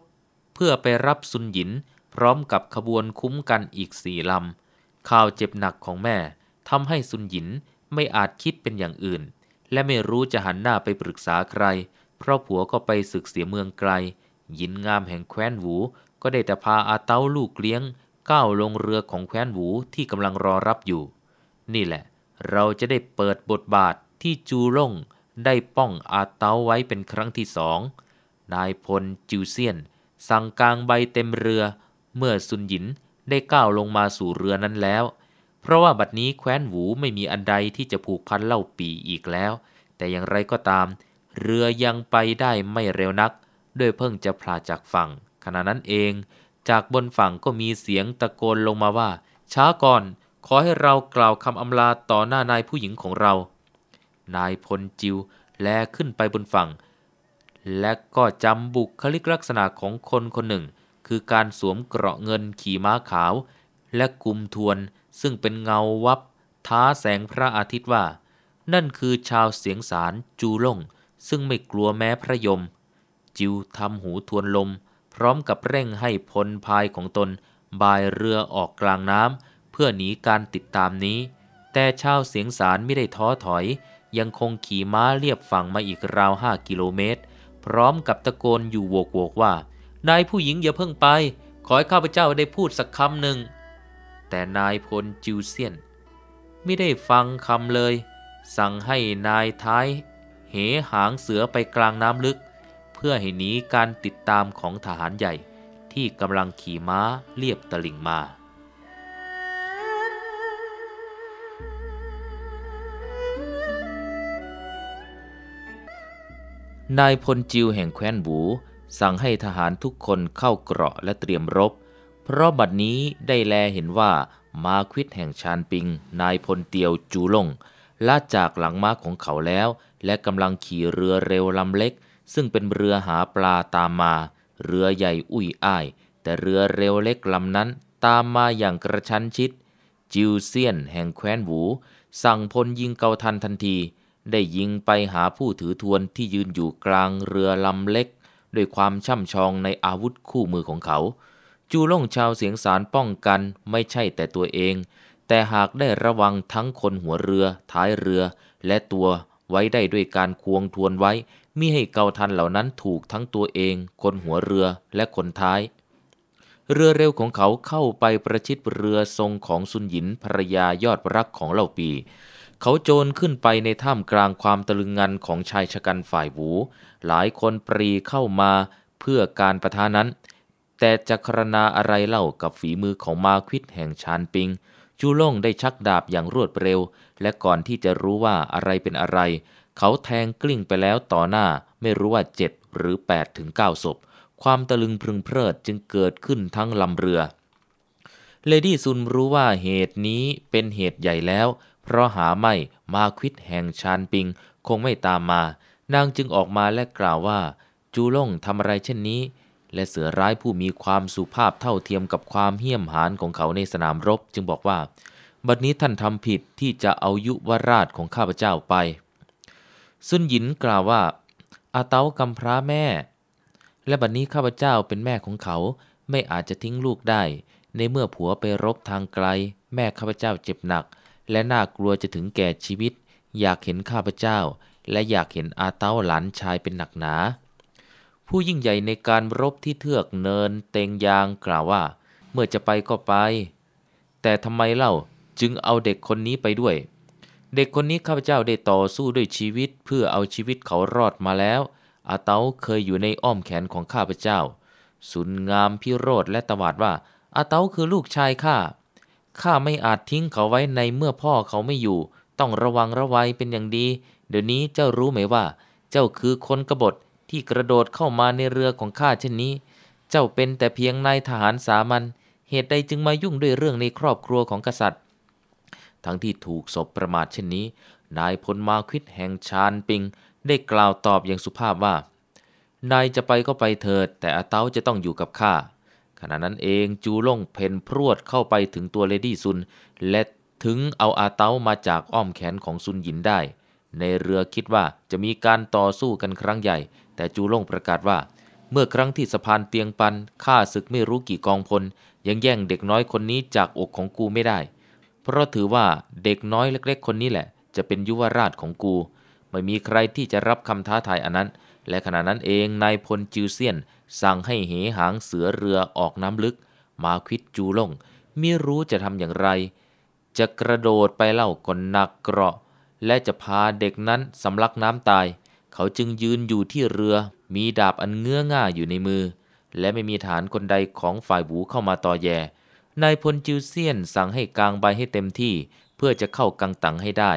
S1: เพื่อไปรับสุนหยินพร้อมกับขบวนคุ้มกันอีกสี่ลำ ข่าวเจ็บหนักของแม่ทำให้สุนหยินไม่อาจคิดเป็นอย่างอื่น และไม่รู้จะหันหน้าไปปรึกษาใคร เพราะผัวก็ไปศึกเสียเมืองไกล ยินงามแห่งแคว้นหู ก็ได้แต่พาอาเต้าลูกเลี้ยง ก้าวลงเรือของแคว้นหูที่กำลังรอรับอยู่ นี่แหละ เราจะได้เปิดบทบาทที่จูร่ง ได้ป้องอาเต้าไว้เป็นครั้งที่สอง นายพลจิวเซียน สั่งกลางใบเต็มเรือเมื่อซุนหยินได้ก้าวลงมาสู่เรือนั้นแล้ว เพราะว่าบัดนี้แคว้นหวูไม่มีอันใดที่จะผูกพันเล่าปีอีกแล้ว แต่อย่างไรก็ตาม เรือยังไปได้ไม่เร็วนักด้วยเพิ่งจะพลาจากฝั่ง ขณะนั้นเองจากบนฝั่งก็มีเสียงตะโกนลงมาว่า ช้าก่อนขอให้เรากล่าวคำอำลาต่อหน้านายผู้หญิงของเรา นายพลจิวแลขึ้นไปบนฝั่ง และก็จำบุคลิกลักษณะของคนคนหนึ่งคือการสวมเกราะเงินขี่ม้าขาว และกลุ่มทวนซึ่งเป็นเงาวับ ท้าแสงพระอาทิตย์ว่า นั่นคือชาวเสียงสารจูล่ง ซึ่งไม่กลัวแม้พระยม จิวทำหูทวนลม พร้อมกับเร่งให้พลพายของตน บายเรือออกกลางน้ำเพื่อหนีการติดตามนี้ แต่ชาวเสียงสารไม่ได้ท้อถอย ยังคงขี่ม้าเรียบฝั่งมาอีกราวห้ากิโลเมตร พร้อมกับตะโกนอยู่โวกโวกว่านายผู้หญิงอย่าเพิ่งไป ขอให้ข้าพเจ้าได้พูดสักคำหนึ่ง แต่นายพลจิวเซียน ไม่ได้ฟังคำเลย สั่งให้นายท้าย เหหางเสือไปกลางน้ำลึก เพื่อให้หนีการติดตามของทหารใหญ่ที่กำลังขี่ม้าเรียบตลิ่งมา นายพลจิวแห่งแคว้นบูสั่งให้ทหารทุกคนเข้าเกราะและเตรียมรบ เพราะบัดนี้ได้แลเห็นว่า มาควิดแห่งชานปิง นายพลเตียวจูลงลาจากหลังม้าของเขาแล้ว และกำลังขี่เรือเร็วลำเล็ก ซึ่งเป็นเรือหาปลาตามมา เรือใหญ่อุ้ยอ้ายแต่เรือเร็วเล็กลำนั้นตามมาอย่างกระชั้นชิด จิวเซียนแห่งแคว้นหวูสั่งพลยิงเกาทันทันที ได้ยิงไปหาผู้ถือทวนที่ยืนอยู่กลางเรือลำเล็กด้วยความช่ำชองในอาวุธคู่มือของเขา จูล่งชาวเสียงสารป้องกันไม่ใช่แต่ตัวเอง แต่หากได้ระวังทั้งคนหัวเรือท้ายเรือและตัวไว้ได้ด้วยการควงทวนไว้ มิให้เกาทันเหล่านั้นถูกทั้งตัวเองคนหัวเรือและคนท้าย เรือเร็วของเขาเข้าไปประชิดเรือทรงของซุนหยินภรรยายอดรักของเหล่าปีเขาโจรขึ้นไปในถ้ำกลางความตะลึงงันของชายชะกันฝ่ายหู หลายคนปรีเข้ามาเพื่อการประทานั้น แต่จะครณาอะไรเล่ากับฝีมือของมาควิดแห่งชานปิง จูล่งได้ชักดาบอย่างรวดเร็ว และก่อนที่จะรู้ว่าอะไรเป็นอะไร เขาแทงกลิ้งไปแล้วต่อหน้าไม่รู้ว่าเจ็ดหรือ 8 ถึง9ศพความตะลึงพึงเพลิดจึงเกิดขึ้นทั้งลำเรือ เลดี้ซุนรู้ว่าเหตุนี้เป็นเหตุใหญ่แล้วเพราะหาไม่มาควิดแห่งชานปิง คงไม่ตามมา นางจึงออกมาและกล่าวว่า จูล่งทำอะไรเช่นนี้ และเสือร้ายผู้มีความสุภาพเท่าเทียมกับความเหี้ยมหานของเขาในสนามรบ จึงบอกว่าบัดนี้ท่านทำผิดที่จะเอายุวราชของข้าพเจ้าไปซุนหยินกล่าวว่าอาเตากำพร้าแม่ และบัดนี้ข้าพเจ้าเป็นแม่ของเขาไม่อาจจะทิ้งลูกได้ ในเมื่อผัวไปรบทางไกล แม่ข้าพเจ้าเจ็บหนักและน่ากลัวจะถึงแก่ชีวิตอยากเห็นข้าพเจ้า และอยากเห็นอาเต้าหลานชายเป็นหนักหนา ผู้ยิ่งใหญ่ในการรบที่เทือกเนิน เตงยางกล่าวว่า เมื่อจะไปก็ไป แต่ทำไมเล่าจึงเอาเด็กคนนี้ไปด้วย เด็กคนนี้ข้าพเจ้าได้ต่อสู้ด้วยชีวิต เพื่อเอาชีวิตเขารอดมาแล้วอาเต้าเคยอยู่ในอ้อมแขนของข้าพเจ้าสุนงามพิโรธและตวาดว่าอาเต้าคือลูกชายข้าข้าไม่อาจทิ้งเขาไว้ในเมื่อพ่อเขาไม่อยู่ ต้องระวังระวัยเป็นอย่างดี เดี๋ยวนี้เจ้ารู้ไหมว่า เจ้าคือคนกบฏที่กระโดดเข้ามาในเรือของข้าเช่นนี้ เจ้าเป็นแต่เพียงนายทหารสามัญ เหตุใดจึงมายุ่งด้วยเรื่องในครอบครัวของกษัตริย์ ทั้งที่ถูกศพประมาทเช่นนี้ นายพลมาคิดแห่งชานปิง ได้กล่าวตอบอย่างสุภาพว่า นายจะไปก็ไปเถิด แต่อาเต้าจะต้องอยู่กับข้าขณะนั้นเองจูล่งเพนพรวดเข้าไปถึงตัวเลดี้ซุนและถึงเอาอาเต้ามาจากอ้อมแขนของซุนหยินได้ ในเรือคิดว่าจะมีการต่อสู้กันครั้งใหญ่ แต่จูล่งประกาศว่า เมื่อครั้งที่สะพานเตียงปันข้าศึกไม่รู้กี่กองพล ยังแย่งเด็กน้อยคนนี้จากอกของกูไม่ได้ เพราะถือว่าเด็กน้อยเล็กๆ คนนี้แหละ จะเป็นยุวราชของกู ไม่มีใครที่จะรับคำท้าทายอันนั้นและขณะนั้นเองนายพลจิวเซียนสั่งให้เหหางเสือเรือออกน้ำลึก มาควิดจูลงไม่รู้จะทำอย่างไร จะกระโดดไปเล่าก่อนหนักเกราะและจะพาเด็กนั้นสำลักน้ำตาย เขาจึงยืนอยู่ที่เรือ มีดาบอันเงื้อง่าอยู่ในมือ และไม่มีฐานคนใดของฝ่ายบูเข้ามาต่อแยนายพลจิวเซียนสั่งให้กางใบให้เต็มที่เพื่อจะเข้ากังตังให้ได้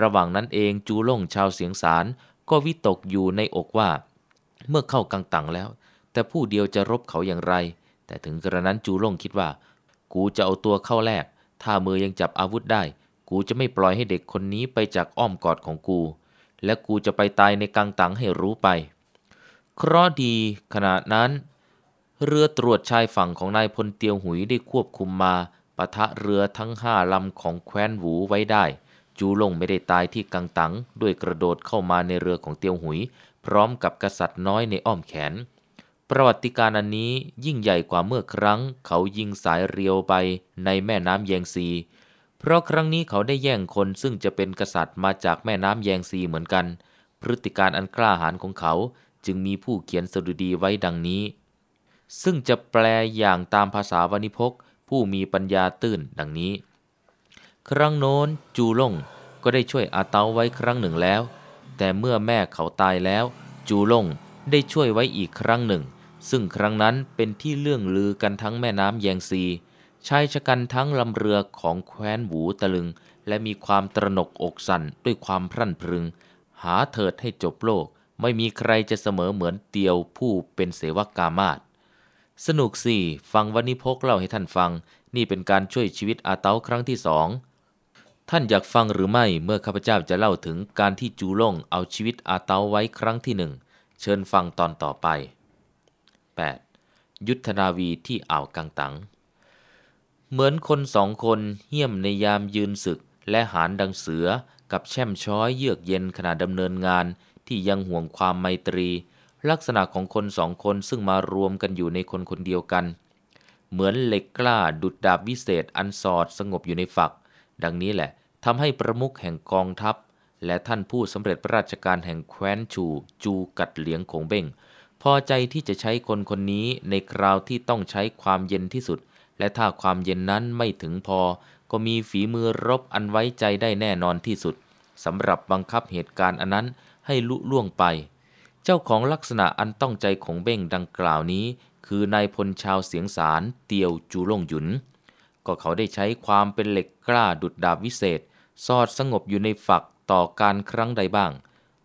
S1: ระหว่างนั้นเองจูล่งชาวเสียงสารก็วิตกอยู่ในอกว่าเมื่อเข้ากังตังแล้ว แต่ผู้เดียวจะรบเขาอย่างไร แต่ถึงกระนั้นจูล่งคิดว่า กูจะเอาตัวเข้าแลกถ้ามือยังจับอาวุธได้ กูจะไม่ปล่อยให้เด็กคนนี้ไปจากอ้อมกอดของกู และกูจะไปตายในกังตังให้รู้ไปเคราะดีขณะนั้น เรือตรวจชายฝั่งของนายพลเตียวหุยได้ควบคุมมาปะทะเรือทั้งห้าลำของแคว้นหวูไว้ได้จูลงไม่ได้ตายที่กังตังด้วยกระโดดเข้ามาในเรือของเตียวหุย พร้อมกับกษัตริย์น้อยในอ้อมแขน ประวัติการอันนี้ยิ่งใหญ่กว่าเมื่อครั้งเขายิงสายเรียวไปในแม่น้ำแยงซี เพราะครั้งนี้เขาได้แย่งคนซึ่งจะเป็นกษัตริย์มาจากแม่น้ำแยงซีเหมือนกัน พฤติการอันกล้าหาญของเขาจึงมีผู้เขียนสดุดีไว้ดังนี้ ซึ่งจะแปลอย่างตามภาษาวณิพก ผู้มีปัญญาตื่นดังนี้ครั้งโน้นจูล่งก็ได้ช่วยอาเตาไว้ครั้งหนึ่งแล้ว แต่เมื่อแม่เขาตายแล้ว จูล่งได้ช่วยไว้อีกครั้งหนึ่ง ซึ่งครั้งนั้นเป็นที่เรื่องลือกันทั้งแม่น้ำแยงซีชายชะกันทั้งลำเรือของแคว้นหูตะลึง และมีความตระหนกอกสั่นด้วยความพรั่นพรึง หาเถิดให้จบโลก ไม่มีใครจะเสมอเหมือนเตียวผู้เป็นเสวกามาตสนุกสี่ฟังวันนิพกเล่าให้ท่านฟัง นี่เป็นการช่วยชีวิตอาเตาครั้งที่สองท่านอยากฟังหรือไม่เมื่อข้าพเจ้าจะเล่าถึงการที่จูล่งเอาชีวิตอาเตาไว้ครั้งที่หนึ่ง เชิญฟังตอนต่อไป 8. ยุทธนาวีที่อ่าวกังตัง เหมือนคนสองคนเหี้ยมในยามยืนศึกและหานดังเสือกับแช่มช้อยเยือกเย็นขณะดำเนินงานที่ยังห่วงความไมตรี ลักษณะของคนสองคนซึ่งมารวมกันอยู่ในคนคนเดียวกัน เหมือนเหล็กกล้าดุดดาบวิเศษอันสอดสงบอยู่ในฝักดังนี้แหละ ทำให้ประมุขแห่งกองทัพ และท่านผู้สำเร็จรราชการแห่งแคว้นชูจูกัดเหลียงของเบ้งพอใจที่จะใช้คนคนนี้ในคราวที่ต้องใช้ความเย็นที่สุด และถ้าความเย็นนั้นไม่ถึงพอ ก็มีฝีมือรบอันไว้ใจได้แน่นอนที่สุดสำหรับบังคับเหตุการณ์อันนั้นให้ลุล่วงไป เจ้าของลักษณะอันต้องใจของเบ้งดังกล่าวนี้ คือนายพลชาวเสียงสารเตียวจูลงหยุนก็เขาได้ใช้ความเป็นเหล็กกล้าดุดดาบวิเศษ สอดสงบอยู่ในฝักต่อการครั้งใดบ้าง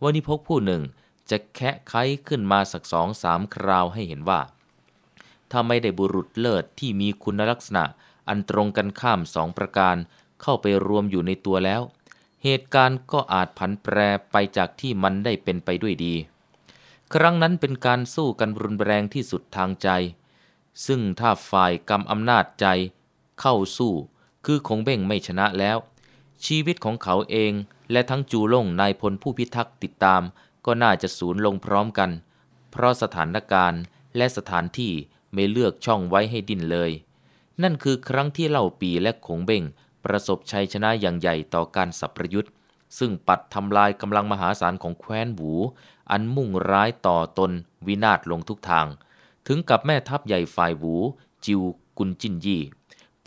S1: วันนี้พกผู้หนึ่งจะแคะไขขึ้นมาสักสองสามคราวให้เห็นว่า ถ้าไม่ได้บุรุษเลิศที่มีคุณลักษณะ อันตรงกันข้ามสองประการ เข้าไปรวมอยู่ในตัวแล้ว เหตุการณ์ก็อาจผันแปรไปจากที่มันได้เป็นไปด้วยดี ครั้งนั้นเป็นการสู้กันรุนแรงที่สุดทางใจ ซึ่งถ้าฝ่ายกรรมอำนาจใจเข้าสู้ คือคงเบ่งไม่ชนะแล้ว ชีวิตของเขาเอง และทั้งจูล่งนายพลผู้พิทักษ์ติดตาม ก็น่าจะสูญลงพร้อมกัน เพราะสถานการณ์และสถานที่ไม่เลือกช่องไว้ให้ดิ้นเลย นั่นคือครั้งที่เล่าปีและคงเบ่งประสบชัยชนะอย่างใหญ่ต่อการสับประยุทธ์ ซึ่งปัดทำลายกำลังมหาศาลของแคว้นหู อันมุ่งร้ายต่อตนวินาศลงทุกทาง ถึงกับแม่ทัพใหญ่ฝ่ายหู จิวกุนจินยี่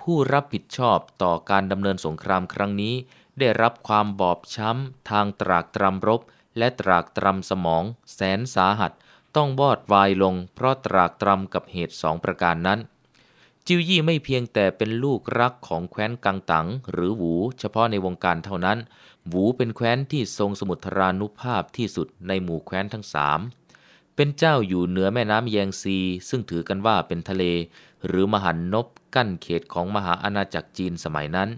S1: ผู้รับผิดชอบต่อการดำเนินสงครามครั้งนี้ ได้รับความบอบช้ำทางตรากตรำรบ และตรากตรำสมองแสนสาหัส ต้องบอดวายลง เพราะตรากตรำกับเหตุสองประการนั้น จิวยี่ไม่เพียงแต่เป็นลูกรักของแคว้นกังตังหรือหวูเฉพาะในวงการเท่านั้นหวูเป็นแคว้นที่ทรงสมุทรานุภาพที่สุดในหมู่แคว้นทั้งสามเป็นเจ้าอยู่เหนือแม่น้ำแยงซี ซึ่งถือกันว่าเป็นทะเล หรือมหันนบ กั้นเขตของมหาอาณาจักรจีนสมัยนั้น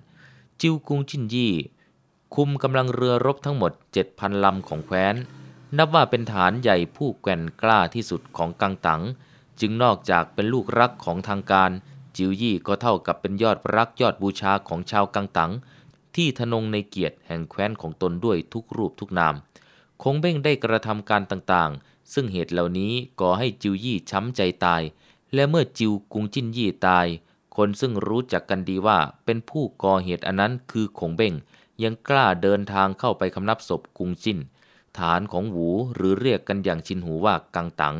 S1: จิวกุงจินยี่ คุมกำลังเรือรบทั้งหมด 7,000ลำของแคว้น นับว่าเป็นฐานใหญ่ผู้แก่นกล้าที่สุดของกังตังจึงนอกจากเป็นลูกรักของทางการ จิวยี่ก็เท่ากับเป็นยอดรักยอดบูชาของชาวกังตังที่ทนงในเกียรติแห่งแคว้นของตนด้วยทุกรูปทุกนามคงเบ่งได้กระทำการต่างๆซึ่งเหตุเหล่านี้ก่อให้จิวยี่ช้ำใจตาย และเมื่อจิวกุงจินยี่ตาย คนซึ่งรู้จักกันดีว่าเป็นผู้ก่อเหตุอันนั้นคือขงเบ้งยังกล้าเดินทางเข้าไปคำนับศพกุงจินฐานของหูหรือเรียกกันอย่างชินหูว่ากังตัง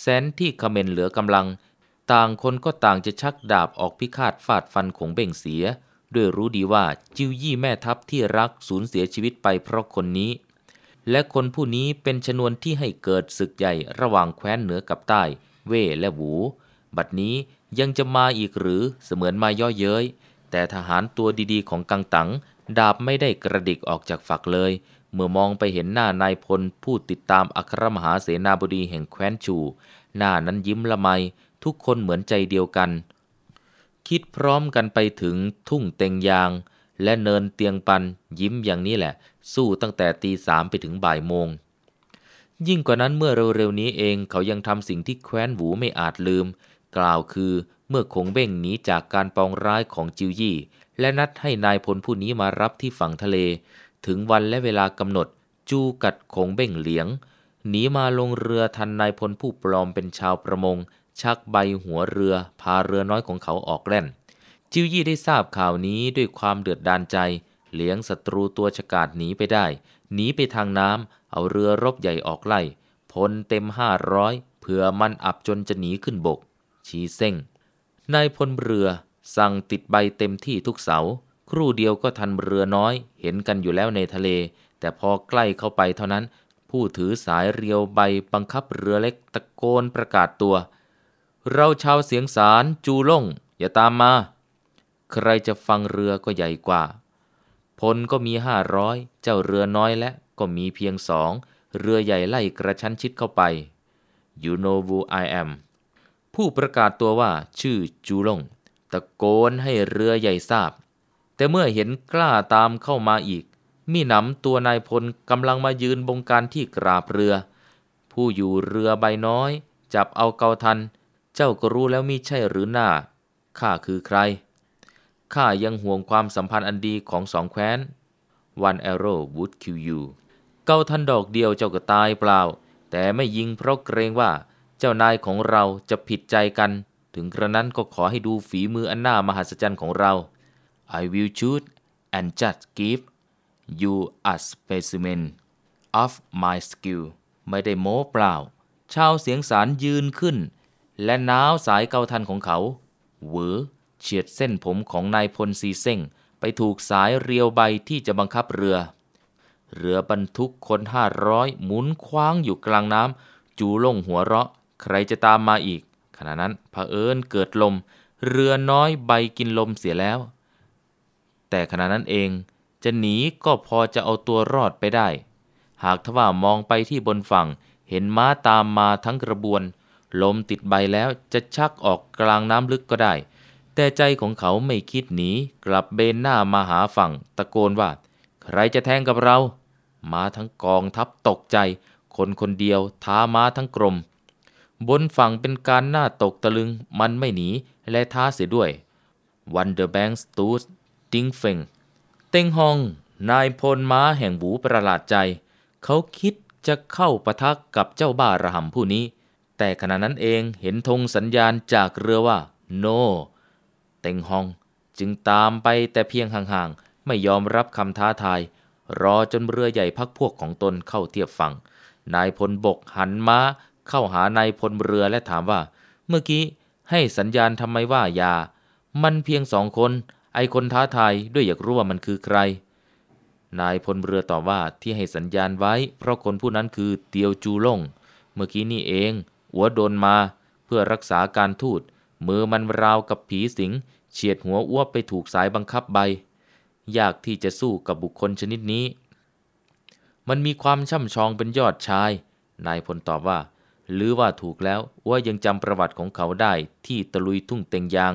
S1: แสนที่เขมรเหลือกำลัง ต่างคนก็ต่างจะชักดาบออกพิฆาตฟาดฟันของเบ่งเสีย ด้วยรู้ดีว่าจิวยี่แม่ทัพที่รักสูญเสียชีวิตไปเพราะคนนี้และคนผู้นี้เป็นชนวนที่ให้เกิดศึกใหญ่ระหว่างแคว้นเหนือกับใต้ เว่และหู บัดนี้ยังจะมาอีกหรือเสมือนมาย่อเย้ย แต่ทหารตัวดีๆของกังตัง ดาบไม่ได้กระดิกออกจากฝักเลย เมื่อมองไปเห็นหน้านายพลผู้ติดตามอัครมหาเสนาบดีแห่งแคว้นชู หน้านั้นยิ้มละไม ทุกคนเหมือนใจเดียวกัน คิดพร้อมกันไปถึงทุ่งเต็งยาง และเนินเตียงปันยิ้มอย่างนี้แหละสู้ตั้งแต่ตีสามไปถึงบ่ายโมงยิ่งกว่านั้นเมื่อ เร็วๆนี้เองเขายังทำสิ่งที่แคว้นหูไม่อาจลืม กล่าวคือเมื่อคงเบ้งหนีจากการปองร้ายของจิวยี่และนัดให้นายพลผู้นี้มารับที่ฝั่งทะเล ถึงวันและเวลากำหนด จูกัดคงเบ้งเหลียง หนีมาลงเรือทันนายพลผู้ปลอมเป็นชาวประมง ชักใบหัวเรือ พาเรือน้อยของเขาออกแล่น จิวยี่ได้ทราบข่าวนี้ด้วยความเดือดดานใจเลี้ยงศัตรูตัวฉกาดหนีไปได้ หนีไปทางน้ำ เอาเรือรบใหญ่ออกไล่ พลเต็มห้าร้อยเผื่อมันอับจนจะหนีขึ้นบก ชีเส้งนายพลเรือสั่งติดใบเต็มที่ทุกเสา ครู่เดียวก็ทันเรือน้อย เห็นกันอยู่แล้วในทะเล แต่พอใกล้เข้าไปเท่านั้น ผู้ถือสายเรียวใบบังคับเรือเล็กตะโกนประกาศตัว เราชาวเสียงสารจูล่ง อย่าตามมา ใครจะฟังเรือก็ใหญ่กว่าพลก็มีห้าร้อยเจ้าเรือน้อยและก็มีเพียงสอง เรือใหญ่ไล่กระชั้นชิดเข้าไป you know who I am ผู้ประกาศตัวว่าชื่อจูลง ตะโกนให้เรือใหญ่ทราบ แต่เมื่อเห็นกล้าตามเข้ามาอีก มีหนำตัวนายพลกำลังมายืนบงการที่กราบเรือ ผู้อยู่เรือใบน้อย จับเอาเกาทัน เจ้าก็รู้แล้วมิใช่หรือหน้าข้าคือใครข้ายังห่วงความสัมพันธ์อันดีของสองแคว้น One arrow would kill you เก้าทันดอกเดียวเจ้าก็ตายเปล่า แต่ไม่ยิงเพราะเกรงว่าเจ้านายของเราจะผิดใจกัน ถึงกระนั้นก็ขอให้ดูฝีมืออันน่ามหัศจรรย์ของเรา I will shoot and just give you a specimen of my skill ไม่ได้โม้เปล่า ชาวเสียงสารยืนขึ้น และน้าวสายเกาทันของเขาเวอเฉียดเส้นผมของนายพลซีเซ้งไปถูกสายเรียวใบที่จะบังคับเรือ เรือบรรทุกคนห้าร้อยหมุนคว้างอยู่กลางน้ำจูล่งหัวเราะใครจะตามมาอีก ขณะนั้นเผอิญเกิดลม เรือน้อยใบกินลมเสียแล้ว แต่ขณะนั้นเองจะหนีก็พอจะเอาตัวรอดไปได้ หากทว่ามองไปที่บนฝั่งเห็นม้าตามมาทั้งกระบวน ลมติดใบแล้วจะชักออกกลางน้ำลึกก็ได้แต่ใจของเขาไม่คิดหนี กลับเบนหน้ามาหาฝั่งตะโกนว่า ใครจะแทงกับเรา มาทั้งกองทัพตกใจ คนคนเดียว ท้ามาทั้งกรม บนฝั่งเป็นการหน้าตกตะลึงมันไม่หนี และท้าเสียด้วยวันเดอร์แบงส์สตูสติงเฟงเต็งฮอง นายพลม้าแห่งหูประหลาดใจ เขาคิดจะเข้าประทักกับเจ้าบ้าระหำผู้นี้ แต่ขณะนั้นเองเห็นธงสัญญาณจากเรือว่าโ no, ต็งฮองจึงตามไปแต่เพียงห่างๆไม่ยอมรับคำท้าทายรอจนเรือใหญ่พักพวกของตนเข้าเทียบฝั่งนายพลบกหันม้าเข้าหานายพลเรือและถามว่า เมื่อกี้ให้สัญญาณทำไมว่าอย่ามันเพียงสองคน ไอคนท้าทายด้วยอยากรู้ว่ามันคือใคร นายพลเรือตอบว่าที่ให้สัญญาณไว้ เพราะคนผู้นั้นคือเตียวจูลงเมื่อกี้นี่เอง หัวโดนมา เพื่อรักษาการทูตมือมันราวกับผีสิงเฉียดหัวอ้วไปถูกสายบังคับใบยากที่จะสู้กับบุคคลชนิดนี้ มันมีความช่ำชองเป็นยอดชาย นายพลตอบว่า หรือว่าถูกแล้วว่ายังจำประวัติของเขาได้ที่ตะลุยทุ่งเต็งยาง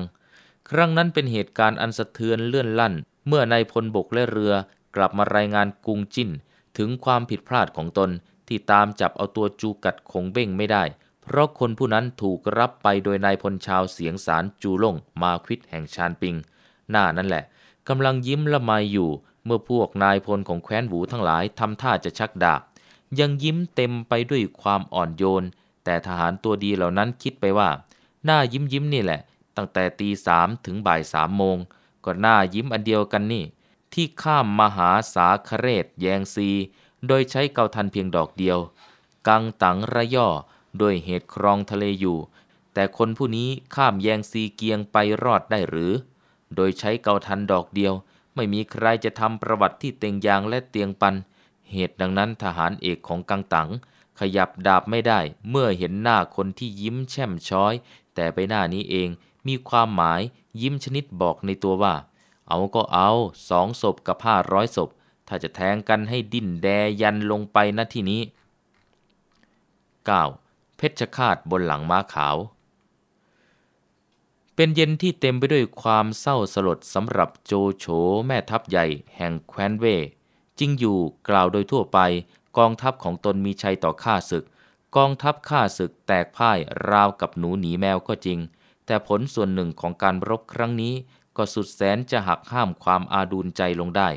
S1: ครั้งนั้นเป็นเหตุการณ์อันสะเทือนเลื่อนลั่น เมื่อนายพลบกและเรือ กลับมารายงานกรุงจิ้น ถึงความผิดพลาดของตนที่ตามจับเอาตัวจูกัดคงเบ้งไม่ได้เพราะคนผู้นั้นถูกรับไปโดยนายพลชาวเสียงสารจูล่งมาควิดแห่งชานปิง หน้านั่นแหละกำลังยิ้มละไมอยู่เมื่อพวกนายพลของแคว้นหูทั้งหลายทำท่าจะชักดาบ ยังยิ้มเต็มไปด้วยความอ่อนโยน แต่ทหารตัวดีเหล่านั้นคิดไปว่า หน้ายิ้มยิ้มนี่แหละ ตั้งแต่ตีสามถึงบ่ายสามโมงก็หน้ายิ้มอันเดียวกันนี่ที่ข้ามมหาสาคเรศแยงซี โดยใช้เกาทันเพียงดอกเดียวกังตังระย่อด้วยเหตุครองทะเลอยู่ แต่คนผู้นี้ข้ามแยงซีเกียงไปรอดได้หรือ โดยใช้เกาทันดอกเดียว ไม่มีใครจะทำประวัติที่เตียงยางและเตียงปัน เหตุดังนั้นทหารเอกของกังตัง ขยับดาบไม่ได้เมื่อเห็นหน้าคนที่ยิ้มแช่มช้อย แต่ไปหน้านี้เองมีความหมายยิ้มชนิดบอกในตัวว่า เอาก็เอาสองศพกับห้าร้อยศพ ถ้าจะแทงกันให้ดิ้นแดยันลงไปณที่นี้ 9. เพชรคาตบนหลังม้าขาว เป็นเย็นที่เต็มไปด้วยความเศร้าสลดสำหรับโจโฉแม่ทัพใหญ่แห่งแคว้นเวจริงอยู่กล่าวโดยทั่วไปกองทัพของตนมีชัยต่อข้าศึก กองทัพข้าศึกแตกพ่ายราวกับหนูหนีแมวก็จริง แต่ผลส่วนหนึ่งของการรบครั้งนี้ ก็สุดแสนจะหักห้ามความอาดูลใจลงได้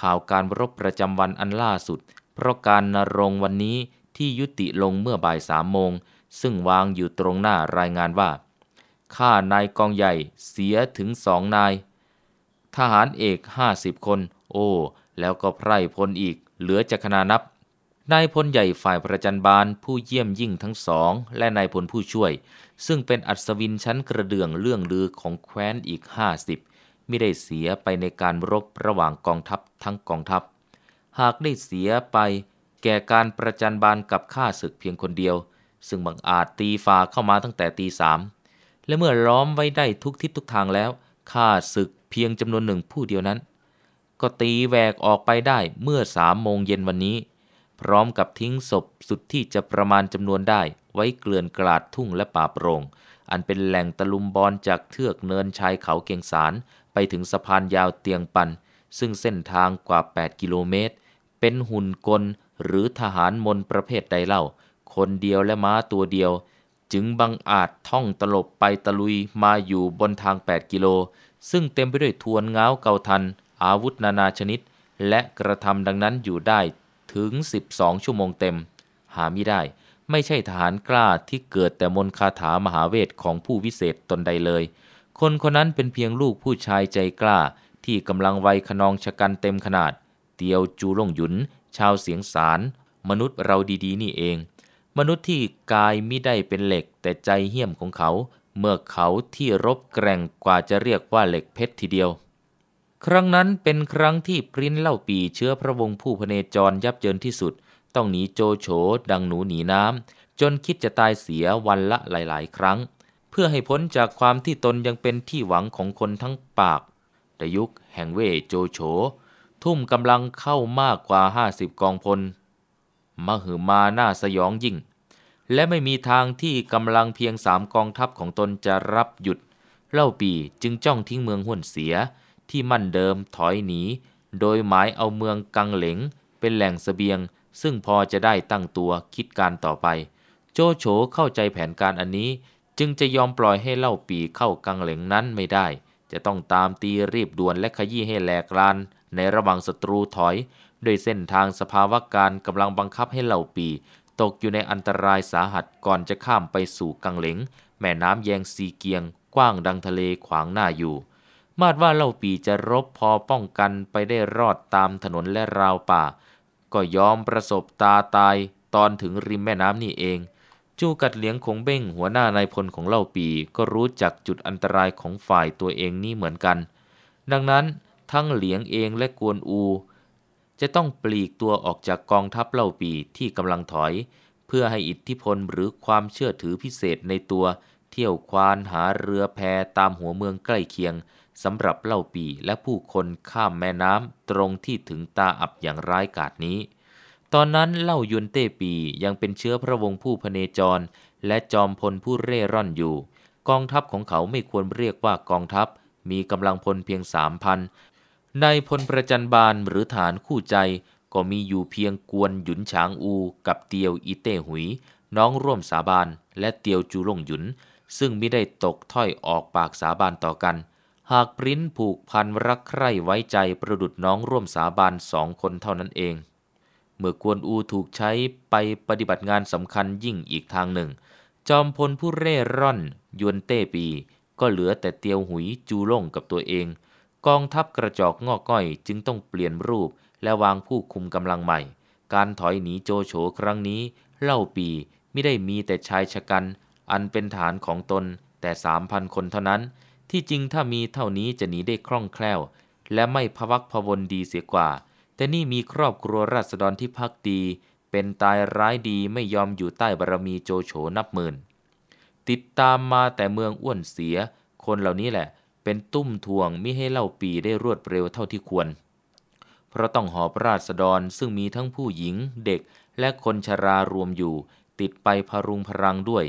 S1: ข่าวการรบประจำวันอันล่าสุดเพราะการนรงวันนี้ที่ยุติลงเมื่อบ่ายสามโมง ซึ่งวางอยู่ตรงหน้ารายงานว่า ข้านายกองใหญ่เสียถึงสองนาย ทหารเอกห้าสิบคนโอ้ แล้วก็ไพร่พลอีกเหลือจะขนานับ นายพลใหญ่ฝ่ายประจันบาล ผู้เยี่ยมยิ่งทั้งสองและนายพลผู้ช่วย ซึ่งเป็นอัศวินชั้นกระเดื่องเรื่องลือของแคว้นอีกห้าสิบไม่ได้เสียไปในการรบระหว่างกองทัพทั้งกองทัพ หากได้เสียไปแก่การประจันบานกับข้าศึกเพียงคนเดียว ซึ่งบังอาจตีฝาเข้ามาตั้งแต่ตีสาม และเมื่อล้อมไว้ได้ทุกทิศทุกทางแล้วข้าศึกเพียงจำนวนหนึ่งผู้เดียวนั้น ก็ตีแหวกออกไปได้เมื่อสามโมงเย็นวันนี้ พร้อมกับทิ้งศพสุดที่จะประมาณจำนวนได้ไว้เกลื่อนกลาดทุ่งและป่าโปรง่ง อันเป็นแหล่งตะลุมบอลจากเทือกเนินชายเขาเกียงสารไปถึงสะพานยาวเตียงปัน ซึ่งเส้นทางกว่า8กิโลเมตร เป็นหุ่นกลหรือทหารมนประเภทใดเล่า คนเดียวและม้าตัวเดียว จึงบังอาจท่องตลบไปตะลุยมาอยู่บนทาง 8 กิโล ซึ่งเต็มไปด้วยทวนง้าวเกาทัน อาวุธนานาชนิด และกระทำดังนั้นอยู่ได้ถึง 12 ชั่วโมงเต็ม หาไม่ได้ ไม่ใช่ทหารกล้าที่เกิดแต่มนคาถามหาเวทของผู้วิเศษตนใดเลย คนคนนั้นเป็นเพียงลูกผู้ชายใจกล้าที่กำลังวัยขนองชะกันเต็มขนาด เตียวจูล่งหยุนชาวเสียงสาร มนุษย์เราดีๆ นี่เอง มนุษย์ที่กายไม่ได้เป็นเหล็ก แต่ใจเหี้ยมของเขาเมื่อเขาที่รบแกร่งกว่าจะเรียกว่าเหล็กเพชรทีเดียว ครั้งนั้นเป็นครั้งที่ปริ้นเล่าปีเชื้อพระวงศ์ผู้พเนจรยับเยินที่สุด ต้องหนีโจโฉดังหนูหนีน้ำจนคิดจะตายเสียวันละหลาย ๆ ครั้ง เพื่อให้พ้นจากความที่ตนยังเป็นที่หวังของคนทั้งปากแต่ยุคแห่งเว่โจโฉทุ่มกำลังเข้ามากกว่าห้าสิบกองพล มหอมาหน้าสยองยิ่ง และไม่มีทางที่กำลังเพียงสามกองทัพของตนจะรับหยุด เล่าปีจึงจ้องทิ้งเมืองห้วนเสียที่มั่นเดิมถอยหนี โดยหมายเอาเมืองกังเหลงเป็นแหล่งสเสบียง ซึ่งพอจะได้ตั้งตัวคิดการต่อไป โจโฉเข้าใจแผนการอันนี้ จึงจะยอมปล่อยให้เล่าปีเข้ากังเหลงนั้นไม่ได้ จะต้องตามตีรีบด่วนและขยี้ให้แหลกลานในระหว่างศัตรูถอยด้วยเส้นทางสภาวะการกำลังบังคับให้เหล่าปี ตกอยู่ในอันตรายสาหัสก่อนจะข้ามไปสู่กังเหลงแม่น้ำแยงซีเกียงกว้างดังทะเลขวางหน้าอยู่ มาดว่าเหล่าปีจะรบพอป้องกันไปได้รอดตามถนนและราวป่า ก็ยอมประสบตาตาย ตอนถึงริมแม่น้ำนี่เอง จูกัดเลี้ยงคงเบ้งหัวหน้านายพลของเล่าปี ก็รู้จักจุดอันตรายของฝ่ายตัวเองนี่เหมือนกัน ดังนั้นทั้งเหลียงเองและกวนอู จะต้องปลีกตัวออกจากกองทัพเล่าปีที่กำลังถอย เพื่อให้อิทธิพลหรือความเชื่อถือพิเศษในตัว เที่ยวควานหาเรือแพตามหัวเมืองใกล้เคียงสำหรับเล่าปีและผู้คนข้ามแม่น้ำตรงที่ถึงตาอับอย่างร้ายกาจนี้ ตอนนั้นเล่ายุนเต้ปียังเป็นเชื้อพระวงศ์ผู้พเนจร และจอมพลผู้เร่ร่อนอยู่ กองทัพของเขาไม่ควรเรียกว่ากองทัพ มีกำลังพลเพียงสามพันในพลประจันบาลหรือฐานคู่ใจก็มีอยู่เพียงกวนหยุนฉางอู กับเตียวอีเต้หุย น้องร่วมสาบานและเตียวจูลงหยุน ซึ่งไม่ได้ตกถ้อยออกปากสาบานต่อกัน หากปริ้นผูกพันรักใคร่ไว้ใจประดุดน้องร่วมสาบานสองคนเท่านั้นเอง เมื่อกวนอูถูกใช้ไปปฏิบัติงานสำคัญยิ่งอีกทางหนึ่ง จอมพลผู้เร่ร่อนยวนเต้ปีก็เหลือแต่เตียวหุยจูล่งกับตัวเองกองทัพกระจอกงอกก้อยจึงต้องเปลี่ยนรูปและวางผู้คุมกำลังใหม่ การถอยหนีโจโฉครั้งนี้เล่าปีไม่ได้มีแต่ชายชะกัน อันเป็นฐานของตนแต่สามพันคนเท่านั้น ที่จริงถ้ามีเท่านี้จะหนีได้คล่องแคล่ว และไม่พวักพวนดีเสียกว่า แต่นี่มีครอบครัวราษฎรที่พักดี เป็นตายร้ายดีไม่ยอมอยู่ใต้บารมีโจโฉนับหมื่นติดตามมาแต่เมืองอ้วนเสีย คนเหล่านี้แหละเป็นตุ้มทวงมิให้เล่าปีได้รวดเร็วเท่าที่ควร เพราะต้องหอบราษฎรซึ่งมีทั้งผู้หญิงเด็กและคนชรารวมอยู่ ติดไปพรุงพรังด้วย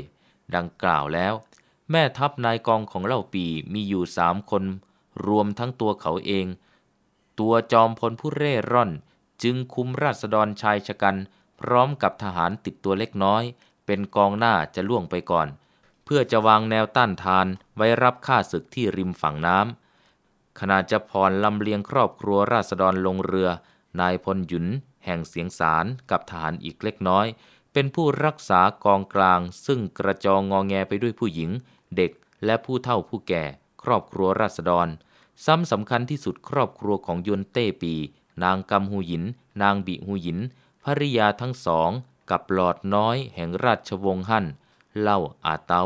S1: ดังกล่าวแล้ว แม่ทัพนายกองของเล่าปีมีอยู่สามคนรวมทั้งตัวเขาเอง ตัวจอมพลผู้เร่ร่อนจึงคุมราษฎรชายชะกัน พร้อมกับทหารติดตัวเล็กน้อย เป็นกองหน้าจะล่วงไปก่อนเพื่อจะวางแนวต้านทาน ไว้รับค่าศึกที่ริมฝั่งน้ำขณะจะผ่อนลำเลียงครอบครัวราษฎรลงเรือ นายพลหยุน แห่งเสียงสารกับทหารอีกเล็กน้อย เป็นผู้รักษากองกลาง ซึ่งกระจองงอแงไปด้วยผู้หญิง เด็กและผู้เฒ่าผู้แก่ ครอบครัวราษฎร ซ้ำสำคัญที่สุดครอบครัวของยนเต้ปี นางกำหูหยินนางบิหูหยินภริยาทั้งสอง กับหลอดน้อยแห่งราชวงศ์ฮั่นเล่าอาเตา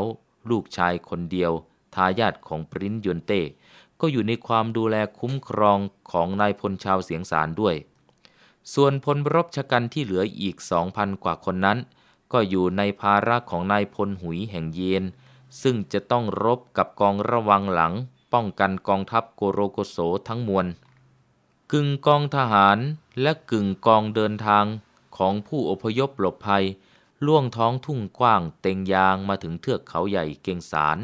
S1: ลูกชายคนเดียว ทายาทของปรินยนเต้ก็อยู่ในความดูแลคุ้มครองของนายพลชาวเสียงสารด้วย ส่วนพลรบชกันที่เหลืออีก2,000กว่าคนนั้น ก็อยู่ในภาระของนายพลหุยแห่งเยน ซึ่งจะต้องรบกับกองระวังหลัง ป้องกันกองทัพโกโรโกโสทั้งมวลกึ่งกองทหารและกึ่งกองเดินทางของผู้อพยพหลบภัยล่วงท้องทุ่งกว้างเต็งยางมาถึงเทือกเขาใหญ่เกียงสาร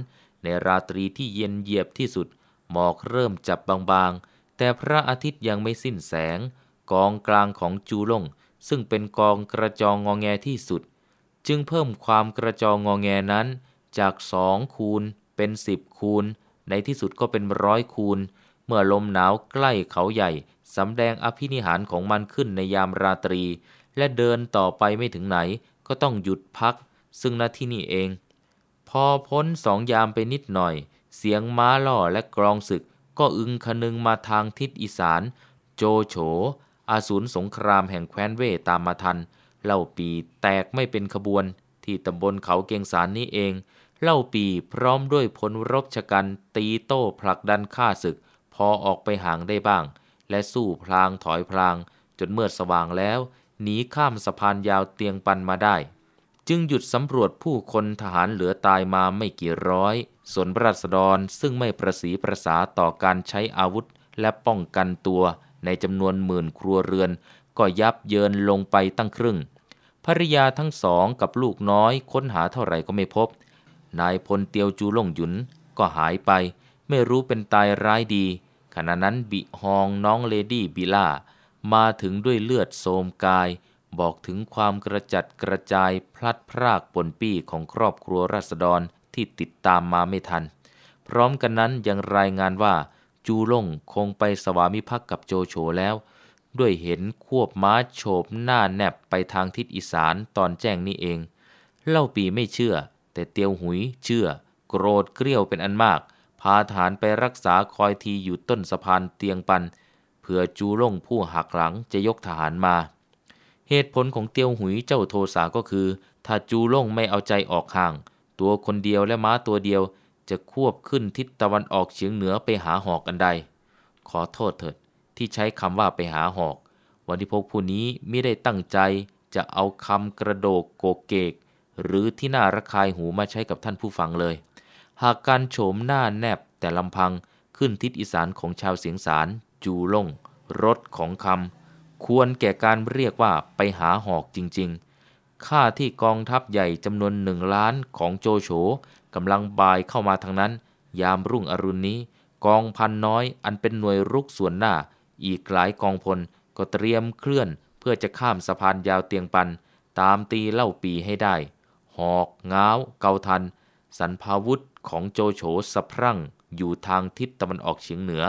S1: ในราตรีที่เย็นเยียบที่สุดหมอกเริ่มจับบางๆ แต่พระอาทิตย์ยังไม่สิ้นแสง กองกลางของจูลงซึ่งเป็นกองกระจองงอแงที่สุด จึงเพิ่มความกระจองงอแงนั้น จากสองคูณเป็นสิบคูณ ในที่สุดก็เป็นร้อยคูณ เมื่อลมหนาวใกล้เขาใหญ่สำแดงอภินิหารของมันขึ้นในยามราตรี และเดินต่อไปไม่ถึงไหนก็ต้องหยุดพัก ซึ่งนาที่นี่เอง พอพ้นสองยามไปนิดหน่อย เสียงม้าล่อและกรองศึก ก็อึงคนึงมาทางทิศอีสาน โจโฉอาสูรสงครามแห่งแคว้นเว่ตามมาทัน เล่าปีแตกไม่เป็นขบวน ที่ตำบลเขาเกียงสารนี้เอง เล่าปีพร้อมด้วยพลรบชกันตีโต้ผลักดันฆ่าศึก พอออกไปห่างได้บ้าง และสู้พลางถอยพลางจนเมื่อสว่างแล้วหนีข้ามสะพานยาวเตียงปันมาได้ จึงหยุดสำรวจผู้คนทหารเหลือตายมาไม่กี่ร้อยส่วนราษฎรซึ่งไม่ประสีประสาต่อการใช้อาวุธและป้องกันตัวในจำนวนหมื่นครัวเรือนก็ยับเยินลงไปตั้งครึ่ง ภริยาทั้งสองกับลูกน้อยค้นหาเท่าไหร่ก็ไม่พบ นายพลเตียวจูล่งหยุนก็หายไปไม่รู้เป็นตายร้ายดี ขณะนั้นบิฮองน้องเลดี้บิล่ามาถึงด้วยเลือดโสมกาย บอกถึงความกระจัดกระจายพลัดพรากปนปี้ของครอบครัวราษฎรที่ติดตามมาไม่ทัน พร้อมกันนั้นยังรายงานว่า จูล่งคงไปสวามิภักดิ์กับโจโฉแล้ว ด้วยเห็นควบม้าโฉบหน้าแนบไปทางทิศอีสานตอนแจ้งนี่เอง เล่าปีไม่เชื่อ แต่เตียวหุยเชื่อ โกรธเกลี้ยวเป็นอันมาก พาฐานไปรักษาคอยทีอยู่ต้นสะพานเตียงปันผื่อจูร่งผู้หักหลังจะยกทหารมา เหตุผลของเตียวหุยเจ้าโทสาก็คือ ถ้าจูร่งไม่เอาใจออกห่าง ตัวคนเดียวและม้าตัวเดียวจะควบขึ้นทิศตะวันออกเฉียงเหนือไปหาหอกอันใด ขอโทษเถิดที่ใช้คำว่าไปหาหอกวันที่พกผู้นี้ไม่ได้ตั้งใจจะเอาคำกระโดกโกเกก หรือที่น่าระคายหูมาใช้กับท่านผู้ฟังเลย หากการโฉมหน้าแนบแต่ลำพังขึ้นทิศอีสานของชาวเสียงสารจูลงรสของคำควรแก่การเรียกว่าไปหาหอกจริงๆข้าที่กองทัพใหญ่จำนวนหนึ่งล้านของโจโฉกำลังบายเข้ามาทางนั้น ยามรุ่งอรุณนี้ กองพันน้อยอันเป็นหน่วยรุกส่วนหน้า อีกหลายกองพลก็เตรียมเคลื่อนเพื่อจะข้ามสะพานยาวเตียงปัน ตามตีเล่าปีให้ได้ หอก ง้าว เกาทัน สันพาวุธของโจโฉสะพรั่งอยู่ทางทิศตะวันออกเฉียงเหนือ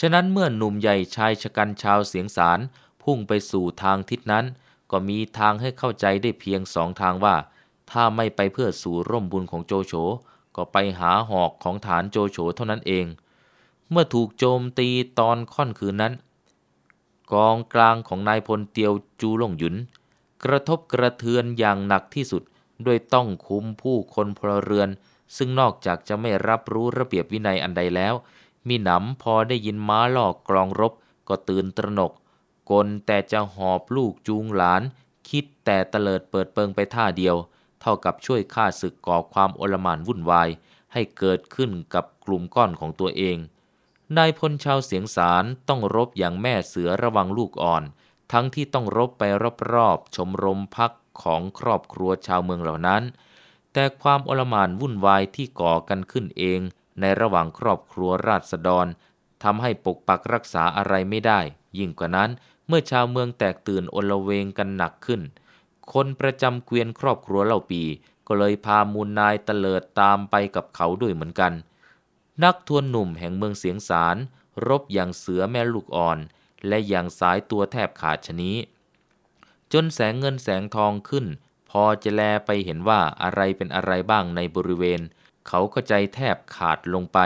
S1: ฉะนั้นเมื่อหนุ่มใหญ่ชายชะกันชาวเสียงสารพุ่งไปสู่ทางทิศนั้น ก็มีทางให้เข้าใจได้เพียงสองทางว่า ถ้าไม่ไปเพื่อสู่ร่มบุญของโจโฉก็ไปหาหอกของฐานโจโฉเท่านั้นเอง เมื่อถูกโจมตีตอนค่อนคืนนั้น กองกลางของนายพลเตียวจูหลงหยุน กระทบกระเทือนอย่างหนักที่สุดด้วยต้องคุมผู้คนพลเรือน ซึ่งนอกจากจะไม่รับรู้ระเบียบวินัยอันใดแล้วมีหนำพอได้ยินม้าลอกกลองรบก็ตื่นตระหนก กลแต่จะหอบลูกจูงหลานคิดแต่เตลิดเปิดเปิงไปท่าเดียวเท่ากับช่วยฆ่าศึกก่อความโอลหมานวุ่นวายให้เกิดขึ้นกับกลุ่มก้อนของตัวเองนายพลชาวเสียงสารต้องรบอย่างแม่เสือระวังลูกอ่อนทั้งที่ต้องรบไปรอบๆชมรมพักของครอบครัวชาวเมืองเหล่านั้นแต่ความโอลหมานวุ่นวายที่ก่อกันขึ้นเองในระหว่างครอบครัวราษฎรทำให้ปกปักรักษาอะไรไม่ได้ ยิ่งกว่านั้น เมื่อชาวเมืองแตกตื่นโอลเวงกันหนักขึ้น คนประจำเกวียนครอบครัวเล่าปีก็เลยพามูลนายเตลิดตามไปกับเขาด้วยเหมือนกัน นักทวนหนุ่มแห่งเมืองเสียงสาร รบอย่างเสือแม่ลูกอ่อน และอย่างสายตัวแทบขาดชนี้จนแสงเงินแสงทองขึ้น พอจะแลไปเห็นว่าอะไรเป็นอะไรบ้างในบริเวณเขาก็ใจแทบขาดลงไป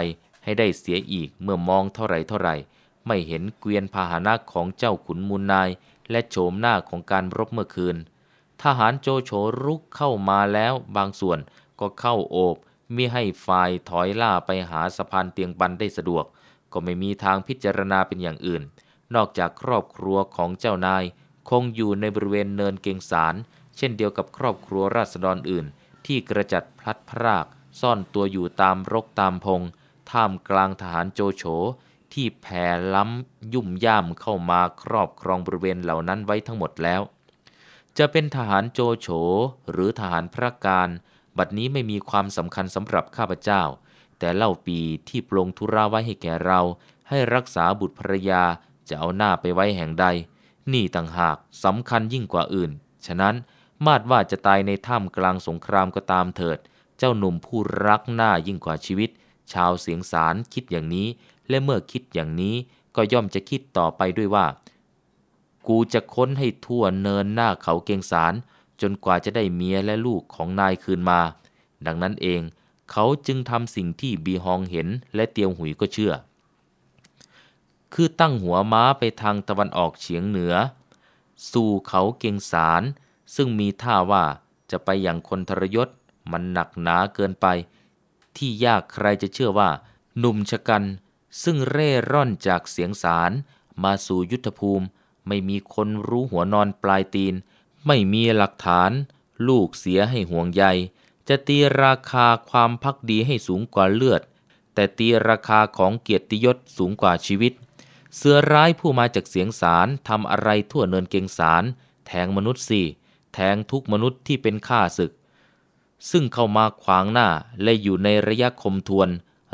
S1: ให้ได้เสียอีกเมื่อมองเท่าไรเท่าไรไม่เห็นเกวียนพาหนะของเจ้าขุนมูลนายและโฉมหน้าของการรบเมื่อคืน ทหารโจโฉรุกเข้ามาแล้ว บางส่วนก็เข้าโอบมิให้ฝ่ายถอยล่าไปหาสะพานเตียงบันได้สะดวก ก็ไม่มีทางพิจารณาเป็นอย่างอื่น นอกจากครอบครัวของเจ้านาย คงอยู่ในบริเวณเนินเกงสาร เช่นเดียวกับครอบครัวราษฎรอื่นที่กระจัดพลัดพรากซ่อนตัวอยู่ตามรกตามพง ท่ามกลางทหารโจโฉที่แผ่ล้ำยุ่มย่ามเข้ามาครอบครองบริเวณเหล่านั้นไว้ทั้งหมดแล้ว จะเป็นทหารโจโฉหรือทหารพระการบัดนี้ไม่มีความสำคัญสำหรับข้าพเจ้า แต่เล่าปีที่ปรงธุระไว้ให้แก่เรา ให้รักษาบุตรภรยาจะเอาหน้าไปไว้แห่งใด นี่ต่างหากสำคัญยิ่งกว่าอื่น ฉะนั้นมาดว่าจะตายในถ้ำกลางสงครามก็ตามเถิดเจ้าหนุ่มผู้รักหน้ายิ่งกว่าชีวิต ชาวเสียงสารคิดอย่างนี้ และเมื่อคิดอย่างนี้ก็ย่อมจะคิดต่อไปด้วยว่า กูจะค้นให้ทั่วเนินหน้าเขาเกงสารจนกว่าจะได้เมียและลูกของนายคืนมา ดังนั้นเองเขาจึงทำสิ่งที่บีฮองเห็นและเตียวหุยก็เชื่อ คือตั้งหัวม้าไปทางตะวันออกเฉียงเหนือ สู่เขาเกงสารซึ่งมีท่าว่าจะไปอย่างคนทรยศมันหนักหนาเกินไป ที่ยากใครจะเชื่อว่าหนุ่มชะกัน ซึ่งเร่ร่อนจากเสียงสาร มาสู่ยุทธภูมิ ไม่มีคนรู้หัวนอนปลายตีน ไม่มีหลักฐาน ลูกเสียให้ห่วงใยจะตีราคาความพักดีให้สูงกว่าเลือด แต่ตีราคาของเกียรติยศสูงกว่าชีวิต เสือร้ายผู้มาจากเสียงสารทำอะไรทั่วเนินเกงสารแทงมนุษย์สี่แทงทุกมนุษย์ที่เป็นข้าศึกซึ่งเข้ามาขวางหน้าและอยู่ในระยะคมทวน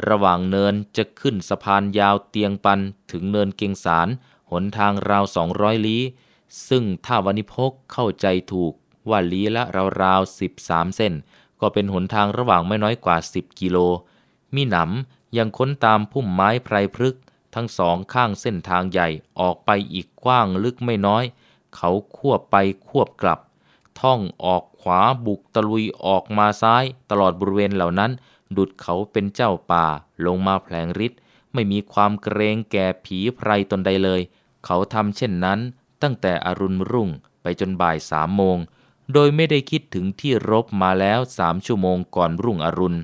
S1: ระหว่างเนินจะขึ้นสะพานยาวเตียงปันถึงเนินเกียงสารหนทางราวสองร้อยลี้ซึ่งถ้าวานิพกเข้าใจถูก ว่าลี้ละราววสิบสามเส้น ก็เป็นหนทางระหว่างไม่น้อยกว่า 10 กิโลมีหนำยังค้นตามพุ่มไม้ไพรพฤกษ์ทั้งสองข้างเส้นทางใหญ่ออกไปอีกกว้างลึกไม่น้อย เขาควบไปควบกลับ ท่องออกขวาบุกตะลุยออกมาซ้าย ตลอดบริเวณเหล่านั้น ดุดเขาเป็นเจ้าป่า ลงมาแผลงฤทธิ์ไม่มีความเกรงแก่ผีไพรตนใดเลย เขาทำเช่นนั้น ตั้งแต่อรุณรุ่งไปจนบ่ายสามโมง โดยไม่ได้คิดถึงที่รบมาแล้วสามชั่วโมงก่อนรุ่งอรุณ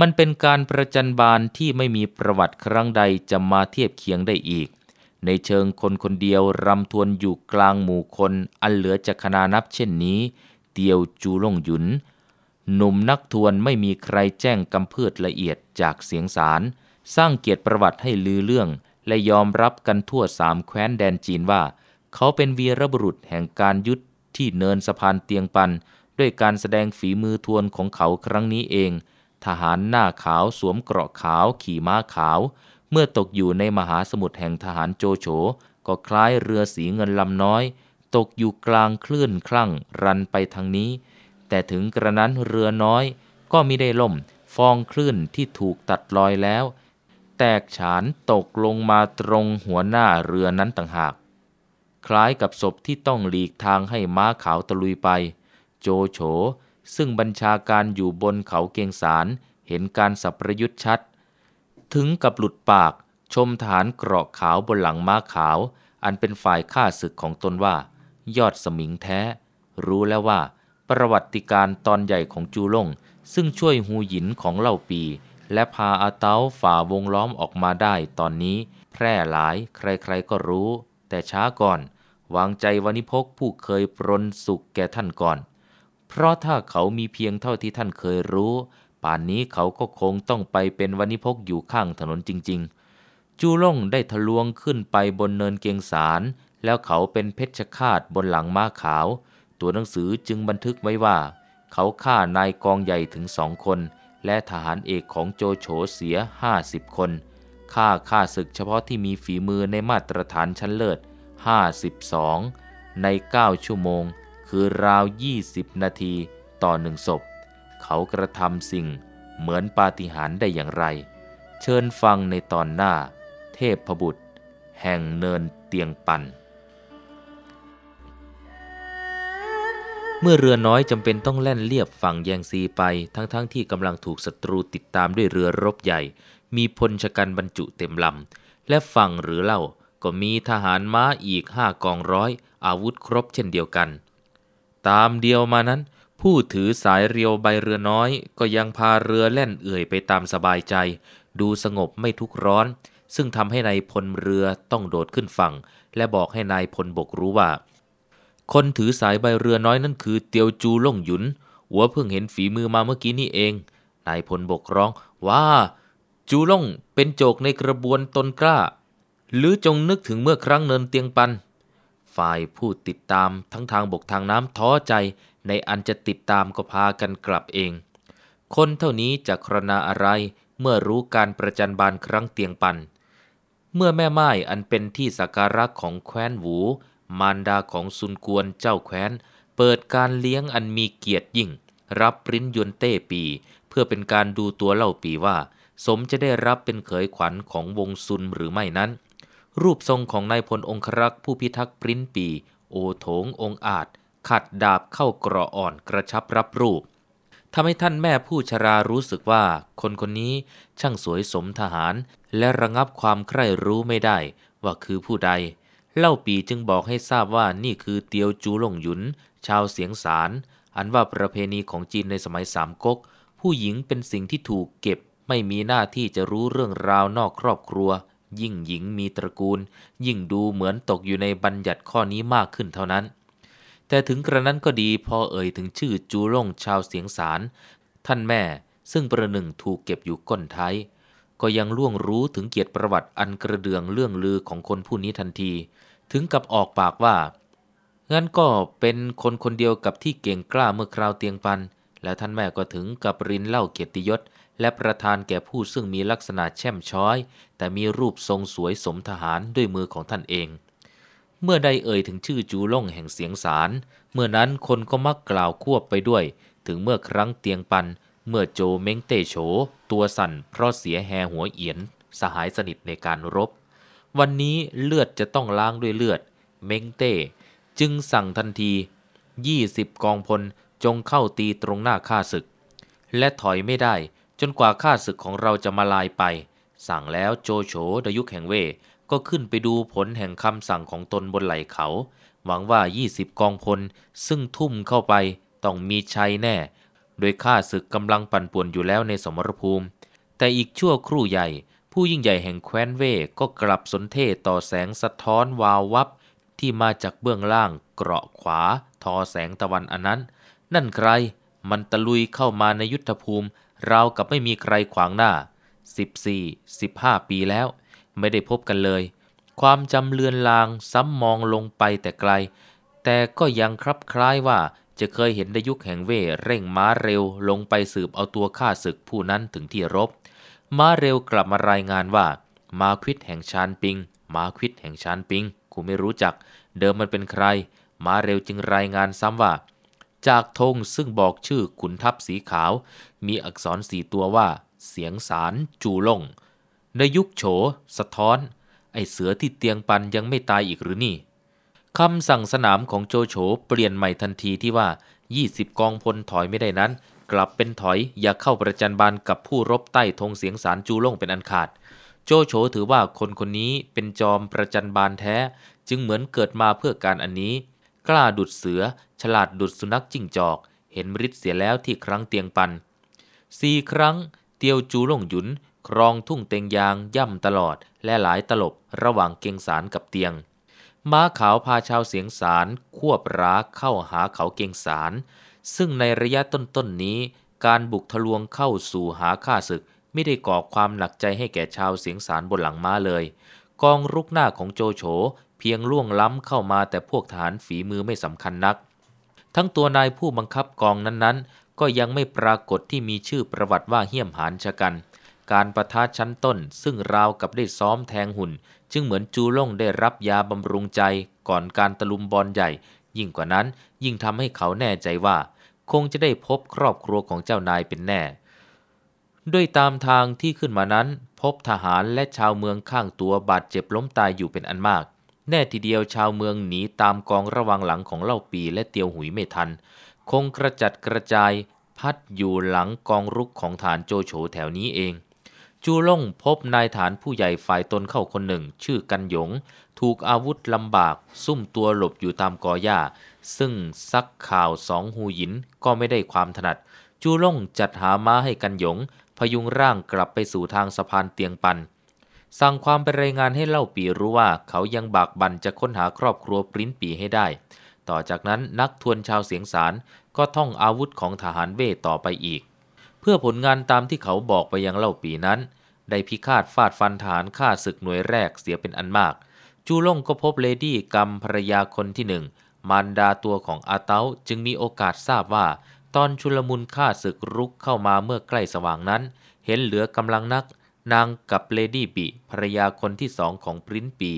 S1: มันเป็นการประจันบานที่ไม่มีประวัติครั้งใดจะมาเทียบเคียงได้อีก ในเชิงคนคนเดียวรำทวนอยู่กลางหมู่คนอันเหลือจะคณานับเช่นนี้เตียวจูล่งหยุน หนุ่มนักทวนไม่มีใครแจ้งกำพืชละเอียดจากเสียงสาร สร้างเกียรติประวัติให้ลือเรื่องและยอมรับกันทั่วสามแคว้นแดนจีนว่า เขาเป็นวีรบุรุษแห่งการยุทธที่เนินสะพานเตียงปัน ด้วยการแสดงฝีมือทวนของเขาครั้งนี้เอง ทหารหน้าขาวสวมเกราะขาวขี่ม้าขาว เมื่อตกอยู่ในมหาสมุทรแห่งทหารโจโฉ ก็คล้ายเรือสีเงินลำน้อยตกอยู่กลางคลื่นคลั่งรันไปทางนี้ แต่ถึงกระนั้นเรือน้อย ก็มิได้ล่มฟองคลื่นที่ถูกตัดลอยแล้ว แตกฉานตกลงมาตรงหัวหน้าเรือนั้นต่างหาก คล้ายกับศพที่ต้องหลีกทางให้ม้าขาวตะลุยไป โจโฉซึ่งบัญชาการอยู่บนเขาเกียงสารเห็นการสับประยุทธ์ชัด ถึงกับหลุดปากชมฐานเกราะขาวบนหลังม้าขาว อันเป็นฝ่ายฆ่าศึกของตนว่ายอดสมิงแท้ รู้แล้วว่า ประวัติการตอนใหญ่ของจูลงซึ่งช่วยหูหยินของเล่าปีและพาอาเต้าฝ่าวงล้อมออกมาได้ตอนนี้ แพร่หลายใครๆก็รู้ แต่ช้าก่อนวางใจวันิพกผู้เคยปรนสุขแก่ท่านก่อน เพราะถ้าเขามีเพียงเท่าที่ท่านเคยรู้ ป่านนี้เขาก็คงต้องไปเป็นวันิพกอยู่ข้างถนนจริง ๆ จูล่งได้ทะลวงขึ้นไปบนเนินเกียงสารแล้วเขาเป็นเพชฌฆาตบนหลังม้าขาว ตัวหนังสือจึงบันทึกไว้ว่า เขาฆ่านายกองใหญ่ถึงสองคน และทหารเอกของโจโฉเสีย 50 คนฆ่าฆ่าศึกเฉพาะที่มีฝีมือในมาตรฐานชั้นเลิศ52 ใน 9 ชั่วโมง คือราว 20 นาทีต่อหนึ่งศพ เขากระทำสิ่งเหมือนปาฏิหาริย์ได้อย่างไร เชิญฟังในตอนหน้า เทพพบุตร แห่งเนินเตียงปัน่นเมื่อเรือน้อยจำเป็นต้องแล่นเลียบฝั่งแยงซีไปทั้งๆทที่กำลังถูกศัตรูติดตามด้วยเรือรบใหญ่ มีพลชกันบรรจุเต็มลำ และฝั่งหรือเล่าก็มีทหารม้าอีกห้ากองร้อย อาวุธครบเช่นเดียวกัน ตามเดียวมานั้น ผู้ถือสายเรียวใบเรือน้อย ก็ยังพาเรือแล่นเอื่อยไปตามสบายใจ ดูสงบไม่ทุกร้อน ซึ่งทำให้ในายพลเรือต้องโดดขึ้นฝั่ง และบอกให้นายพลบกรู้ว่าคนถือสายใบเรือน้อยนั่นคือเตียวจูล่งหยุน หัวเพิ่งเห็นฝีมือมาเมื่อกี้นี่เอง นายพลบกร้องว่า จูล่งเป็นโจกในกระบวนตนกล้า หรือจงนึกถึงเมื่อครั้งเนินเตียงปัน ฝ่ายผู้ติดตามทั้งทางบกทางน้ำท้อใจในอันจะติดตามก็พากันกลับเอง คนเท่านี้จะครณาอะไรเมื่อรู้การประจันบานครั้งเตียงปัน เมื่อแม่ไม้อันเป็นที่สักการะของแคว้นหวูมารดาของซุนกวนเจ้าแคว้น เปิดการเลี้ยงอันมีเกียรติยิ่ง รับปริ้นยนเต้ปี เพื่อเป็นการดูตัวเล่าปีว่า สมจะได้รับเป็นเขยขวัญของวงซุนหรือไม่นั้น รูปทรงของนายพลองครักษ์ผู้พิทักษ์ปริ้นปี โอโถงองอาจ ขัดดาบเข้ากรออ่อนกระชับรับรูป ทำให้ท่านแม่ผู้ชรารู้สึกว่า คนคนนี้ช่างสวยสมทหาร และระงับความใคร่รู้ไม่ได้ว่าคือผู้ใดเล่าปีจึงบอกให้ทราบว่านี่คือเตียวจูหลงหยุนชาวเสียงสารอันว่าประเพณีของจีนในสมัยสามก๊กผู้หญิงเป็นสิ่งที่ถูกเก็บไม่มีหน้าที่จะรู้เรื่องราวนอกครอบครัวยิ่งหญิงมีตระกูลยิ่งดูเหมือนตกอยู่ในบัญญัติข้อนี้มากขึ้นเท่านั้นแต่ถึงกระนั้นก็ดีพอเอ่ยถึงชื่อจูหลงชาวเสียงสารท่านแม่ซึ่งประหนึ่งถูกเก็บอยู่ก้นท้ายก็ยังล่วงรู้ถึงเกียรติประวัติอันกระเดืองเรื่องลือของคนผู้นี้ทันที ถึงกับออกปากว่า งั้นก็เป็นคนคนเดียวกับที่เก่งกล้าเมื่อคราวเตียงปัน และท่านแม่ก็ถึงกับรินเล่าเกียรติยศ และประธานแก่ผู้ซึ่งมีลักษณะแช่มช้อย แต่มีรูปทรงสวยสมทหารด้วยมือของท่านเอง เมื่อได้เอ่ยถึงชื่อจูล่งแห่งเสียงสาร เมื่อนั้นคนก็มักกล่าวควบไปด้วย ถึงเมื่อครั้งเตียงปันเมื่อโจเม้งเตโฉตัวสั่นเพราะเสียแหหัวเอียนสหายสนิทในการรบ วันนี้เลือดจะต้องล้างด้วยเลือดเม้งเต้จึงสั่งทันที 20 กองพลจงเข้าตีตรงหน้าข้าศึก และถอยไม่ได้จนกว่าข้าศึกของเราจะมาลายไป สั่งแล้วโจโฉดยุคแห่งเวก็ขึ้นไปดูผลแห่งคำสั่งของตนบนไหล่เขา หวังว่า 20 กองพลซึ่งทุ่มเข้าไปต้องมีชัยแน่โดยข้าศึกกำลังปั่นป่วนอยู่แล้วในสมรภูมิ แต่อีกชั่วครู่ใหญ่ ผู้ยิ่งใหญ่แห่งแคว้นเว่ก็กลับสนเทต่อแสงสะท้อนวาววับ ที่มาจากเบื้องล่าง เกราะขวา ทอแสงตะวันอันนั้น นั่นใคร มันตะลุยเข้ามาในยุทธภูมิราวกับไม่มีใครขวางหน้า 14 15 ปีแล้ว ไม่ได้พบกันเลย ความจำเลือนลางซ้ำมองลงไปแต่ไกล แต่ก็ยังครับคล้ายว่าจะเคยเห็นในยุคแห่งเว่เร่งม้าเร็วลงไปสืบเอาตัวฆ่าศึกผู้นั้นถึงที่รบ ม้าเร็วกลับมารายงานว่า มาควิดแห่งชานปิงมาควิดแห่งชานปิงกูไม่รู้จัก เดิมมันเป็นใคร ม้าเร็วจึงรายงานซ้ำว่า จากธงซึ่งบอกชื่อขุนทัพสีขาว มีอักษรสีตัวว่า เสียงสารจูลงในยุคโฉ สะท้อน ไอเสือที่เตียงปันยังไม่ตายอีกหรือนี่คำสั่งสนามของโจโฉเปลี่ยนใหม่ทันทีที่ว่า 20 กองพลถอยไม่ได้นั้น กลับเป็นถอยอย่าเข้าประจันบานกับผู้รบใต้ธงเสียงสารจูล่งเป็นอันขาด โจโฉถือว่าคนคนนี้เป็นจอมประจันบานแท้จึงเหมือนเกิดมาเพื่อการอันนี้ กล้าดุดเสือฉลาดดุดสุนัขจิ้งจอก เห็นฤทธิ์เสียแล้วที่ครั้งเตียงปันสี่ครั้ง เตียวจูล่งหยุน ครองทุ่งเตียงยางย่ำตลอดและหลายตลบระหว่างเกียงสารกับเตียงม้าขาวพาชาวเสียงสารควบร้าเข้าหาเขาเกียงสารซึ่งในระยะต้นๆนนี้ การบุกทะลวงเข้าสู่หาข้าศึกไม่ได้ก่อความหนักใจให้แก่ชาวเสียงสารบนหลังม้าเลย กองรุกหน้าของโจโฉเพียงล่วงล้ำเข้ามาแต่พวกทหารฝีมือไม่สำคัญนัก ทั้งตัวนายผู้บังคับกองนั้นๆ ก็ยังไม่ปรากฏที่มีชื่อประวัติว่าเหี้ยมหานชะกัน การประทะชั้นต้นซึ่งราวกับได้ซ้อมแทงหุ่นจึงเหมือนจูล่งได้รับยาบำรุงใจก่อนการตะลุมบอลใหญ่ ยิ่งกว่านั้นยิ่งทำให้เขาแน่ใจว่า คงจะได้พบครอบครัวของเจ้านายเป็นแน่ด้วยตามทางที่ขึ้นมานั้น พบทหารและชาวเมืองข้างตัวบาดเจ็บล้มตายอยู่เป็นอันมาก แน่ทีเดียวชาวเมืองหนีตามกองระวังหลังของเล่าปีและเตียวหุยไม่ทัน คงกระจัดกระจาย พัดอยู่หลังกองรุกของฐานโจโฉแถวนี้เองจูล่งพบนายฐานผู้ใหญ่ฝ่ายตนเข้าคนหนึ่ง ชื่อกันหยง ถูกอาวุธลำบาก ซุ่มตัวหลบอยู่ตามกอหญ้า ซึ่งซักข่าวสองหูหินก็ไม่ได้ความถนัด จูล่งจัดหาม้าให้กันหยง พยุงร่างกลับไปสู่ทางสะพานเตียงปัน สั่งความไปรายงานให้เล่าปีรู้ว่าเขายังบากบั่นจะค้นหาครอบครัวปริ้นปีให้ได้ ต่อจากนั้นนักทวนชาวเสียงสารก็ท่องอาวุธของทหารเวต่อไปอีกเพื่อผลงานตามที่เขาบอกไปยังเล่าปีนั้น ได้พิฆาตฟาดฟันฐานฆ่าศึกหน่วยแรกเสียเป็นอันมาก จูล่งก็พบเลดี้กัมภรยาคนที่หนึ่งมารดาตัวของอาเตาจึงมีโอกาสทราบว่า ตอนชุลมุนฆ่าศึกรุกเข้ามาเมื่อใกล้สว่างนั้น เห็นเหลือกำลังนัก นางกับเลดี้ปีภรยาคนที่สองของปรินปี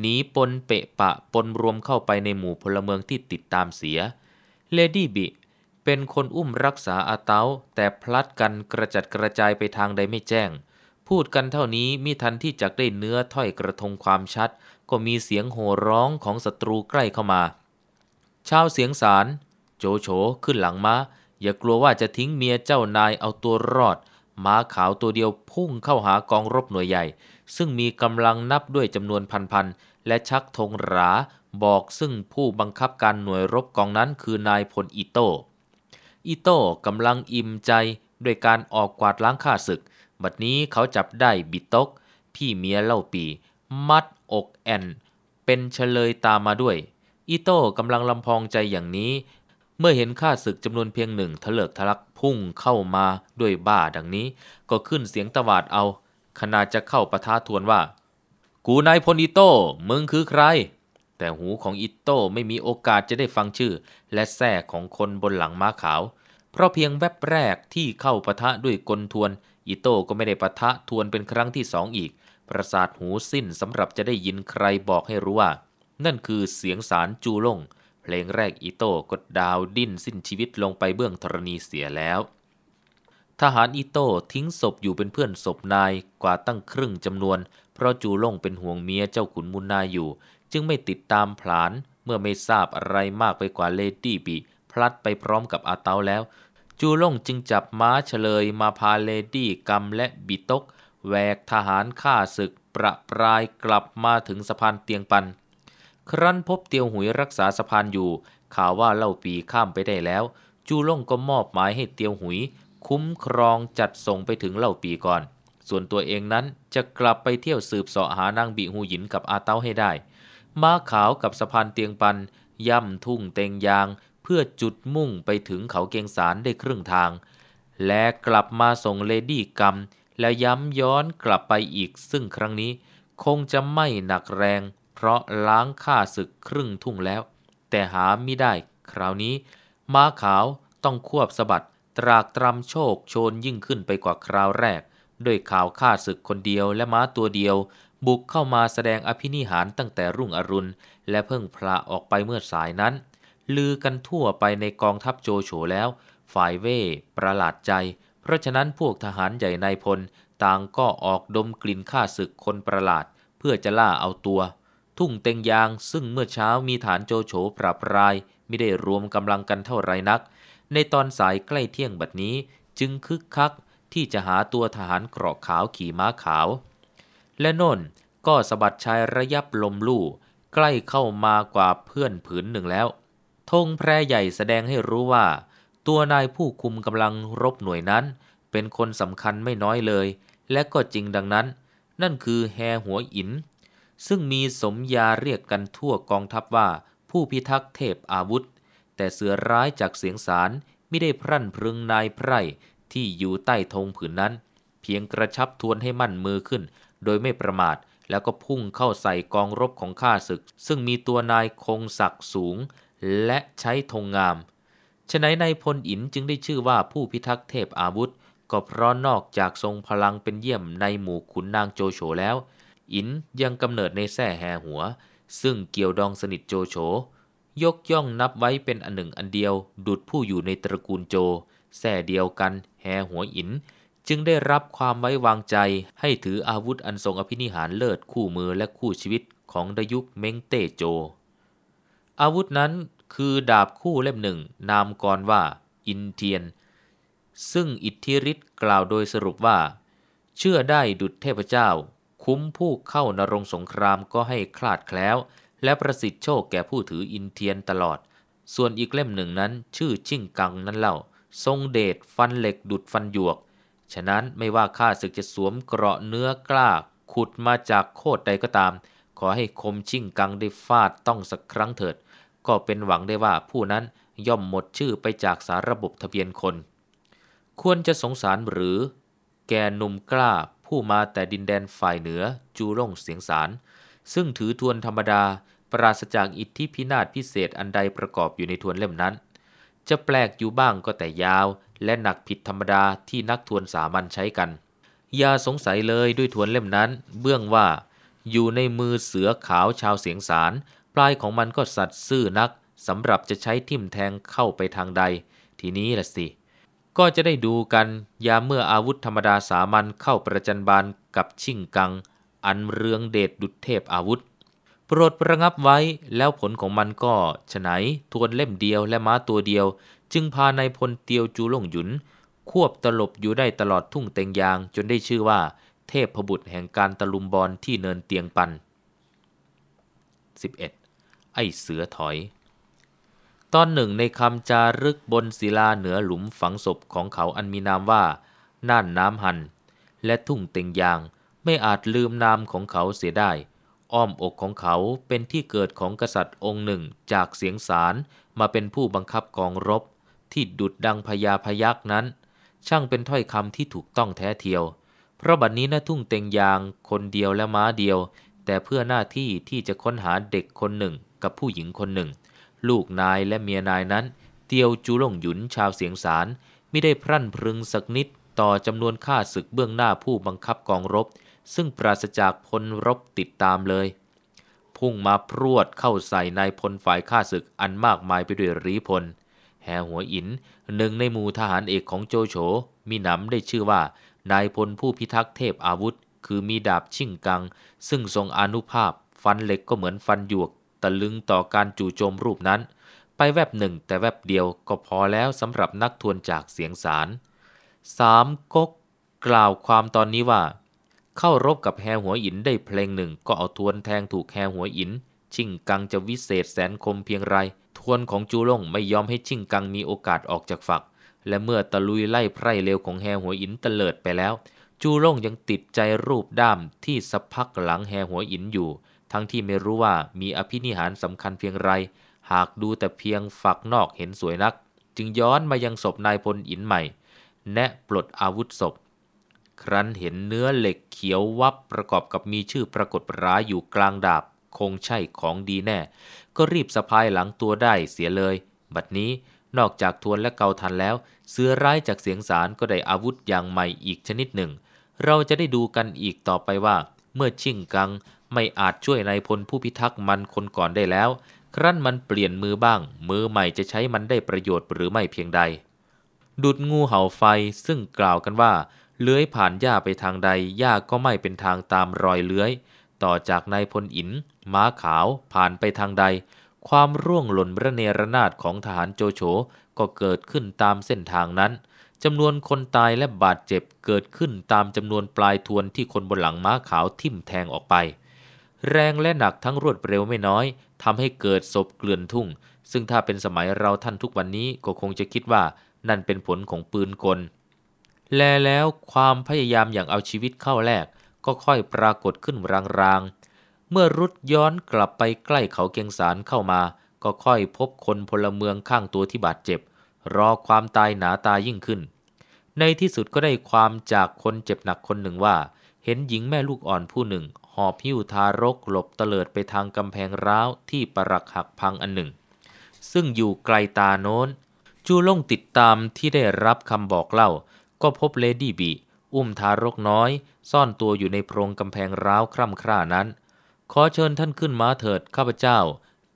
S1: หนีปนเปะปะปนรวมเข้าไปในหมู่พลเมืองที่ติดตามเสีย เลดี้บีเป็นคนอุ้มรักษาอาเตาแต่พลัดกันกระจัดกระจายไปทางใดไม่แจ้ง พูดกันเท่านี้มิทันที่จะได้เนื้อถ้อยกระทงความชัด ก็มีเสียงโห่ร้องของศัตรูใกล้เข้ามา ชาวเสียงสาร โจโฉขึ้นหลังมา้า อย่ากลัวว่าจะทิ้งเมียเจ้านายเอาตัวรอด ม้าขาวตัวเดียวพุ่งเข้าหากองรบหน่วยใหญ่ ซึ่งมีกำลังนับด้วยจำนวนพันๆและชักธงหราบอกซึ่งผู้บังคับการหน่วยรบกองนั้นคือนายพลอิโตอิโต้กำลังอิ่มใจด้วยการออกกวาดล้างข้าศึก บัดนี้เขาจับได้บิตกพี่เมียเล่าปี มัดอกแอน เป็นเฉลยตามมาด้วยอิโต้กำลังลำพองใจอย่างนี้ เมื่อเห็นข้าศึกจำนวนเพียงหนึ่งทะเลิกทะลักพุ่งเข้ามาด้วยบ้าดังนี้ ก็ขึ้นเสียงตวาดเอา ขณะจะเข้าประท้าทวนว่า กูนายพลอิโต้มึงคือใครแต่หูของอิโต้ไม่มีโอกาสจะได้ฟังชื่อและแท่ของคนบนหลังม้าขาว เพราะเพียงแวบแรกที่เข้าปะทะด้วยกลทวนอิโต้ก็ไม่ได้ปะทะทวนเป็นครั้งที่สองอีก ประสาทหูสิ้นสำหรับจะได้ยินใครบอกให้รู้ว่านั่นคือเสียงสารจูลง เพลงแรกอิโต้กดดาวดิ้นสิ้นชีวิตลงไปเบื้องธรณีเสียแล้ว ทหารอิโต้ทิ้งศพอยู่เป็นเพื่อนศพนายกว่าตั้งครึ่งจำนวน เพราะจูลงเป็นห่วงเมียเจ้าขุนมุนนายอยู่จึงไม่ติดตามผลานเมื่อไม่ทราบอะไรมากไปกว่าเลดี้บีพลัดไปพร้อมกับอาเตาแล้ว จูล่งจึงจับม้าเฉลยมาพาเลดี้กำและบิตกแหวกทหารฆ่าศึกประปรายกลับมาถึงสะพานเตียงปัน ครั้นพบเตียวหุยรักษาสะพานอยู่ข่าวว่าเล่าปีข้ามไปได้แล้ว จูล่งก็มอบหมายให้เตียวหุย คุ้มครองจัดส่งไปถึงเล่าปีก่อน ส่วนตัวเองนั้นจะกลับไปเที่ยวสืบเสาะหานางบิหูหยินกับอาเต้าให้ได้ม้าขาวกับสะพานเตียงปัน ย่ำทุ่งเตงยาง เพื่อจุดมุ่งไปถึงเขาเกียงสารได้ครึ่งทาง และกลับมาส่งเลดี้กรรมและย้ำย้อนกลับไปอีกซึ่งครั้งนี้คงจะไม่หนักแรง เพราะล้างค่าศึกครึ่งทุ่งแล้ว แต่หาไม่ได้คราวนี้ ม้าขาวต้องควบสะบัดตรากตรำโชคโชนยิ่งขึ้นไปกว่าคราวแรก ด้วยข่าวค่าศึกคนเดียวและม้าตัวเดียวบุกเข้ามาแสดงอภินิหารตั้งแต่รุ่งอรุณ และเพิ่งพระออกไปเมื่อสายนั้น ลือกันทั่วไปในกองทัพโจโฉแล้ว ฝ่ายเว่ประหลาดใจ เพราะฉะนั้นพวกทหารใหญ่ในพลต่างก็ออกดมกลิ่นข้าศึกคนประหลาด เพื่อจะล่าเอาตัว ทุ่งเต็งยางซึ่งเมื่อเช้ามีฐานโจโฉปราบรายไม่ได้รวมกำลังกันเท่าไรนัก ในตอนสายใกล้เที่ยงบัดนี้จึงคึกคัก ที่จะหาตัวทหารเกราะขาวขี่ม้าขาวและโน่นก็สะบัดชายระยับลมลู่ ใกล้เข้ามากว่าเพื่อนผืนหนึ่งแล้วธงแพรใหญ่แสดงให้รู้ว่า ตัวนายผู้คุมกำลังรบหน่วยนั้น เป็นคนสำคัญไม่น้อยเลย และก็จริงดังนั้น นั่นคือแฮหัวอิน ซึ่งมีสมยาเรียกกันทั่วกองทัพว่าผู้พิทักษ์เทพอาวุธ แต่เสือร้ายจากเสียงสารไม่ได้พรั่นพรึงนายไพร่ที่อยู่ใต้ธงผืนนั้น เพียงกระชับทวนให้มั่นมือขึ้นโดยไม่ประมาทแล้วก็พุ่งเข้าใส่กองรบของข้าศึก ซึ่งมีตัวนายคงศักดิ์สูงและใช้ธงงามฉะนั้นนายพลอินจึงได้ชื่อว่าผู้พิทักษ์เทพอาวุธ ก็เพราะนอกจากทรงพลังเป็นเยี่ยมในหมู่ขุนนางโจโฉแล้ว อินยังกำเนิดในแส่แห่หัว ซึ่งเกี่ยวดองสนิทโจโฉยกย่องนับไว้เป็นอันหนึ่งอันเดียวดุดผู้อยู่ในตระกูลโจแส่เดียวกันแห่หัวอินจึงได้รับความไว้วางใจให้ถืออาวุธอันทรงอภินิหารเลิศคู่มือและคู่ชีวิตของดยุกเม้งเต้โจ อาวุธนั้นคือดาบคู่เล่มหนึ่ง นามกรว่า อินเทียน ซึ่งอิทธิฤทธิ์กล่าวโดยสรุปว่า เชื่อได้ดุดเทพเจ้า คุ้มผู้เข้านรงสงครามก็ให้คลาดแคล้ว และประสิทธิ์โชคแก่ผู้ถืออินเทียนตลอด ส่วนอีกเล่มหนึ่งนั้นชื่อชิ่งกังนั้นเล่า ทรงเดชฟันเหล็กดุดฟันหยวกฉะนั้นไม่ว่าข้าศึกจะสวมเกราะเนื้อกล้าขุดมาจากโคตรใดก็ตาม ขอให้คมชิ่งกังได้ฟาดต้องสักครั้งเถิด ก็เป็นหวังได้ว่าผู้นั้นย่อมหมดชื่อไปจากสาระบบทะเบียนคน ควรจะสงสารหรือ แกหนุ่มกล้า ผู้มาแต่ดินแดนฝ่ายเหนือ จูร่งเสียงสาร ซึ่งถือทวนธรรมดา ปราศจากอิทธิพินาศพิเศษอันใดประกอบอยู่ในทวนเล่มนั้น จะแปลกอยู่บ้างก็แต่ยาวและหนักผิดธรรมดาที่นักทวนสามัญใช้กัน อย่าสงสัยเลยด้วยทวนเล่มนั้น เบื้องว่าอยู่ในมือเสือขาวชาวเสียงสารปลายของมันก็สัตว์ซื่อนักสำหรับจะใช้ทิ่มแทงเข้าไปทางใด ทีนี้ละสิ ก็จะได้ดูกันยาเมื่ออาวุธธรรมดาสามัญเข้าประจันบานกับชิ่งกัง อันเรืองเดชดุจเทพอาวุธ โปรดประงับไว้แล้วผลของมันก็ฉไหนทวนเล่มเดียวและม้าตัวเดียวจึงพานายพลเตียวจูหลงหยุน ควบตลบอยู่ได้ตลอดทุ่งเตงยางจนได้ชื่อว่าเทพบุตรแห่งการตะลุมบอลที่เนินเตียงปัน 11. ไอเสือถอย ตอนหนึ่งในคำจารึกบนศิลาเหนือหลุมฝังศพของเขาอันมีนามว่า น่านน้ำหัน และทุ่งเตงยางไม่อาจลืมนามของเขาเสียได้ อ้อมอกของเขาเป็นที่เกิดของกษัตริย์องค์หนึ่งจากเสียงสารมาเป็นผู้บังคับกองรบที่ดุดดังพญาพยักนั้น ช่างเป็นถ้อยคำที่ถูกต้องแท้เทียว เพราะบัดนนี้นน้าทุ่งเต็งยางคนเดียวและม้าเดียว แต่เพื่อหน้าที่ที่จะค้นหาเด็กคนหนึ่งกับผู้หญิงคนหนึ่ง ลูกนายและเมียนายนั้นเตียวจูหลงหยุนชาวเสียงสาร ไม่ได้พรั่นพรึงสักนิดต่อจำนวนข้าศึกเบื้องหน้าผู้บังคับกองรบ ซึ่งปราศจากพลรบติดตามเลย พุ่งมาพรวดเข้าใส่นายพลฝ่ายข้าศึกอันมากมายไปด้วยรีพลแห่หัวอิน หนึ่งในหมู่ทหารเอกของโจโฉมีหนำได้ชื่อว่า นายพลผู้พิทักษ์เทพอาวุธ คือมีดาบชิ่งกัง ซึ่งทรงอนุภาพ ฟันเหล็กก็เหมือนฟันหยวก ตะลึงต่อการจู่โจมรูปนั้น ไปแวบหนึ่งแต่แวบเดียวก็พอแล้วสำหรับนักทวนจากเสียงสารสามก๊กกล่าวความตอนนี้ว่า เข้ารบกับแฮหัวอินได้เพลงหนึ่งก็เอาทวนแทงถูกแฮหัวอินชิ่งกังจะวิเศษแสนคมเพียงไรทวนของจูล่งไม่ยอมให้ชิงกังมีโอกาสออกจากฝัก และเมื่อตะลุยไล่ไพร่เร็วของแฮหัวอินตะเลิดไปแล้ว จูล่งยังติดใจรูปด้ามที่สะพักหลังแฮหัวอินอยู่ ทั้งที่ไม่รู้ว่ามีอภินิหารสำคัญเพียงไร หากดูแต่เพียงฝักนอกเห็นสวยนัก จึงย้อนมายังศพนายพลอินใหม่ แนะปลดอาวุธศพ ครั้นเห็นเนื้อเหล็กเขียววับประกอบกับมีชื่อปรากฏร้ายอยู่กลางดาบ คงใช่ของดีแน่ก็รีบสะพายหลังตัวได้เสียเลย บัดนี้นอกจากทวนและเกาทันแล้ว เสือร้ายจากเสียงสารก็ได้อาวุธอย่างใหม่อีกชนิดหนึ่ง เราจะได้ดูกันอีกต่อไปว่า เมื่อชิ่งกังไม่อาจช่วยนายพลผู้พิทักษ์มันคนก่อนได้แล้ว ครั้นมันเปลี่ยนมือบ้าง มือใหม่จะใช้มันได้ประโยชน์หรือไม่เพียงใด ดุดงูเห่าไฟซึ่งกล่าวกันว่าเลื้อยผ่านหญ้าไปทางใดหญ้าก็ไม่เป็นทางตามรอยเลื้อยต่อจากนายพลอินม้าขาวผ่านไปทางใด ความร่วงหล่นระเนระนาดของทหารโจโฉก็เกิดขึ้นตามเส้นทางนั้นจำนวนคนตายและบาดเจ็บเกิดขึ้นตามจำนวนปลายทวนที่คนบนหลังม้าขาวทิ่มแทงออกไป แรงและหนักทั้งรวดเร็วไม่น้อยทำให้เกิดศพเกลื่อนทุ่ง ซึ่งถ้าเป็นสมัยเราท่านทุกวันนี้ก็คงจะคิดว่า นั่นเป็นผลของปืนกลแลแล้วความพยายามอย่างเอาชีวิตเข้าแลกก็ค่อยปรากฏขึ้นรางๆ เมื่อรุดย้อนกลับไปใกล้เขาเกียงสารเข้ามา ก็ค่อยพบคนพลเมืองข้างตัวที่บาดเจ็บ รอความตายหนาตายิ่งขึ้น ในที่สุดก็ได้ความจากคนเจ็บหนักคนหนึ่งว่าเห็นหญิงแม่ลูกอ่อนผู้หนึ่ง หอบหิ้วทารกหลบเตลิดไปทางกำแพงร้าวที่ปรักหักพังอันหนึ่ง ซึ่งอยู่ไกลตาโน้นจูล่งติดตามที่ได้รับคำบอกเล่า ก็พบเลดี้บีอุ้มทารกน้อย ซ่อนตัวอยู่ในโพรงกำแพงร้าวคร่ำคร่านั้น ขอเชิญท่านขึ้นม้าเถิด ข้าพเจ้า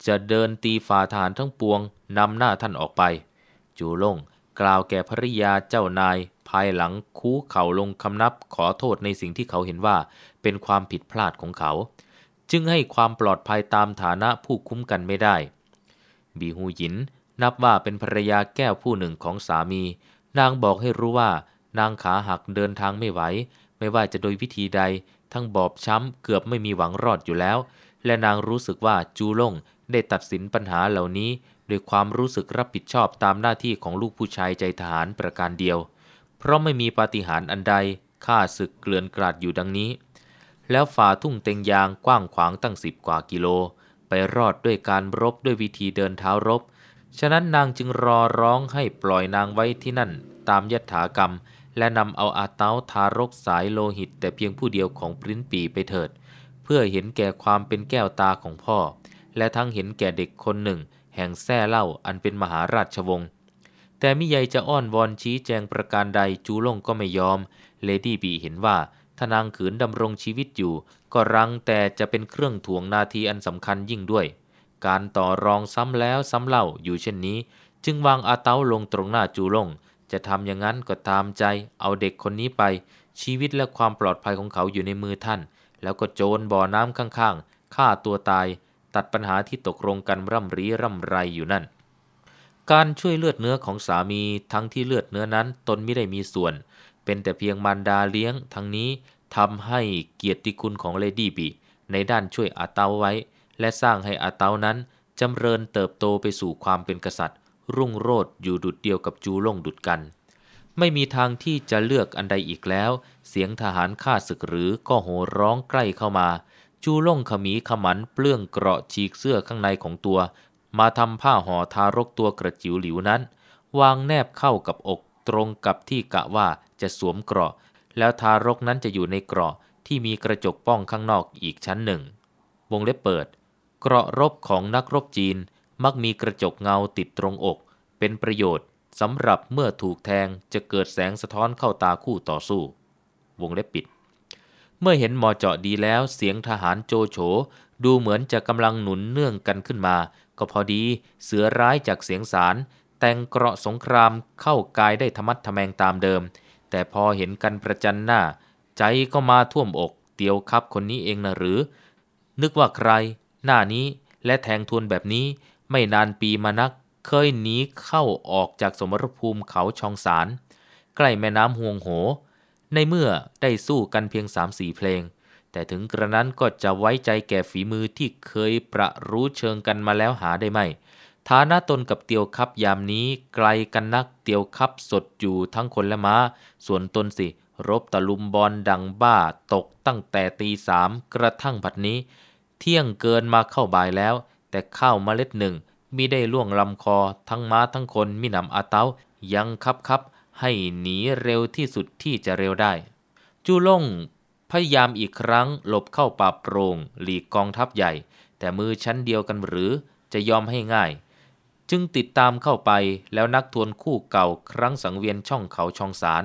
S1: จะเดินตีฝ่าฐานทั้งปวง นำหน้าท่านออกไป จูลงกล่าวแก่ภริยาเจ้านาย ภายหลังคูเข่าลงคำนับขอโทษในสิ่งที่เขาเห็นว่าเป็นความผิดพลาดของเขา จึงให้ความปลอดภัยตามฐานะผู้คุ้มกันไม่ได้ บีฮูหยินนับว่าเป็นภรรยาแก้วผู้หนึ่งของสามี นางบอกให้รู้ว่านางขาหักเดินทางไม่ไหว ไม่ว่าจะโดยวิธีใด ทั้งบอบช้ำเกือบไม่มีหวังรอดอยู่แล้ว และนางรู้สึกว่าจูล่งได้ตัดสินปัญหาเหล่านี้ด้วยความรู้สึกรับผิดชอบตามหน้าที่ของลูกผู้ชายใจทหารประการเดียว เพราะไม่มีปาฏิหาริย์อันใดข้าศึกเกลื่อนกราดอยู่ดังนี้ แล้วฝ่าทุ่งเต็งยางกว้างขวางตั้งสิบกว่ากิโลไปรอดด้วยการรบด้วยวิธีเดินเท้ารบ ฉะนั้นนางจึงรอร้องให้ปล่อยนางไว้ที่นั่นตามยถากรรมและนำเอาอาเต้าทารกสายโลหิตแต่เพียงผู้เดียวของปริ้นปีไปเถิด เพื่อเห็นแก่ความเป็นแก้วตาของพ่อ และทั้งเห็นแก่เด็กคนหนึ่ง แห่งแท่เล่าอันเป็นมหาราชวงศ์แต่มิยายจะอ้อนวอนชี้แจงประการใดจูล่งก็ไม่ยอม เลดี้บีเห็นว่าถ้านางขืนดำรงชีวิตอยู่ก็รังแต่จะเป็นเครื่องถ่วงนาทีอันสำคัญยิ่งด้วย การต่อรองซ้ำแล้วซ้ำเล่าอยู่เช่นนี้ จึงวางอาเต้าลงตรงหน้าจูล่งจะทำอย่างนั้นก็ตามใจ เอาเด็กคนนี้ไปชีวิตและความปลอดภัยของเขาอยู่ในมือท่าน แล้วก็โจรบ่อน้ำข้าง ๆ ฆ่าตัวตาย ตัดปัญหาที่ตกลงกันร่ำรีร่ำไรอยู่นั่น การช่วยเลือดเนื้อของสามีทั้งที่เลือดเนื้อนั้นตนไม่ได้มีส่วน เป็นแต่เพียงมารดาเลี้ยงทั้งนี้ทำให้เกียรติคุณของเลดี้บี ในด้านช่วยอาเตาไว้ และสร้างให้อาเตานั้นจำเริญเติบโตไปสู่ความเป็นกษัตริย์รุ่งโรดอยู่ดุดเดียวกับจูล่งดุดกัน ไม่มีทางที่จะเลือกอันใดอีกแล้ว เสียงทหารข้าศึกหรือก็โห่ร้องใกล้เข้ามา จูล่งขมีขมันเปลื้องเกราะฉีกเสื้อข้างในของตัว มาทำผ้าห่อทารกตัวกระจิ๋วหลิวนั้น วางแนบเข้ากับอกตรงกับที่กะว่าจะสวมเกราะ แล้วทารกนั้นจะอยู่ในเกราะที่มีกระจกป้องข้างนอกอีกชั้นหนึ่ง วงเล็บเปิดเกราะรบของนักรบจีนมักมีกระจกเงาติดตรงอก เป็นประโยชน์ สำหรับเมื่อถูกแทงจะเกิดแสงสะท้อนเข้าตาคู่ต่อสู้วงเล็บปิด เมื่อเห็นหมอเจาะดีแล้วเสียงทหารโจโฉ ดูเหมือนจะกำลังหนุนเนื่องกันขึ้นมา ก็พอดีเสือร้ายจากเสียงสาร แต่งเกราะสงครามเข้ากายได้ธรรมัดทแมงตามเดิม แต่พอเห็นกันประจันหน้า ใจก็มาท่วมอกเตียวครับคนนี้เองนะหรือ นึกว่าใคร หน้านี้และแทงทวนแบบนี้ไม่นานปีมานักเคยหนีเข้าออกจากสมรภูมิเขาชองสาร ใกล้แม่น้ำห่วงโห ในเมื่อได้สู้กันเพียงสามสี่เพลง แต่ถึงกระนั้นก็จะไว้ใจแก่ฝีมือที่เคยประรู้เชิงกันมาแล้วหาได้ไหมฐานะตนกับเตียวคับยามนี้ไกลกันนักเตียวคับสดอยู่ทั้งคนและมา้า ส่วนตนสิ รบตะลุมบอลดังบ้าตกตั้งแต่ตีสามกระทั่งบัดนี้ เที่ยงเกินมาเข้าบ่ายแล้วแต่ข้าวเมล็ดหนึ่งมิได้ล่วงลำคอทั้งม้าทั้งคนมิหนำอาเต้ายังคับคับให้หนีเร็วที่สุดที่จะเร็วได้ จูล่งพยายามอีกครั้งหลบเข้าป่าโปร่งหลีกกองทัพใหญ่ แต่มือชั้นเดียวกันหรือจะยอมให้ง่าย จึงติดตามเข้าไปแล้วนักทวนคู่เก่าครั้งสังเวียนช่องเขาชองสาร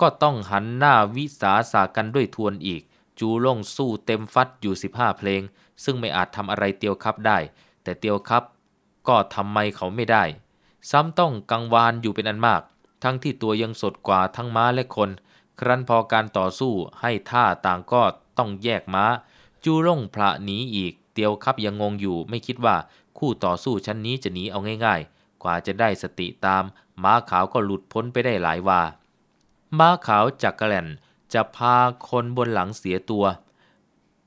S1: ก็ต้องหันหน้าวิสาสากันด้วยทวนอีก จูล่งสู้เต็มฟัดอยู่15เพลงซึ่งไม่อาจทำอะไรเตียวครับได้ แต่เตียวครับก็ทำไมเขาไม่ได้ ซ้ำต้องกังวานอยู่เป็นอันมาก ทั้งที่ตัวยังสดกว่าทั้งม้าและคน ครั้นพอการต่อสู้ให้ท่าต่างก็ต้องแยกม้า จูร่งพระหนีอีก เตียวครับยังงงอยู่ ไม่คิดว่าคู่ต่อสู้ชั้นนี้จะหนีเอาง่าย ๆ กว่าจะได้สติตาม ม้าขาวก็หลุดพ้นไปได้หลายวาม้าขาวจักรแลนจะพาคนบนหลังเสียตัว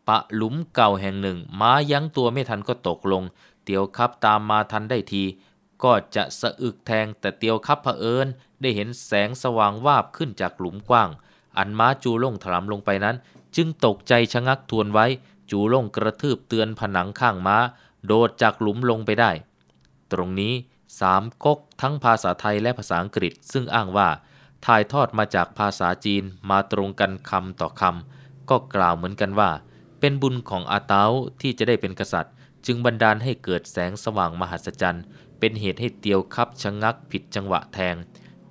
S1: ปะหลุมเก่าแห่งหนึ่ง ม้ายั้งตัวไม่ทันก็ตกลง เตียวคับตามมาทันได้ที ก็จะสะอึกแทงแต่เตียวคับเผอิญได้เห็นแสงสว่างวาบขึ้นจากหลุมกว้าง อันม้าจูล่งถลำลงไปนั้น จึงตกใจชะงักทวนไว้ จูล่งกระทืบเตือนผนังข้างม้า โดดจากหลุมลงไปได้ ตรงนี้สามก๊กทั้งภาษาไทยและภาษาอังกฤษซึ่งอ้างว่าถ่ายทอดมาจากภาษาจีนมาตรงกันคำต่อคำก็กล่าวเหมือนกันว่าเป็นบุญของอาเตาที่จะได้เป็นกษัตริย์ จึงบันดาลให้เกิดแสงสว่างมหัศจรรย์ เป็นเหตุให้เตียวคับชะงงักผิดจังหวะแทง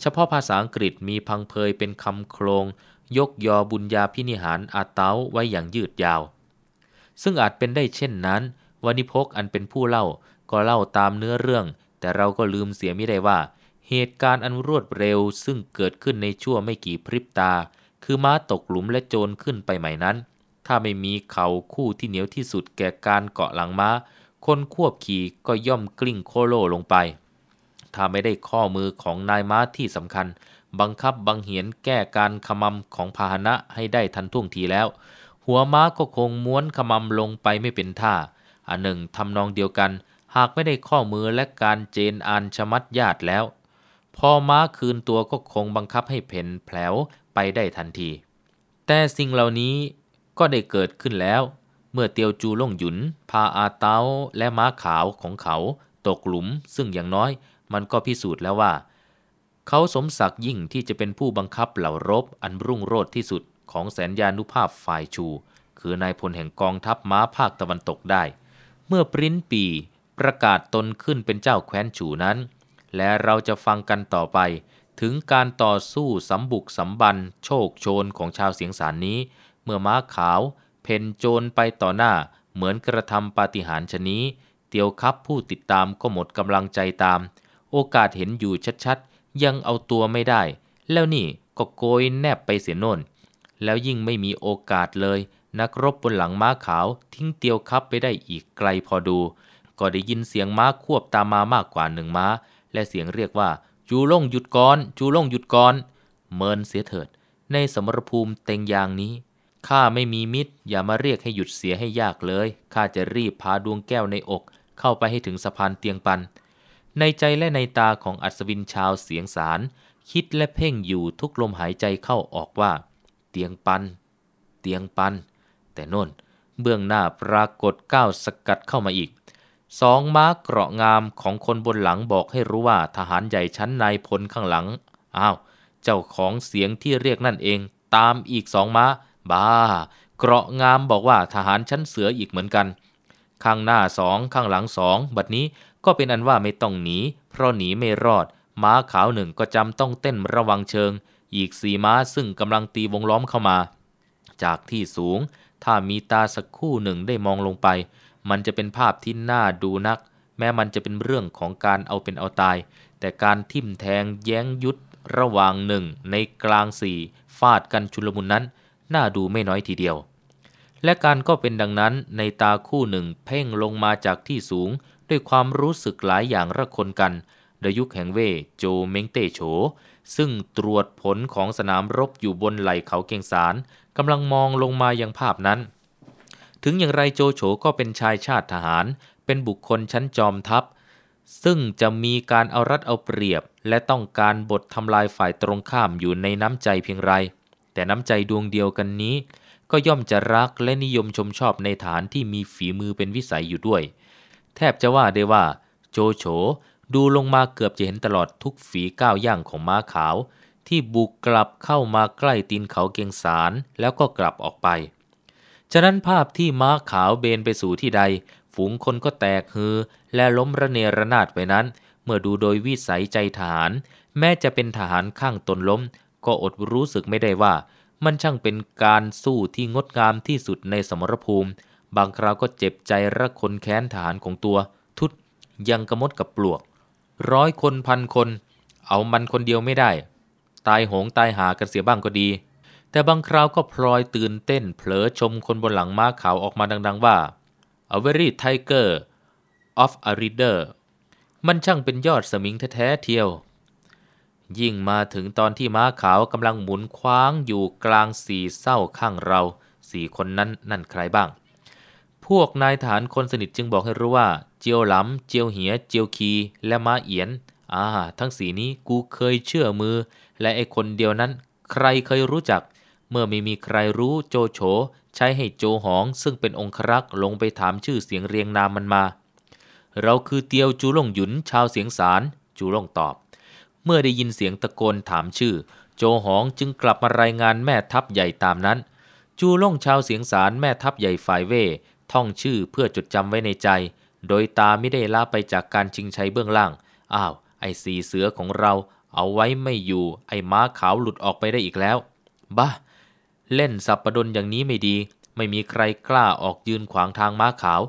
S1: เฉพาะภาษาอังกฤษมีพังเพยเป็นคำโครง ยกยอบุญญาพินิหารอาเตาไว้อย่างยืดยาว ซึ่งอาจเป็นได้เช่นนั้นวานิพกอันเป็นผู้เล่าก็เล่าตามเนื้อเรื่อง แต่เราก็ลืมเสียไม่ได้ว่า เหตุการณ์อันรวดเร็วซึ่งเกิดขึ้นในชั่วไม่กี่พริบตา คือม้าตกหลุมและโจรขึ้นไปใหม่นั้นถ้าไม่มีเขาคู่ที่เหนียวที่สุดแก่การเกาะหลังมา้า คนควบขี่ก็ย่อมกลิ้งโคโลลงไป ถ้าไม่ได้ข้อมือของนายม้าที่สำคัญ บังคับบังเหียนแก้การขมำของพาหนะให้ได้ทันท่วงทีแล้ว หัวม้าก็คงม้วนขมำลงไปไม่เป็นท่า อันหนึ่งทำนองเดียวกัน หากไม่ได้ข้อมือและการเจนอันชมัดญาติแล้ว พอม้าคืนตัวก็คงบังคับให้เพ่นแผลวไปได้ทันที แต่สิ่งเหล่านี้ก็ได้เกิดขึ้นแล้ว เมื่อเตียวจูล่งหยุน พาอาเต้าและม้าขาวของเขา ตกหลุมซึ่งอย่างน้อย มันก็พิสูจน์แล้วว่า เขาสมศักดิ์ยิ่งที่จะเป็นผู้บังคับเหล่ารบอันรุ่งโรจน์ที่สุดของแสนยานุภาพฝ่ายชู คือนายพลแห่งกองทัพม้าภาคตะวันตกได้ เมื่อปริ้นปีประกาศตนขึ้นเป็นเจ้าแคว้นชูนั้น และเราจะฟังกันต่อไป ถึงการต่อสู้สำบุกสำบันโชคโชนของชาวเสียงสารนี้เมื่อม้าขาว เพนโจรไปต่อหน้า เหมือนกระทำปาฏิหาริย์ชนี้เตียวคับผู้ติดตามก็หมดกำลังใจตาม โอกาสเห็นอยู่ชัดๆ ยังเอาตัวไม่ได้ แล้วนี่ก็โกยแนบไปเสียโน่น แล้วยิ่งไม่มีโอกาสเลย นัก รบ บนหลังม้าขาวทิ้งเตียวคับไปได้อีกไกลพอดู ก็ได้ยินเสียงม้าควบตามมามากกว่าหนึ่งม้า และเสียงเรียกว่า จูล่งหยุดก่อน จูล่งหยุดก่อน เมินเสียเถิด ในสมรภูมิเต็งยางนี้ข้าไม่มีมิตรอย่ามาเรียกให้หยุดเสียให้ยากเลย ข้าจะรีบพาดวงแก้วในอก เข้าไปให้ถึงสะพานเตียงปัน ในใจและในตาของอัศวินชาวเสียงสาร คิดและเพ่งอยู่ทุกลมหายใจเข้าออกว่า เตียงปัน เตียงปัน แต่น่นเบื้องหน้าปรากฏก้าวสกัดเข้ามาอีก สองม้าเกราะงามของคนบนหลังบอกให้รู้ว่าทหารใหญ่ชั้นนายพลข้างหลังอ้าวเจ้าของเสียงที่เรียกนั่นเอง ตามอีกสองม้าบ้าเกราะงามบอกว่าทหารชั้นเสืออีกเหมือนกัน ข้างหน้าสองข้างหลังสองบัดนี้ก็เป็นอันว่าไม่ต้องหนี เพราะหนีไม่รอด ม้าขาวหนึ่งก็จำต้องเต้นระวังเชิง อีกสี่ม้าซึ่งกำลังตีวงล้อมเข้ามา จากที่สูง ถ้ามีตาสักคู่หนึ่งได้มองลงไป มันจะเป็นภาพที่น่าดูนัก แม้มันจะเป็นเรื่องของการเอาเป็นเอาตาย แต่การทิ่มแทงแย้งยุดระหว่างหนึ่ง ในกลางสี่ฟาดกันชุลมุนนั้นน่าดูไม่น้อยทีเดียว และการก็เป็นดังนั้นในตาคู่หนึ่งเพ่งลงมาจากที่สูง ด้วยความรู้สึกหลายอย่างระคนกัน ดยุคแห่งเวโจเมงเตโฉซึ่งตรวจผลของสนามรบอยู่บนไหล่เขาเกียงสารกำลังมองลงมายังภาพนั้น ถึงอย่างไรโจโฉก็เป็นชายชาติทหาร เป็นบุคคลชั้นจอมทัพ ซึ่งจะมีการเอารัดเอาเปรียบ และต้องการบททำลายฝ่ายตรงข้ามอยู่ในน้ำใจเพียงไรแต่น้ำใจดวงเดียวกันนี้ก็ย่อมจะรักและนิยมชมชอบในฐานที่มีฝีมือเป็นวิสัยอยู่ด้วย แทบจะว่าได้ว่าโจโฉดูลงมาเกือบจะเห็นตลอดทุกฝีก้าวย่างของม้าขาว ที่บุกกลับเข้ามาใกล้ตีนเขาเกียงสารแล้วก็กลับออกไปฉะนั้นภาพที่ม้าขาวเบนไปสู่ที่ใด ฝูงคนก็แตกฮือและล้มระเนระนาดไปนั้น เมื่อดูโดยวิสัยใจทหารแม้จะเป็นทหารข้างตนล้มก็อดรู้สึกไม่ได้ว่ามันช่างเป็นการสู้ที่งดงามที่สุดในสมรภูมิ บางคราวก็เจ็บใจระคนแค้นทหารของตัวทุดยังกระมดกับปลวก ร้อยคนพันคนเอามันคนเดียวไม่ได้ ตายโหงตายหากันเสียบ้างก็ดี แต่บางคราวก็พลอยตื่นเต้นเผลอชมคนบนหลังม้าขาวออกมาดังๆว่า A very tiger of a reader มันช่างเป็นยอดสมิงแท้ๆเทียวยิ่งมาถึงตอนที่ม้าขาวกำลังหมุนคว้างอยู่กลางสี่เศร้าข้างเราสี่คนนั้นนั่นใครบ้าง พวกนายฐานคนสนิทจึงบอกให้รู้ว่า เจียวหลำเจียวเหียเจียวคี และม้าเอียน อ่า ทั้งสีนี้กูเคยเชื่อมือ และไอคนเดียวนั้นใครเคยรู้จัก เมื่อไม่มีใครรู้โจโฉใช้ให้โจหอง ซึ่งเป็นองครักษ์ลงไปถามชื่อเสียงเรียงนามมันมา เราคือเตียวจูหลงหยุนชาวเสียงสารจูหลงตอบเมื่อได้ยินเสียงตะโกนถามชื่อ โจหองจึงกลับมารายงานแม่ทัพใหญ่ตามนั้น จูล่งชาวเสียงสารแม่ทัพใหญ่ฝ่ายเว่ท่องชื่อเพื่อจดจำไว้ในใจ โดยตาไม่ได้ลาไปจากการชิงชัยเบื้องล่าง อ้าว ไอ้สีเสือของเราเอาไว้ไม่อยู่ไอ้ม้าขาวหลุดออกไปได้อีกแล้ว บ้าเล่นสับประดนอย่างนี้ไม่ดีไม่มีใครกล้าออกยืนขวางทางม้าขาว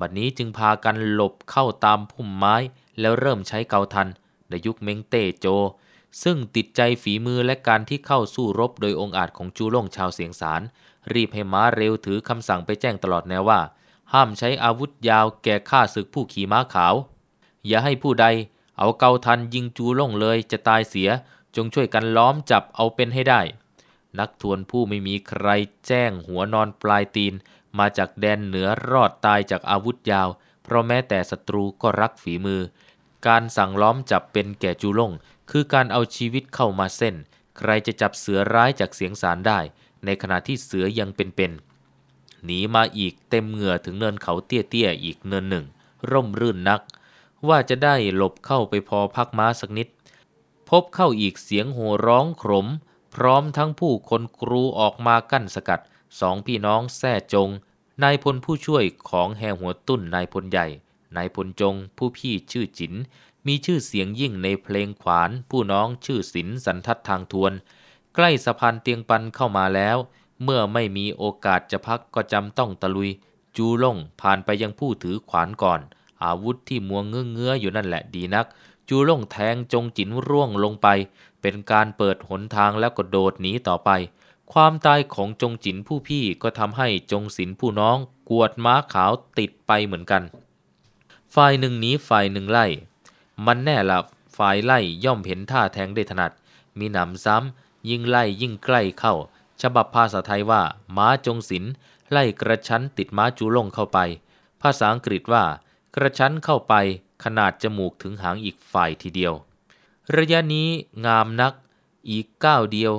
S1: บัดนนี้จึงพากันหลบเข้าตามพุ่มไม้แล้วเริ่มใช้เกาทันในยุคเมงเต้โจ ซึ่งติดใจฝีมือและการที่เข้าสู้รบโดยองอาจของจูล่งชาวเสียงสาร รีบให้ม้าเร็วถือคำสั่งไปแจ้งตลอดแนวว่า ห้ามใช้อาวุธยาวแก่ข้าศึกผู้ขี่ม้าขาว อย่าให้ผู้ใดเอาเกาทันยิงจูล่งเลยจะตายเสีย จงช่วยกันล้อมจับเอาเป็นให้ได้ นักทวนผู้ไม่มีใครแจ้งหัวนอนปลายตีนมาจากแดนเหนือรอดตายจากอาวุธยาว เพราะแม้แต่ศัตรูก็รักฝีมือการสั่งล้อมจับเป็นแก่จูล่งคือการเอาชีวิตเข้ามาเส้น ใครจะจับเสือร้ายจากเสียงสารได้ ในขณะที่เสือยังเป็นๆหนีมาอีกเต็มเหงื่อถึงเนินเขาเตี้ยๆอีกเนินหนึ่ง ร่มรื่นนัก ว่าจะได้หลบเข้าไปพอพักม้าสักนิด พบเข้าอีกเสียงโห่ร้องขม พร้อมทั้งผู้คนกรูออกมากั้นสกัดสองพี่น้องแท่จงนายพลผู้ช่วยของแห่หัวตุ้นนายพลใหญ่นายพลจงผู้พี่ชื่อจินมีชื่อเสียงยิ่งในเพลงขวานผู้น้องชื่อศิลสันทัดทางทวน ใกล้สะพานเตียงปันเข้ามาแล้ว เมื่อไม่มีโอกาสจะพักก็จำต้องตะลุย จูล่งผ่านไปยังผู้ถือขวานก่อน อาวุธที่มัวเงื้อเงื้ออยู่นั่นแหละดีนัก จูล่งแทงจงจินร่วงลงไป เป็นการเปิดหนทางแล้วก็โดดหนีต่อไป ความตายของจงจินผู้พี่ก็ทำให้จงศิลผู้น้อง กวดม้าขาวติดไปเหมือนกันฝ่ายหนึ่งหนีฝ่ายหนึ่งไล่ มันแน่ละฝ่ายไล่ย่อมเห็นท่าแทงได้ถนัด มีหนำซ้ำ ยิ่งไล่ยิ่งใกล้เข้า ฉบับภาษาไทยว่า ม้าจงศิลไล่กระชั้นติดม้าจูลงเข้าไป ภาษาอังกฤษว่า กระชั้นเข้าไปขนาดจมูกถึงหางอีกฝ่ายทีเดียว ระยะนี้งามนักอีกก้าวเดียว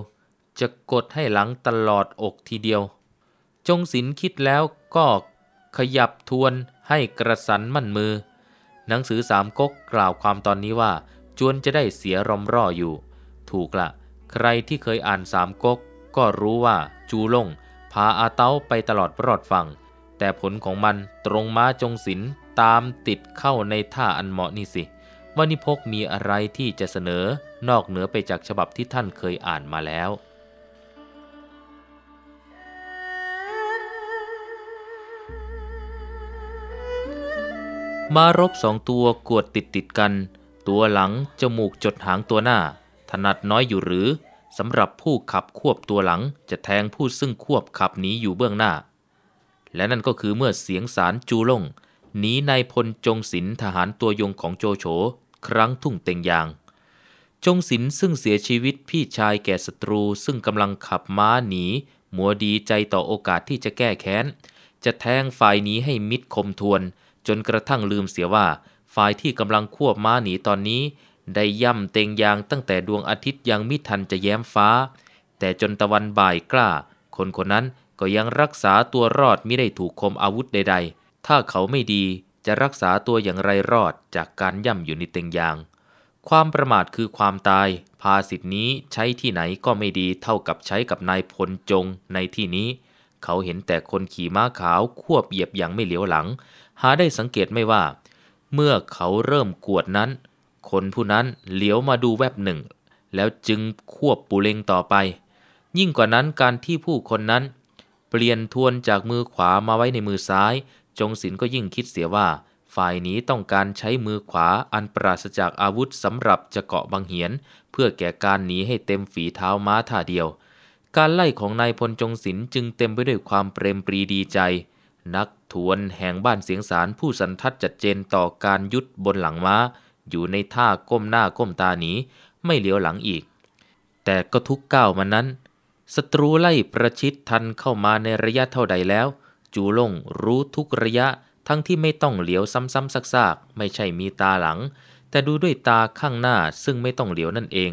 S1: จะกดให้หลังตลอดอกทีเดียว จงศิลคิดแล้วก็ขยับทวนให้กระสันมั่นมือ หนังสือสามก๊กกล่าวความตอนนี้ว่าจวนจะได้เสียรอมร่ออยู่ ถูกละ ใครที่เคยอ่านสามก๊กก็รู้ว่าจูลง พาอาเต้าไปตลอดรอดฟัง แต่ผลของมันตรงม้าจงศิลตามติดเข้าในท่าอันเหมาะนี่สิว่านิพกมีอะไรที่จะเสนอ นอกเหนือไปจากฉบับที่ท่านเคยอ่านมาแล้วมารบสองตัวกวดติดติดกัน ตัวหลังจมูกจดหางตัวหน้า ถนัดน้อยอยู่หรือสำหรับผู้ขับควบตัวหลังจะแทงผู้ซึ่งควบขับหนีอยู่เบื้องหน้า และนั่นก็คือเมื่อเสียงสารจูล่งหนีนายพลจงศิลทหารตัวยงของโจโฉ ครั้งทุ่งเต็งยาง จงศิลซึ่งเสียชีวิตพี่ชายแก่ศัตรูซึ่งกำลังขับม้าหนีมัวดีใจต่อโอกาสที่จะแก้แค้นจะแทงฝ่ายนี้ให้มิดคมทวนจนกระทั่งลืมเสียว่าฝ่ายที่กำลังควบม้าหนีตอนนี้ ได้ย่ำเต็งยางตั้งแต่ดวงอาทิตย์ยังมิทันจะแย้มฟ้า แต่จนตะวันบ่ายกล้า คนคนนั้นก็ยังรักษาตัวรอดมิได้ถูกคมอาวุธใดๆ ถ้าเขาไม่ดีจะรักษาตัวอย่างไรรอดจากการย่ำอยู่ในเต็งยาง ความประมาทคือความตาย ภาสิทธินี้ใช้ที่ไหนก็ไม่ดีเท่ากับใช้กับนายพลจงในที่นี้ เขาเห็นแต่คนขี่ม้าขาวควบเหยียบอย่างไม่เหลียวหลังหาได้สังเกตไม่ว่า เมื่อเขาเริ่มกวดนั้น คนผู้นั้นเหลียวมาดูแวบหนึ่ง แล้วจึงควบปูเลงต่อไป ยิ่งกว่านั้นการที่ผู้คนนั้น เปลี่ยนทวนจากมือขวามาไว้ในมือซ้าย จงศิลก็ยิ่งคิดเสียว่า ฝ่ายนี้ต้องการใช้มือขวาอันปราศจากอาวุธสำหรับจะเกาะบังเหียน เพื่อแก่การหนีให้เต็มฝีเท้าม้าท่าเดียว การไล่ของนายพลจงศิลจึงเต็มไปด้วยความเปรมปรีดีใจนักทวนแห่งบ้านเสียงสารผู้สันทัดจัดเจนต่อการยุดบนหลังม้าอยู่ในท่าก้มหน้าก้มตาหนีไม่เลี้ยวหลังอีก แต่ก็ทุกก้าวมันนั้นศัตรูไล่ประชิดทันเข้ามาในระยะเท่าใดแล้ว จูลงรู้ทุกระยะทั้งที่ไม่ต้องเหลียวซ้ำๆซากๆ ไม่ใช่มีตาหลังแต่ดูด้วยตาข้างหน้าซึ่งไม่ต้องเหลียวนั่นเอง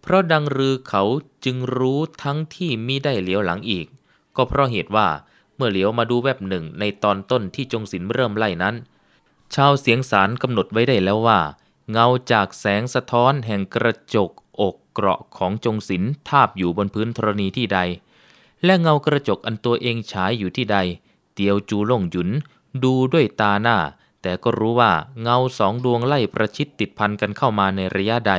S1: เพราะดังรือเขาจึงรู้ทั้งที่มิได้เหลียวหลังอีก ก็เพราะเหตุว่าเมื่อเหลียวมาดูแวบหนึ่งในตอนต้นที่จงศิลเริ่มไล่นั้น ชาวเสียงสารกำหนดไว้ได้แล้วว่า เงาจากแสงสะท้อนแห่งกระจกอกเกราะของจงศิลทาบอยู่บนพื้นธรณีที่ใด และเงากระจกอันตัวเองฉายอยู่ที่ใด เตียวจูล่งหยุนดูด้วยตาหน้า แต่ก็รู้ว่าเงาสองดวงไล่ประชิดติดพันกันเข้ามาในระยะใด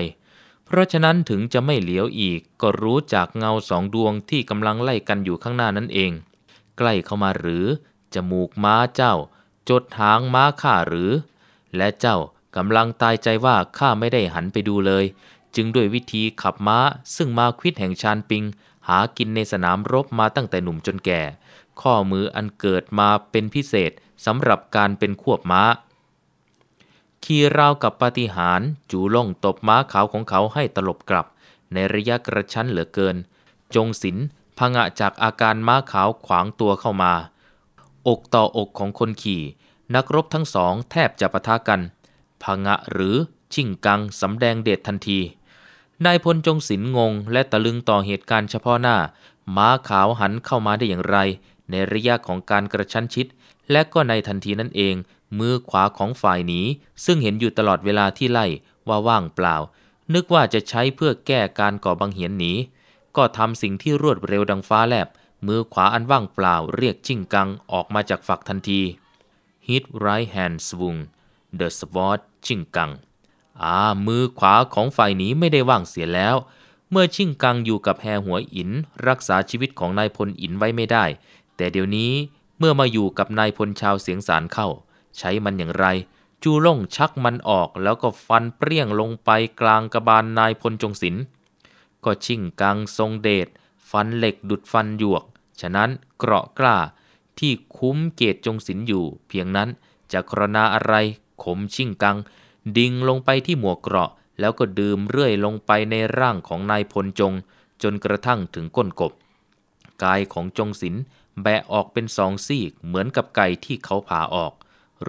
S1: เพราะฉะนั้นถึงจะไม่เหลียวอีกก็รู้จากเงาสองดวงที่กำลังไล่กันอยู่ข้างหน้านั่นเองใกล้เข้ามาหรือ จมูกม้าเจ้า จดหางม้าข้าหรือ และเจ้ากำลังตายใจว่าข้าไม่ได้หันไปดูเลย จึงด้วยวิธีขับม้าซึ่งมาควิดแห่งชานปิง หากินในสนามรบมาตั้งแต่หนุ่มจนแก่ ข้อมืออันเกิดมาเป็นพิเศษสำหรับการเป็นควบม้า ขี่ราวกับปาฏิหาร จูล่งตบม้าขาวของเขาให้ตลบกลับ ในระยะกระชั้นเหลือเกิน จงศิลพงะจากอาการม้าขาวขวางตัวเข้ามา อกต่ออกของคนขี่ นักรบทั้งสองแทบจะปะทะกัน พงะหรือชิ่งกังสำแดงเดชทันทีนายพลจงศิลงง และตะลึงต่อเหตุการณ์เฉพาะหน้า ม้าขาวหันเข้ามาได้อย่างไร ในระยะของการกระชั้นชิด และก็ในทันทีนั่นเอง มือขวาของฝ่ายหนีซึ่งเห็นอยู่ตลอดเวลาที่ไล่ว่าว่างเปล่า นึกว่าจะใช้เพื่อแก้การก่อบังเหียนหนีก็ทำสิ่งที่รวดเร็วดังฟ้าแลบ มือขวาอันว่างเปล่าเรียกจิ้งกังออกมาจากฝักทันที Hit right hand swung the sword จิ้งกังอามือขวาของฝ่ายนี้ไม่ได้ว่างเสียแล้ว เมื่อชิ่งกังอยู่กับแฮหัวอินรักษาชีวิตของนายพลอินไว้ไม่ได้ แต่เดี๋ยวนี้เมื่อมาอยู่กับนายพลชาวเสียงสารเข้า ใช้มันอย่างไร จูล่งชักมันออกแล้วก็ฟันเปรี้ยงลงไปกลางกระบาลนายพลจงศิลป์ก็ชิ่งกังทรงเดชฟันเหล็กดุดฟันหยวก ฉะนั้นเกราะกล้า ที่คุ้มเกียรติจงศิลอยู่ เพียงนั้นจะครณาอะไร ขมชิ่งกัง ดิ่งลงไปที่หมวกเกราะแล้วก็ดื่มเรื่อย ลงไปในร่างของนายพลจง จนกระทั่งถึงก้นกบ กายของจงศิลแบะออกเป็นสองซีกเหมือนกับไก่ที่เขาผ่าออก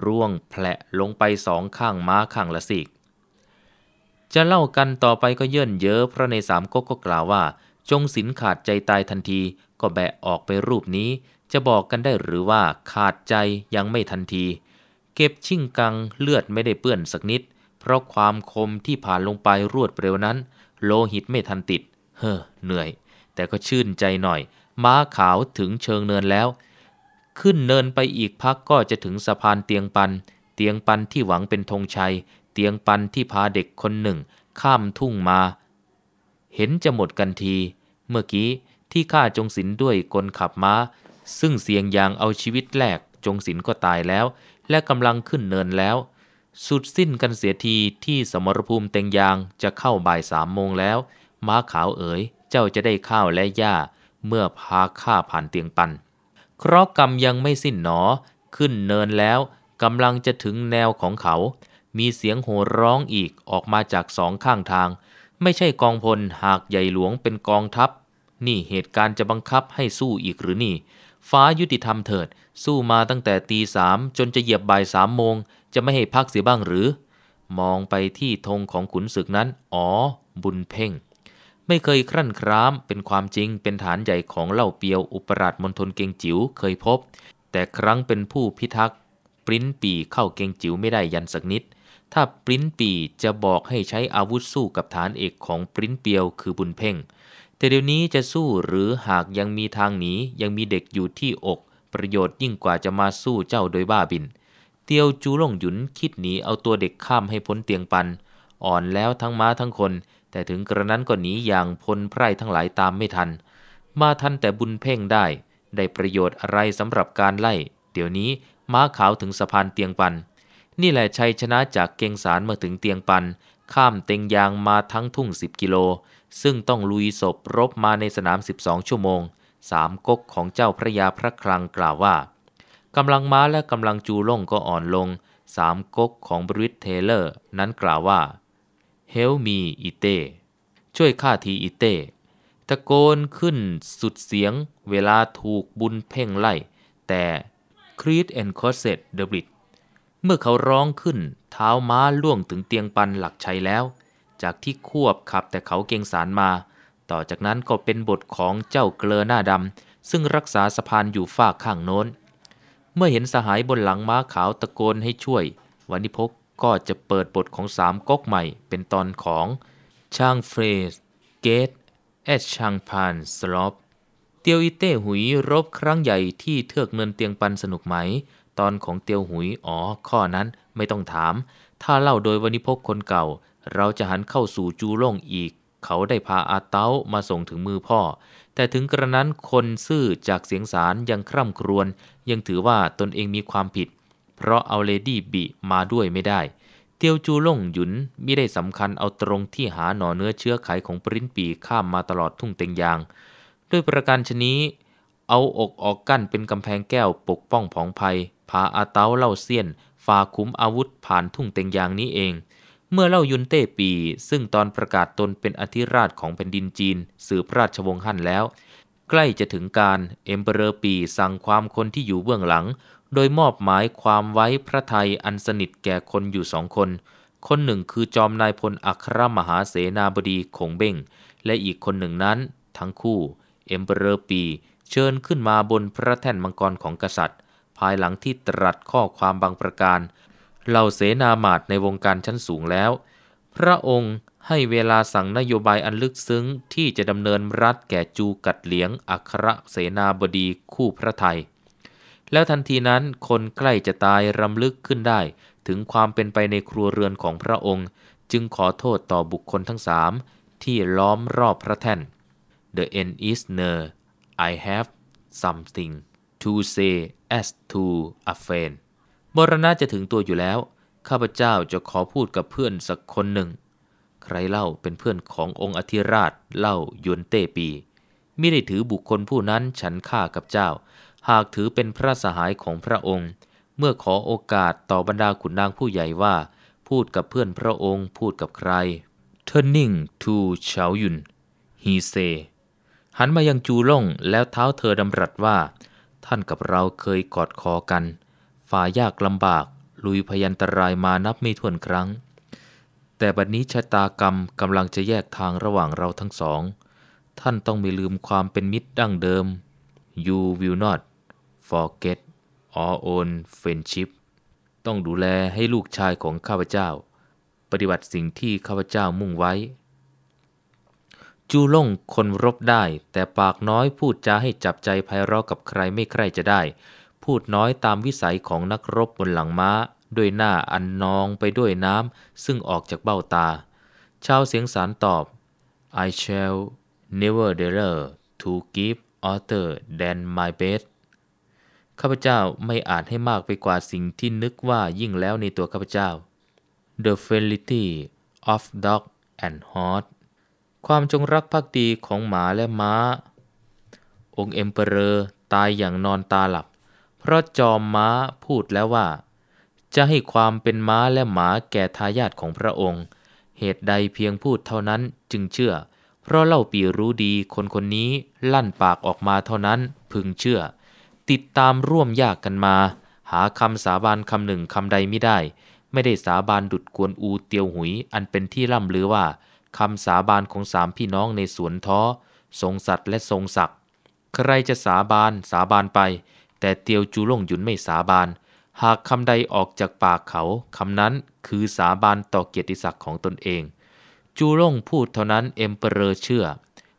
S1: ร่วงแผละลงไปสองข้างม้าข้างละซีกจะเล่ากันต่อไปก็เยิ่นเย้อพระในสามก็กก็กล่าวว่า จงสินขาดใจตายทันที ก็แบะออกไปรูปนี้ จะบอกกันได้หรือว่าขาดใจยังไม่ทันที เก็บชิ่งกังเลือดไม่ได้เปื้อนสักนิด เพราะความคมที่ผ่านลงไปรวดเร็วนั้น โลหิตไม่ทันติด เฮ้อเหนื่อย แต่ก็ชื่นใจหน่อย ม้าขาวถึงเชิงเนินแล้ว ขึ้นเนินไปอีกพักก็จะถึงสะพานเตียงปัน เตียงปันที่หวังเป็นธงชัยเตียงปันที่พาเด็กคนหนึ่ง ข้ามทุ่งมา เห็นจะหมดกันที เมื่อกี้ที่ข้าจงศิลด้วยกลขับม้าซึ่งเสียงยางเอาชีวิตแลกจงศิลก็ตายแล้ว และกำลังขึ้นเนินแล้ว สุดสิ้นกันเสียทีที่สมรภูมิเต็งยางจะเข้าบ่ายสามโมงแล้วม้าขาวเอ๋ย เจ้าจะได้ข้าวและหญ้า เมื่อพาข้าผ่านเตียงปันเคราะกรรมยังไม่สิ้นหนอขึ้นเนินแล้วกำลังจะถึงแนวของเขามีเสียงโห่ร้องอีกออกมาจากสองข้างทาง ไม่ใช่กองพลหากใหญ่หลวงเป็นกองทัพ นี่เหตุการณ์จะบังคับให้สู้อีกหรือนี่ ฟ้ายุติธรรมเถิดสู้มาตั้งแต่ตีสามจนจะเหยียบบ่ายสามโมงจะไม่ให้พักเสียบ้างหรือ มองไปที่ธงของขุนศึกนั้น อ๋อบุญเพ่ง ไม่เคยครั่นคร้ามเป็นความจริงเป็นฐานใหญ่ของเหล่าเปียวอุปราชมณฑลเกงจิ๋วเคยพบ แต่ครั้งเป็นผู้พิทักษ์ปริ้นปีเข้าเกงจิ๋วไม่ได้ยันสักนิดถ้าปริ้นปีจะบอกให้ใช้อาวุธสู้กับฐานเอกของปริ้นเปียวคือบุญเพ่งแต่เดี๋ยวนี้จะสู้หรือหากยังมีทางหนียังมีเด็กอยู่ที่อก ประโยชน์ยิ่งกว่าจะมาสู้เจ้าโดยบ้าบินเตียวจูหลงหยุนคิดหนีเอาตัวเด็กข้ามให้พ้นเตียงปัน อ่อนแล้วทั้งม้าทั้งคน แต่ถึงกระนั้นก็หนีอย่างพลไพร่ทั้งหลายตามไม่ทัน มาทันแต่บุญเพ่งได้ ได้ประโยชน์อะไรสำหรับการไล่ เดี๋ยวนี้ม้าขาวถึงสะพานเตียงปันนี่แหละชัยชนะจากเกงสารมาถึงเตียงปัน ข้ามเต็งยางมาทั้งทุ่ง 10 กิโล ซึ่งต้องลุยศพรบมาในสนาม 12 ชั่วโมง สามก๊กของเจ้าพระยาพระคลังกล่าวว่า กำลังม้าและกำลังจูล่งก็อ่อนลง สามก๊กของบริทเทเลอร์นั้นกล่าวว่าเฮลมีอิเต้ช่วยข้าทีอิเต้ตะโกนขึ้นสุดเสียงเวลาถูกบุญเพ่งไล่ แต่ครีตแอนคอสเซตเดอะบริตเมื่อเขาร้องขึ้นเท้าม้าล่วงถึงเตียงปันหลักชัยแล้ว จากที่ควบขับแต่เขาเกงสารมา ต่อจากนั้นก็เป็นบทของเจ้าเกลอหน้าดำซึ่งรักษาสะพานอยู่ฝากข้างโน้น เมื่อเห็นสหายบนหลังม้าขาวตะโกนให้ช่วย วันิพกก็จะเปิดบทของสามก๊กใหม่ เป็นตอนของช่างเฟรสเกตแอดชังพานสลอปเตียวอิเต้หุยรบครั้งใหญ่ที่เทือกเนินเตียงปันสนุกไหมตอนของเตียวหุย อ๋อ ข้อนั้นไม่ต้องถาม ถ้าเล่าโดยวณิพกคนเก่า เราจะหันเข้าสู่จูล่งอีก เขาได้พาอาเต้ามาส่งถึงมือพ่อ แต่ถึงกระนั้นคนซื่อจากเสียงสารยังคร่ำครวญยังถือว่าตนเองมีความผิด เพราะเอาเลดี้บีมาด้วยไม่ได้ เตียวจูล่งหยุนมิได้สำคัญเอาตรงที่หาหน่อเนื้อเชื้อไขของปริ้นปีข้ามมาตลอดทุ่งเต็งยาง ด้วยประการชนี้ เอาอกออกกั้นเป็นกำแพงแก้วปกป้องผองภัยผาอาเตาเล่าเซียนฝ่าคุ้มอาวุธผ่านทุ่งเต็งยางนี้เอง เมื่อเล่ายุนเต้ปี ซึ่งตอนประกาศตนเป็นอธิราชของแผ่นดินจีนสืบราชวงศ์ฮั่นแล้ว ใกล้จะถึงการเอ็มเปอเรอร์ปีสั่งความคนที่อยู่เบื้องหลัง โดยมอบหมายความไว้พระไทยอันสนิทแก่คนอยู่สองคน คนหนึ่งคือจอมนายพลอัครมหาเสนาบดีคงเบ้งและอีกคนหนึ่งนั้น ทั้งคู่เอ็มเปอเรอร์ปีเชิญขึ้นมาบนพระแท่นมังกรของกษัตริย์ภายหลังที่ตรัสข้อความบางประการเหล่าเสนาหมาตในวงการชั้นสูงแล้ว พระองค์ให้เวลาสั่งนโยบายอันลึกซึ้งที่จะดำเนินรัฐแก่จูกัดเหลียงอัครเสนาบดีคู่พระไทยแล้วทันทีนั้นคนใกล้จะตายรำลึกขึ้นได้ ถึงความเป็นไปในครัวเรือนของพระองค์ จึงขอโทษต่อบุคคลทั้งสามที่ล้อมรอบพระแท่น The end is near I have something to say as to a friend มรณะจะถึงตัวอยู่แล้ว ข้าพเจ้าจะขอพูดกับเพื่อนสักคนหนึ่ง ใครเล่าเป็นเพื่อนขององค์อธิราชเล่ายวนเต้ปีไม่ได้ถือบุคคลผู้นั้นฉันฆ่ากับเจ้า หากถือเป็นพระสหายของพระองค์ เมื่อขอโอกาสต่อบรรดาขุนนางผู้ใหญ่ว่า พูดกับเพื่อนพระองค์พูดกับใคร turning to เฉาหยุน he say หันมายังจูล่งแล้วเท้าเธอดำรัสว่าท่านกับเราเคยกอดคอกัน ฝ่ายากลำบาก ลุยพยันตรายมานับไม่ถ้วนครั้ง แต่บัดนนี้ชะตากรรมกำลังจะแยกทางระหว่างเราทั้งสอง ท่านต้องไม่ลืมความเป็นมิตรดั้งเดิม you will not forget our own friendship ต้องดูแลให้ลูกชายของข้าพเจ้า ปฏิบัติสิ่งที่ข้าพเจ้ามุ่งไว้จูล่งคนรบได้ แต่ปากน้อยพูดจาให้จับใจไพเราะกับใครไม่ใครจะได้ พูดน้อยตามวิสัยของนักรบบนหลังม้า ด้วยหน้าอันนองไปด้วยน้ำ ซึ่งออกจากเบ้าตาชาวเสียงสารตอบ I shall never dare to give other than my best ข้าพเจ้าไม่อาจให้มากไปกว่าสิ่งที่นึกว่ายิ่งแล้วในตัวข้าพเจ้า The f e l i i t y of dog and horse ความจงรักภักดีของหมาและม้า องค์เอ็มเปอเรอร์ตายอย่างนอนตาหลับ เพราะจอมม้าพูดแล้วว่า จะให้ความเป็นม้าและหมาแก่ทายาทของพระองค์ เหตุใดเพียงพูดเท่านั้นจึงเชื่อ เพราะเล่าปีรู้ดีคนคนนี้ลั่นปากออกมาเท่านั้นพึงเชื่อ ติดตามร่วมยากกันมา หาคำสาบานคำหนึ่งคำใดไม่ได้ ไม่ได้สาบานดุดกวนอูเตียวหุยอันเป็นที่ร่ำลือว่าคำสาบานของสามพี่น้องในสวนท้อทรงสัตว์และทรงศักดิ์ใครจะสาบานสาบานไป แต่เตียวจูล่งหยุนไม่สาบานหากคำใดออกจากปากเขาคำนั้นคือสาบานต่อเกียรติศักดิ์ของตนเองจูล่งพูดเท่านั้น เอ็มเปอร์เชื่อ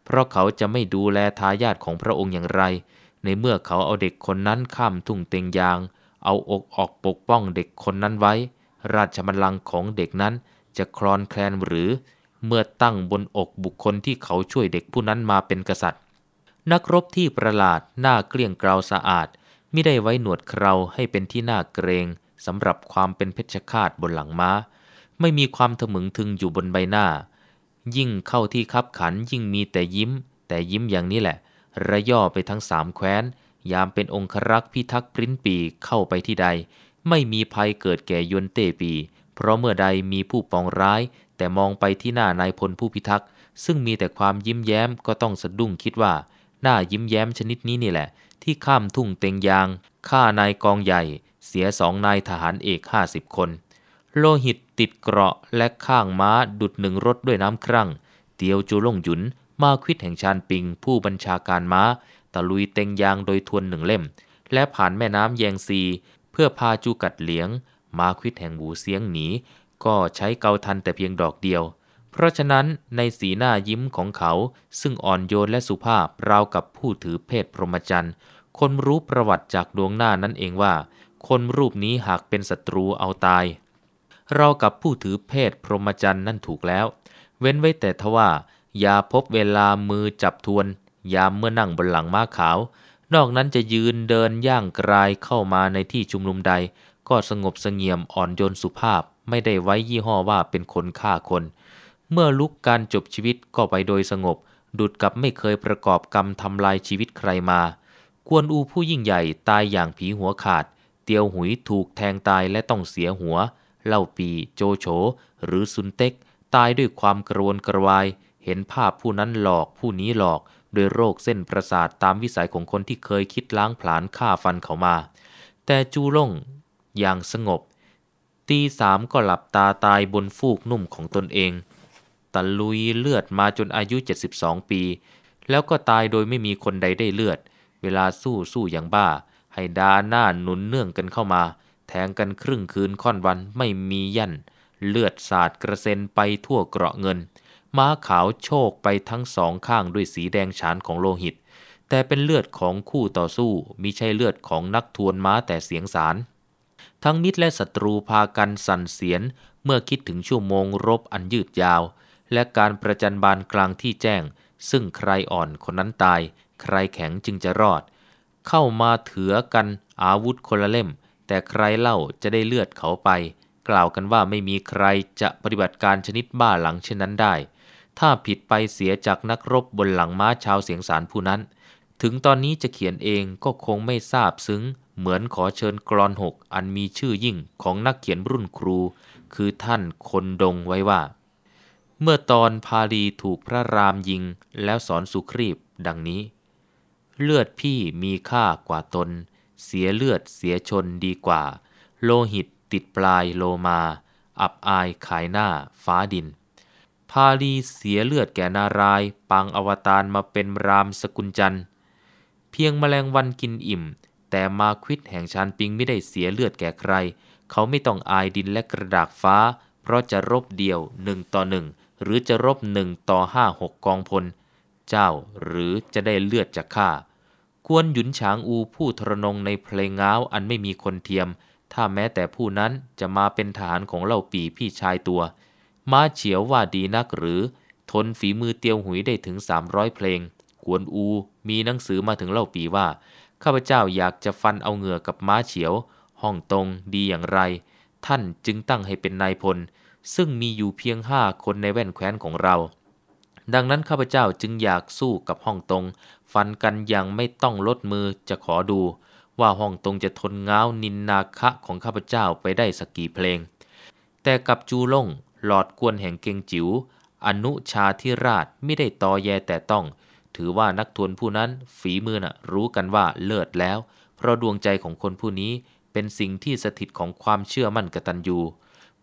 S1: เพราะเขาจะไม่ดูแลทายาทของพระองค์อย่างไร ในเมื่อเขาเอาเด็กคนนั้นข้ามทุ่งเตงยาง เอาอกออกปกป้องเด็กคนนั้นไว้ ราชมัลลังก์ของเด็กนั้นจะคลอนแคลนหรือเมื่อตั้งบนอกบุคคลที่เขาช่วยเด็กผู้นั้นมาเป็นกษัตริย์ นักรบที่ประหลาด หน้าเกลี้ยงกราวสะอาดมิได้ไว้หนวดเคราให้เป็นที่น่าเกรง สำหรับความเป็นเพชฌฆาตบนหลังม้าไม่มีความถมึงถึงอยู่บนใบหน้า ยิ่งเข้าที่คับขันยิ่งมีแต่ยิ้ม แต่ยิ้มอย่างนี้แหละ ระย่อไปทั้งสามแคว้นยามเป็นองครักษ์พิทักษ์ปริ้นปีเข้าไปที่ใด ไม่มีภัยเกิดแก่ยนเตปี เพราะเมื่อใดมีผู้ปองร้ายแต่มองไปที่หน้านายพลผู้พิทักษ์ซึ่งมีแต่ความยิ้มแย้มก็ต้องสะดุ้งคิดว่า หน้ายิ้มแย้มชนิดนี้นี่แหละ ที่ข้ามทุ่งเต็งยางฆ่านายกองใหญ่ เสียสองนายทหารเอกห้าสิบคน โลหิตติดเกราะและข้างม้าดุดหนึ่งรถด้วยน้ำครั่ง เตียวจูล่งหยุน มาควิดแห่งชานปิงผู้บัญชาการม้า ตะลุยเต็งยางโดยทวนหนึ่งเล่ม และผ่านแม่น้ำแยงซี เพื่อพาจูกัดเหลียง มาควิดแห่งหูเสียงหนีก็ใช้เกาทันแต่เพียงดอกเดียว เพราะฉะนั้นในสีหน้ายิ้มของเขาซึ่งอ่อนโยนและสุภาพราวกับผู้ถือเพศพรหมจรรย์คนรู้ประวัติจากดวงหน้านั่นเองว่า คนรูปนี้หากเป็นศัตรูเอาตาย เรากับผู้ถือเพศพรหมจรรย์นั่นถูกแล้ว เว้นไว้แต่ทว่าอย่าพบเวลามือจับทวน ยามเมื่อนั่งบนหลังม้าขาว นอกนั้นจะยืนเดินย่างกรายเข้ามาในที่ชุมนุมใด ก็สงบสงเงียมอ่อนโยนสุภาพไม่ได้ไว้ยี่ห้อว่าเป็นคนฆ่าคน เมื่อลุกการจบชีวิตก็ไปโดยสงบ ดุดกับไม่เคยประกอบกรรมทำลายชีวิตใครมา กวนอูผู้ยิ่งใหญ่ตายอย่างผีหัวขาด เตียวหุยถูกแทงตายและต้องเสียหัว เล่าปีโจโฉหรือซุนเต็กตายด้วยความกระวนกระวาย เห็นภาพผู้นั้นหลอกผู้นี้หลอก โดยโรคเส้นประสาทตามวิสัยของคนที่เคยคิดล้างผลาญฆ่าฟันเขามา แต่จูล่งอย่างสงบตีสามก็หลับตาตายบนฟูกนุ่มของตนเอง ตะลุยเลือดมาจนอายุ 72 ปี แล้วก็ตายโดยไม่มีคนใดได้เลือด เวลาสู้สู้อย่างบ้า ให้ดาหน้าหนุนเนื่องกันเข้ามา แทงกันครึ่งคืนค่อนวันไม่มียันเลือดสาดกระเซ็นไปทั่วเกราะเงิน ม้าขาวโชกไปทั้งสองข้างด้วยสีแดงฉานของโลหิต แต่เป็นเลือดของคู่ต่อสู้มิใช่เลือดของนักทวนม้าแต่เสียงสารทั้งมิตรและศัตรูพากันสั่นเสียนเมื่อคิดถึงชั่วโมงรบอันยืดยาว และการประจันบานกลางที่แจ้ง ซึ่งใครอ่อนคนนั้นตาย ใครแข็งจึงจะรอด เข้ามาเถือกันอาวุธคนละเล่ม แต่ใครเล่าจะได้เลือดเขาไป กล่าวกันว่าไม่มีใครจะปฏิบัติการชนิดบ้าหลังเช่นนั้นได้ ถ้าผิดไปเสียจากนักรบบนหลังม้าชาวเสียงสารผู้นั้นถึงตอนนี้จะเขียนเองก็คงไม่ทราบซึ้งเหมือนขอเชิญกรอนหกอันมีชื่อยิ่งของนักเขียนรุ่นครู คือท่านคนดงไว้ว่า เมื่อตอนพาลีถูกพระรามยิงแล้วสอนสุครีบดังนี้ เลือดพี่มีค่ากว่าตน เสียเลือดเสียชนดีกว่า โลหิตติดปลายโลมา อับอายขายหน้าฟ้าดิน พาลีเสียเลือดแก่นารายปังอวตารมาเป็นรามสกุลจันทร์พียงแมลงวันกินอิ่ม แต่มาควิดแห่งชานปิงไม่ได้เสียเลือดแก่ใคร เขาไม่ต้องอายดินและกระดาษฟ้า เพราะจะรบเดียวหนึ่งต่อหนึ่งหรือจะรบหนึ่งต่อห้าหกกองพล เจ้าหรือจะได้เลือดจากข้ากวนหยุนฉางอูผู้ทรนงในเพลงง้าวอันไม่มีคนเทียม ถ้าแม้แต่ผู้นั้นจะมาเป็นฐานของเล่าปีพี่ชายตัว มาเฉียวว่าดีนักหรือ ทนฝีมือเตียวหุยได้ถึง 300 เพลงวนอูมีหนังสือมาถึงเล่าปีว่า ข้าพเจ้าอยากจะฟันเอาเหงื่อกับม้าเฉียวห้องตรงดีอย่างไร ท่านจึงตั้งให้เป็นนายพล ซึ่งมีอยู่เพียงห้าคนในแว่นแคว้นของเรา ดังนั้นข้าพเจ้าจึงอยากสู้กับห้องตรงฟันกันอย่างไม่ต้องลดมือจะขอดู ว่าห้องตรงจะทนง้าวนินนาคะของข้าพเจ้าไปได้สักกี่เพลง แต่กับจูล่งหลอดกวนแห่งเกงจิว๋วอนุชาธิราชไม่ได้ตอแยแต่ต้องถือว่านักทวนผู้นั้นฝีมือนะ่ะรู้กันว่าเลิศแล้ว เพราะดวงใจของคนผู้นี้เป็นสิ่งที่สถิตของความเชื่อมั่นกตัญญู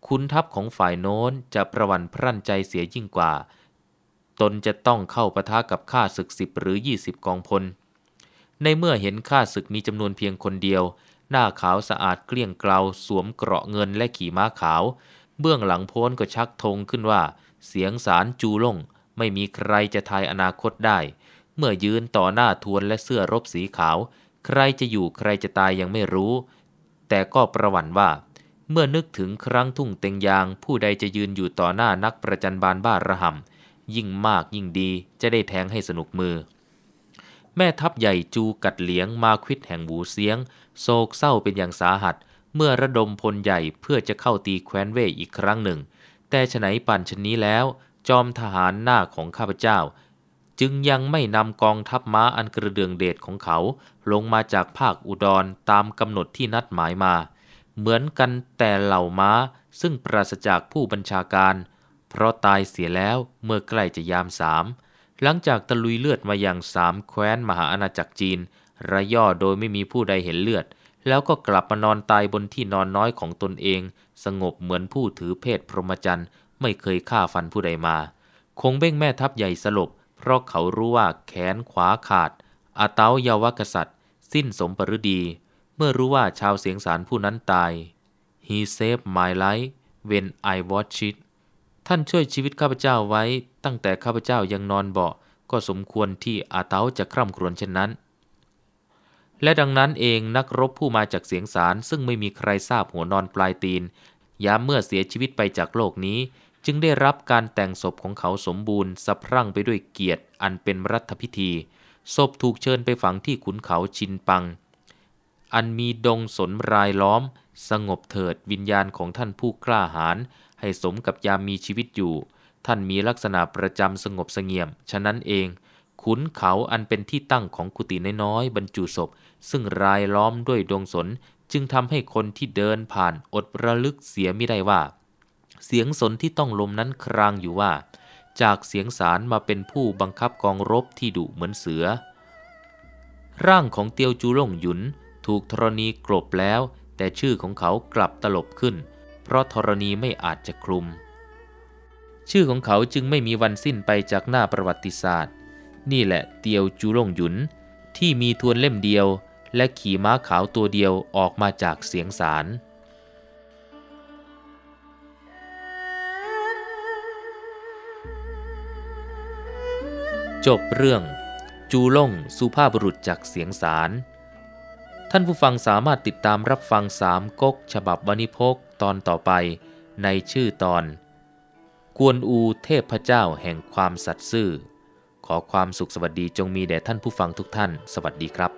S1: คุณทัพของฝ่ายโน้นจะประวันพรั่นใจเสียยิ่งกว่า ตนจะต้องเข้าปะทะกับข้าศึกสิบหรือ 20 กองพล ในเมื่อเห็นข้าศึกมีจำนวนเพียงคนเดียว หน้าขาวสะอาดเกลี้ยงเกลาสวมเกราะเงินและขี่ม้าขาว เบื้องหลังโพ้นก็ชักธงขึ้นว่า เสียงสารจูลงไม่มีใครจะทายอนาคตได้เมื่อยืนต่อหน้าทวนและเสื้อรบสีขาว ใครจะอยู่ใครจะตายยังไม่รู้ แต่ก็ประวันว่า เมื่อนึกถึงครั้งทุ่งเต็งยางผู้ใดจะยืนอยู่ต่อหน้านักประจันบานบ้าระหำยิ่งมากยิ่งดีจะได้แทงให้สนุกมือ แม่ทัพใหญ่จูกัดเหลียงมาควิดแห่งหูเสียงโศกเศร้าเป็นอย่างสาหัส เมื่อระดมพลใหญ่เพื่อจะเข้าตีแคว้นเว่อีกครั้งหนึ่ง แต่ฉไันปั่นชนนี้แล้วจอมทหารหน้าของข้าพเจ้าจึงยังไม่นำกองทัพม้าอันกระเดืองเดชของเขา ลงมาจากภาคอุดรตามกำหนดที่นัดหมายมา เหมือนกันแต่เหล่าม้าซึ่งปราศจากผู้บัญชาการ เพราะตายเสียแล้วเมื่อใกล้จะยามสามหลังจากตะลุยเลือดมาอย่างสามแคว้นมหาอาณาจักรจีน ระย่อโดยไม่มีผู้ใดเห็นเลือด แล้วก็กลับมานอนตายบนที่นอนน้อยของตนเอง สงบเหมือนผู้ถือเพศพรหมจรรย์ไม่เคยฆ่าฟันผู้ใดมา คงเบ้งแม่ทัพใหญ่สลบเพราะเขารู้ว่าแขนขวาขาดอาเตาเยาวกษัตริย์ สิ้นสมปรดี เมื่อรู้ว่าชาวเสียงสารผู้นั้นตาย he saved my life when I watched it ท่านช่วยชีวิตข้าพเจ้าไว้ตั้งแต่ข้าพเจ้ายังนอนเบาะ ก็สมควรที่อาเตาจะคร่ำครวญเช่นนั้น และดังนั้นเองนักรบผู้มาจากเสียงสารซึ่งไม่มีใครทราบหัวนอนปลายตีน ยามเมื่อเสียชีวิตไปจากโลกนี้จึงได้รับการแต่งศพของเขาสมบูรณ์สะพรั่งไปด้วยเกียรติ อันเป็นรัฐพิธีศพถูกเชิญไปฝังที่ขุนเขาชินปัง อันมีดงสนรายล้อม สงบเถิดวิญญาณของท่านผู้กล้าหาญให้สมกับยามมีชีวิตอยู่ ท่านมีลักษณะประจำสงบสงเงียม ฉะนั้นเอง ขุนเขาอันเป็นที่ตั้งของกุฏิน้อยๆบรรจุศพ ซึ่งรายล้อมด้วยดงสนจึงทำให้คนที่เดินผ่านอดระลึกเสียไม่ได้ว่าเสียงสนที่ต้องลมนั้นครางอยู่ว่าจากเสียงสารมาเป็นผู้บังคับกองรบที่ดุเหมือนเสือ ร่างของเตียวจูร่งหยุนถูกธรณีกลบแล้ว แต่ชื่อของเขากลับตลบขึ้น เพราะธรณีไม่อาจจะคลุม ชื่อของเขาจึงไม่มีวันสิ้นไปจากหน้าประวัติศาสตร์ นี่แหละเตียวจูร่งหยุนที่มีทวนเล่มเดียว และขี่ม้าขาวตัวเดียวออกมาจากเสียงสารจบเรื่องจูล่งสุภาพบุรุษจากเสียงสาร ท่านผู้ฟังสามารถติดตามรับฟังสามก๊กฉบับวณิพก ตอนต่อไปในชื่อตอน กวนอูเทพเจ้าแห่งความสัตย์ซื่อ ขอความสุขสวัสดีจงมีแด่ท่านผู้ฟังทุกท่านสวัสดีครับ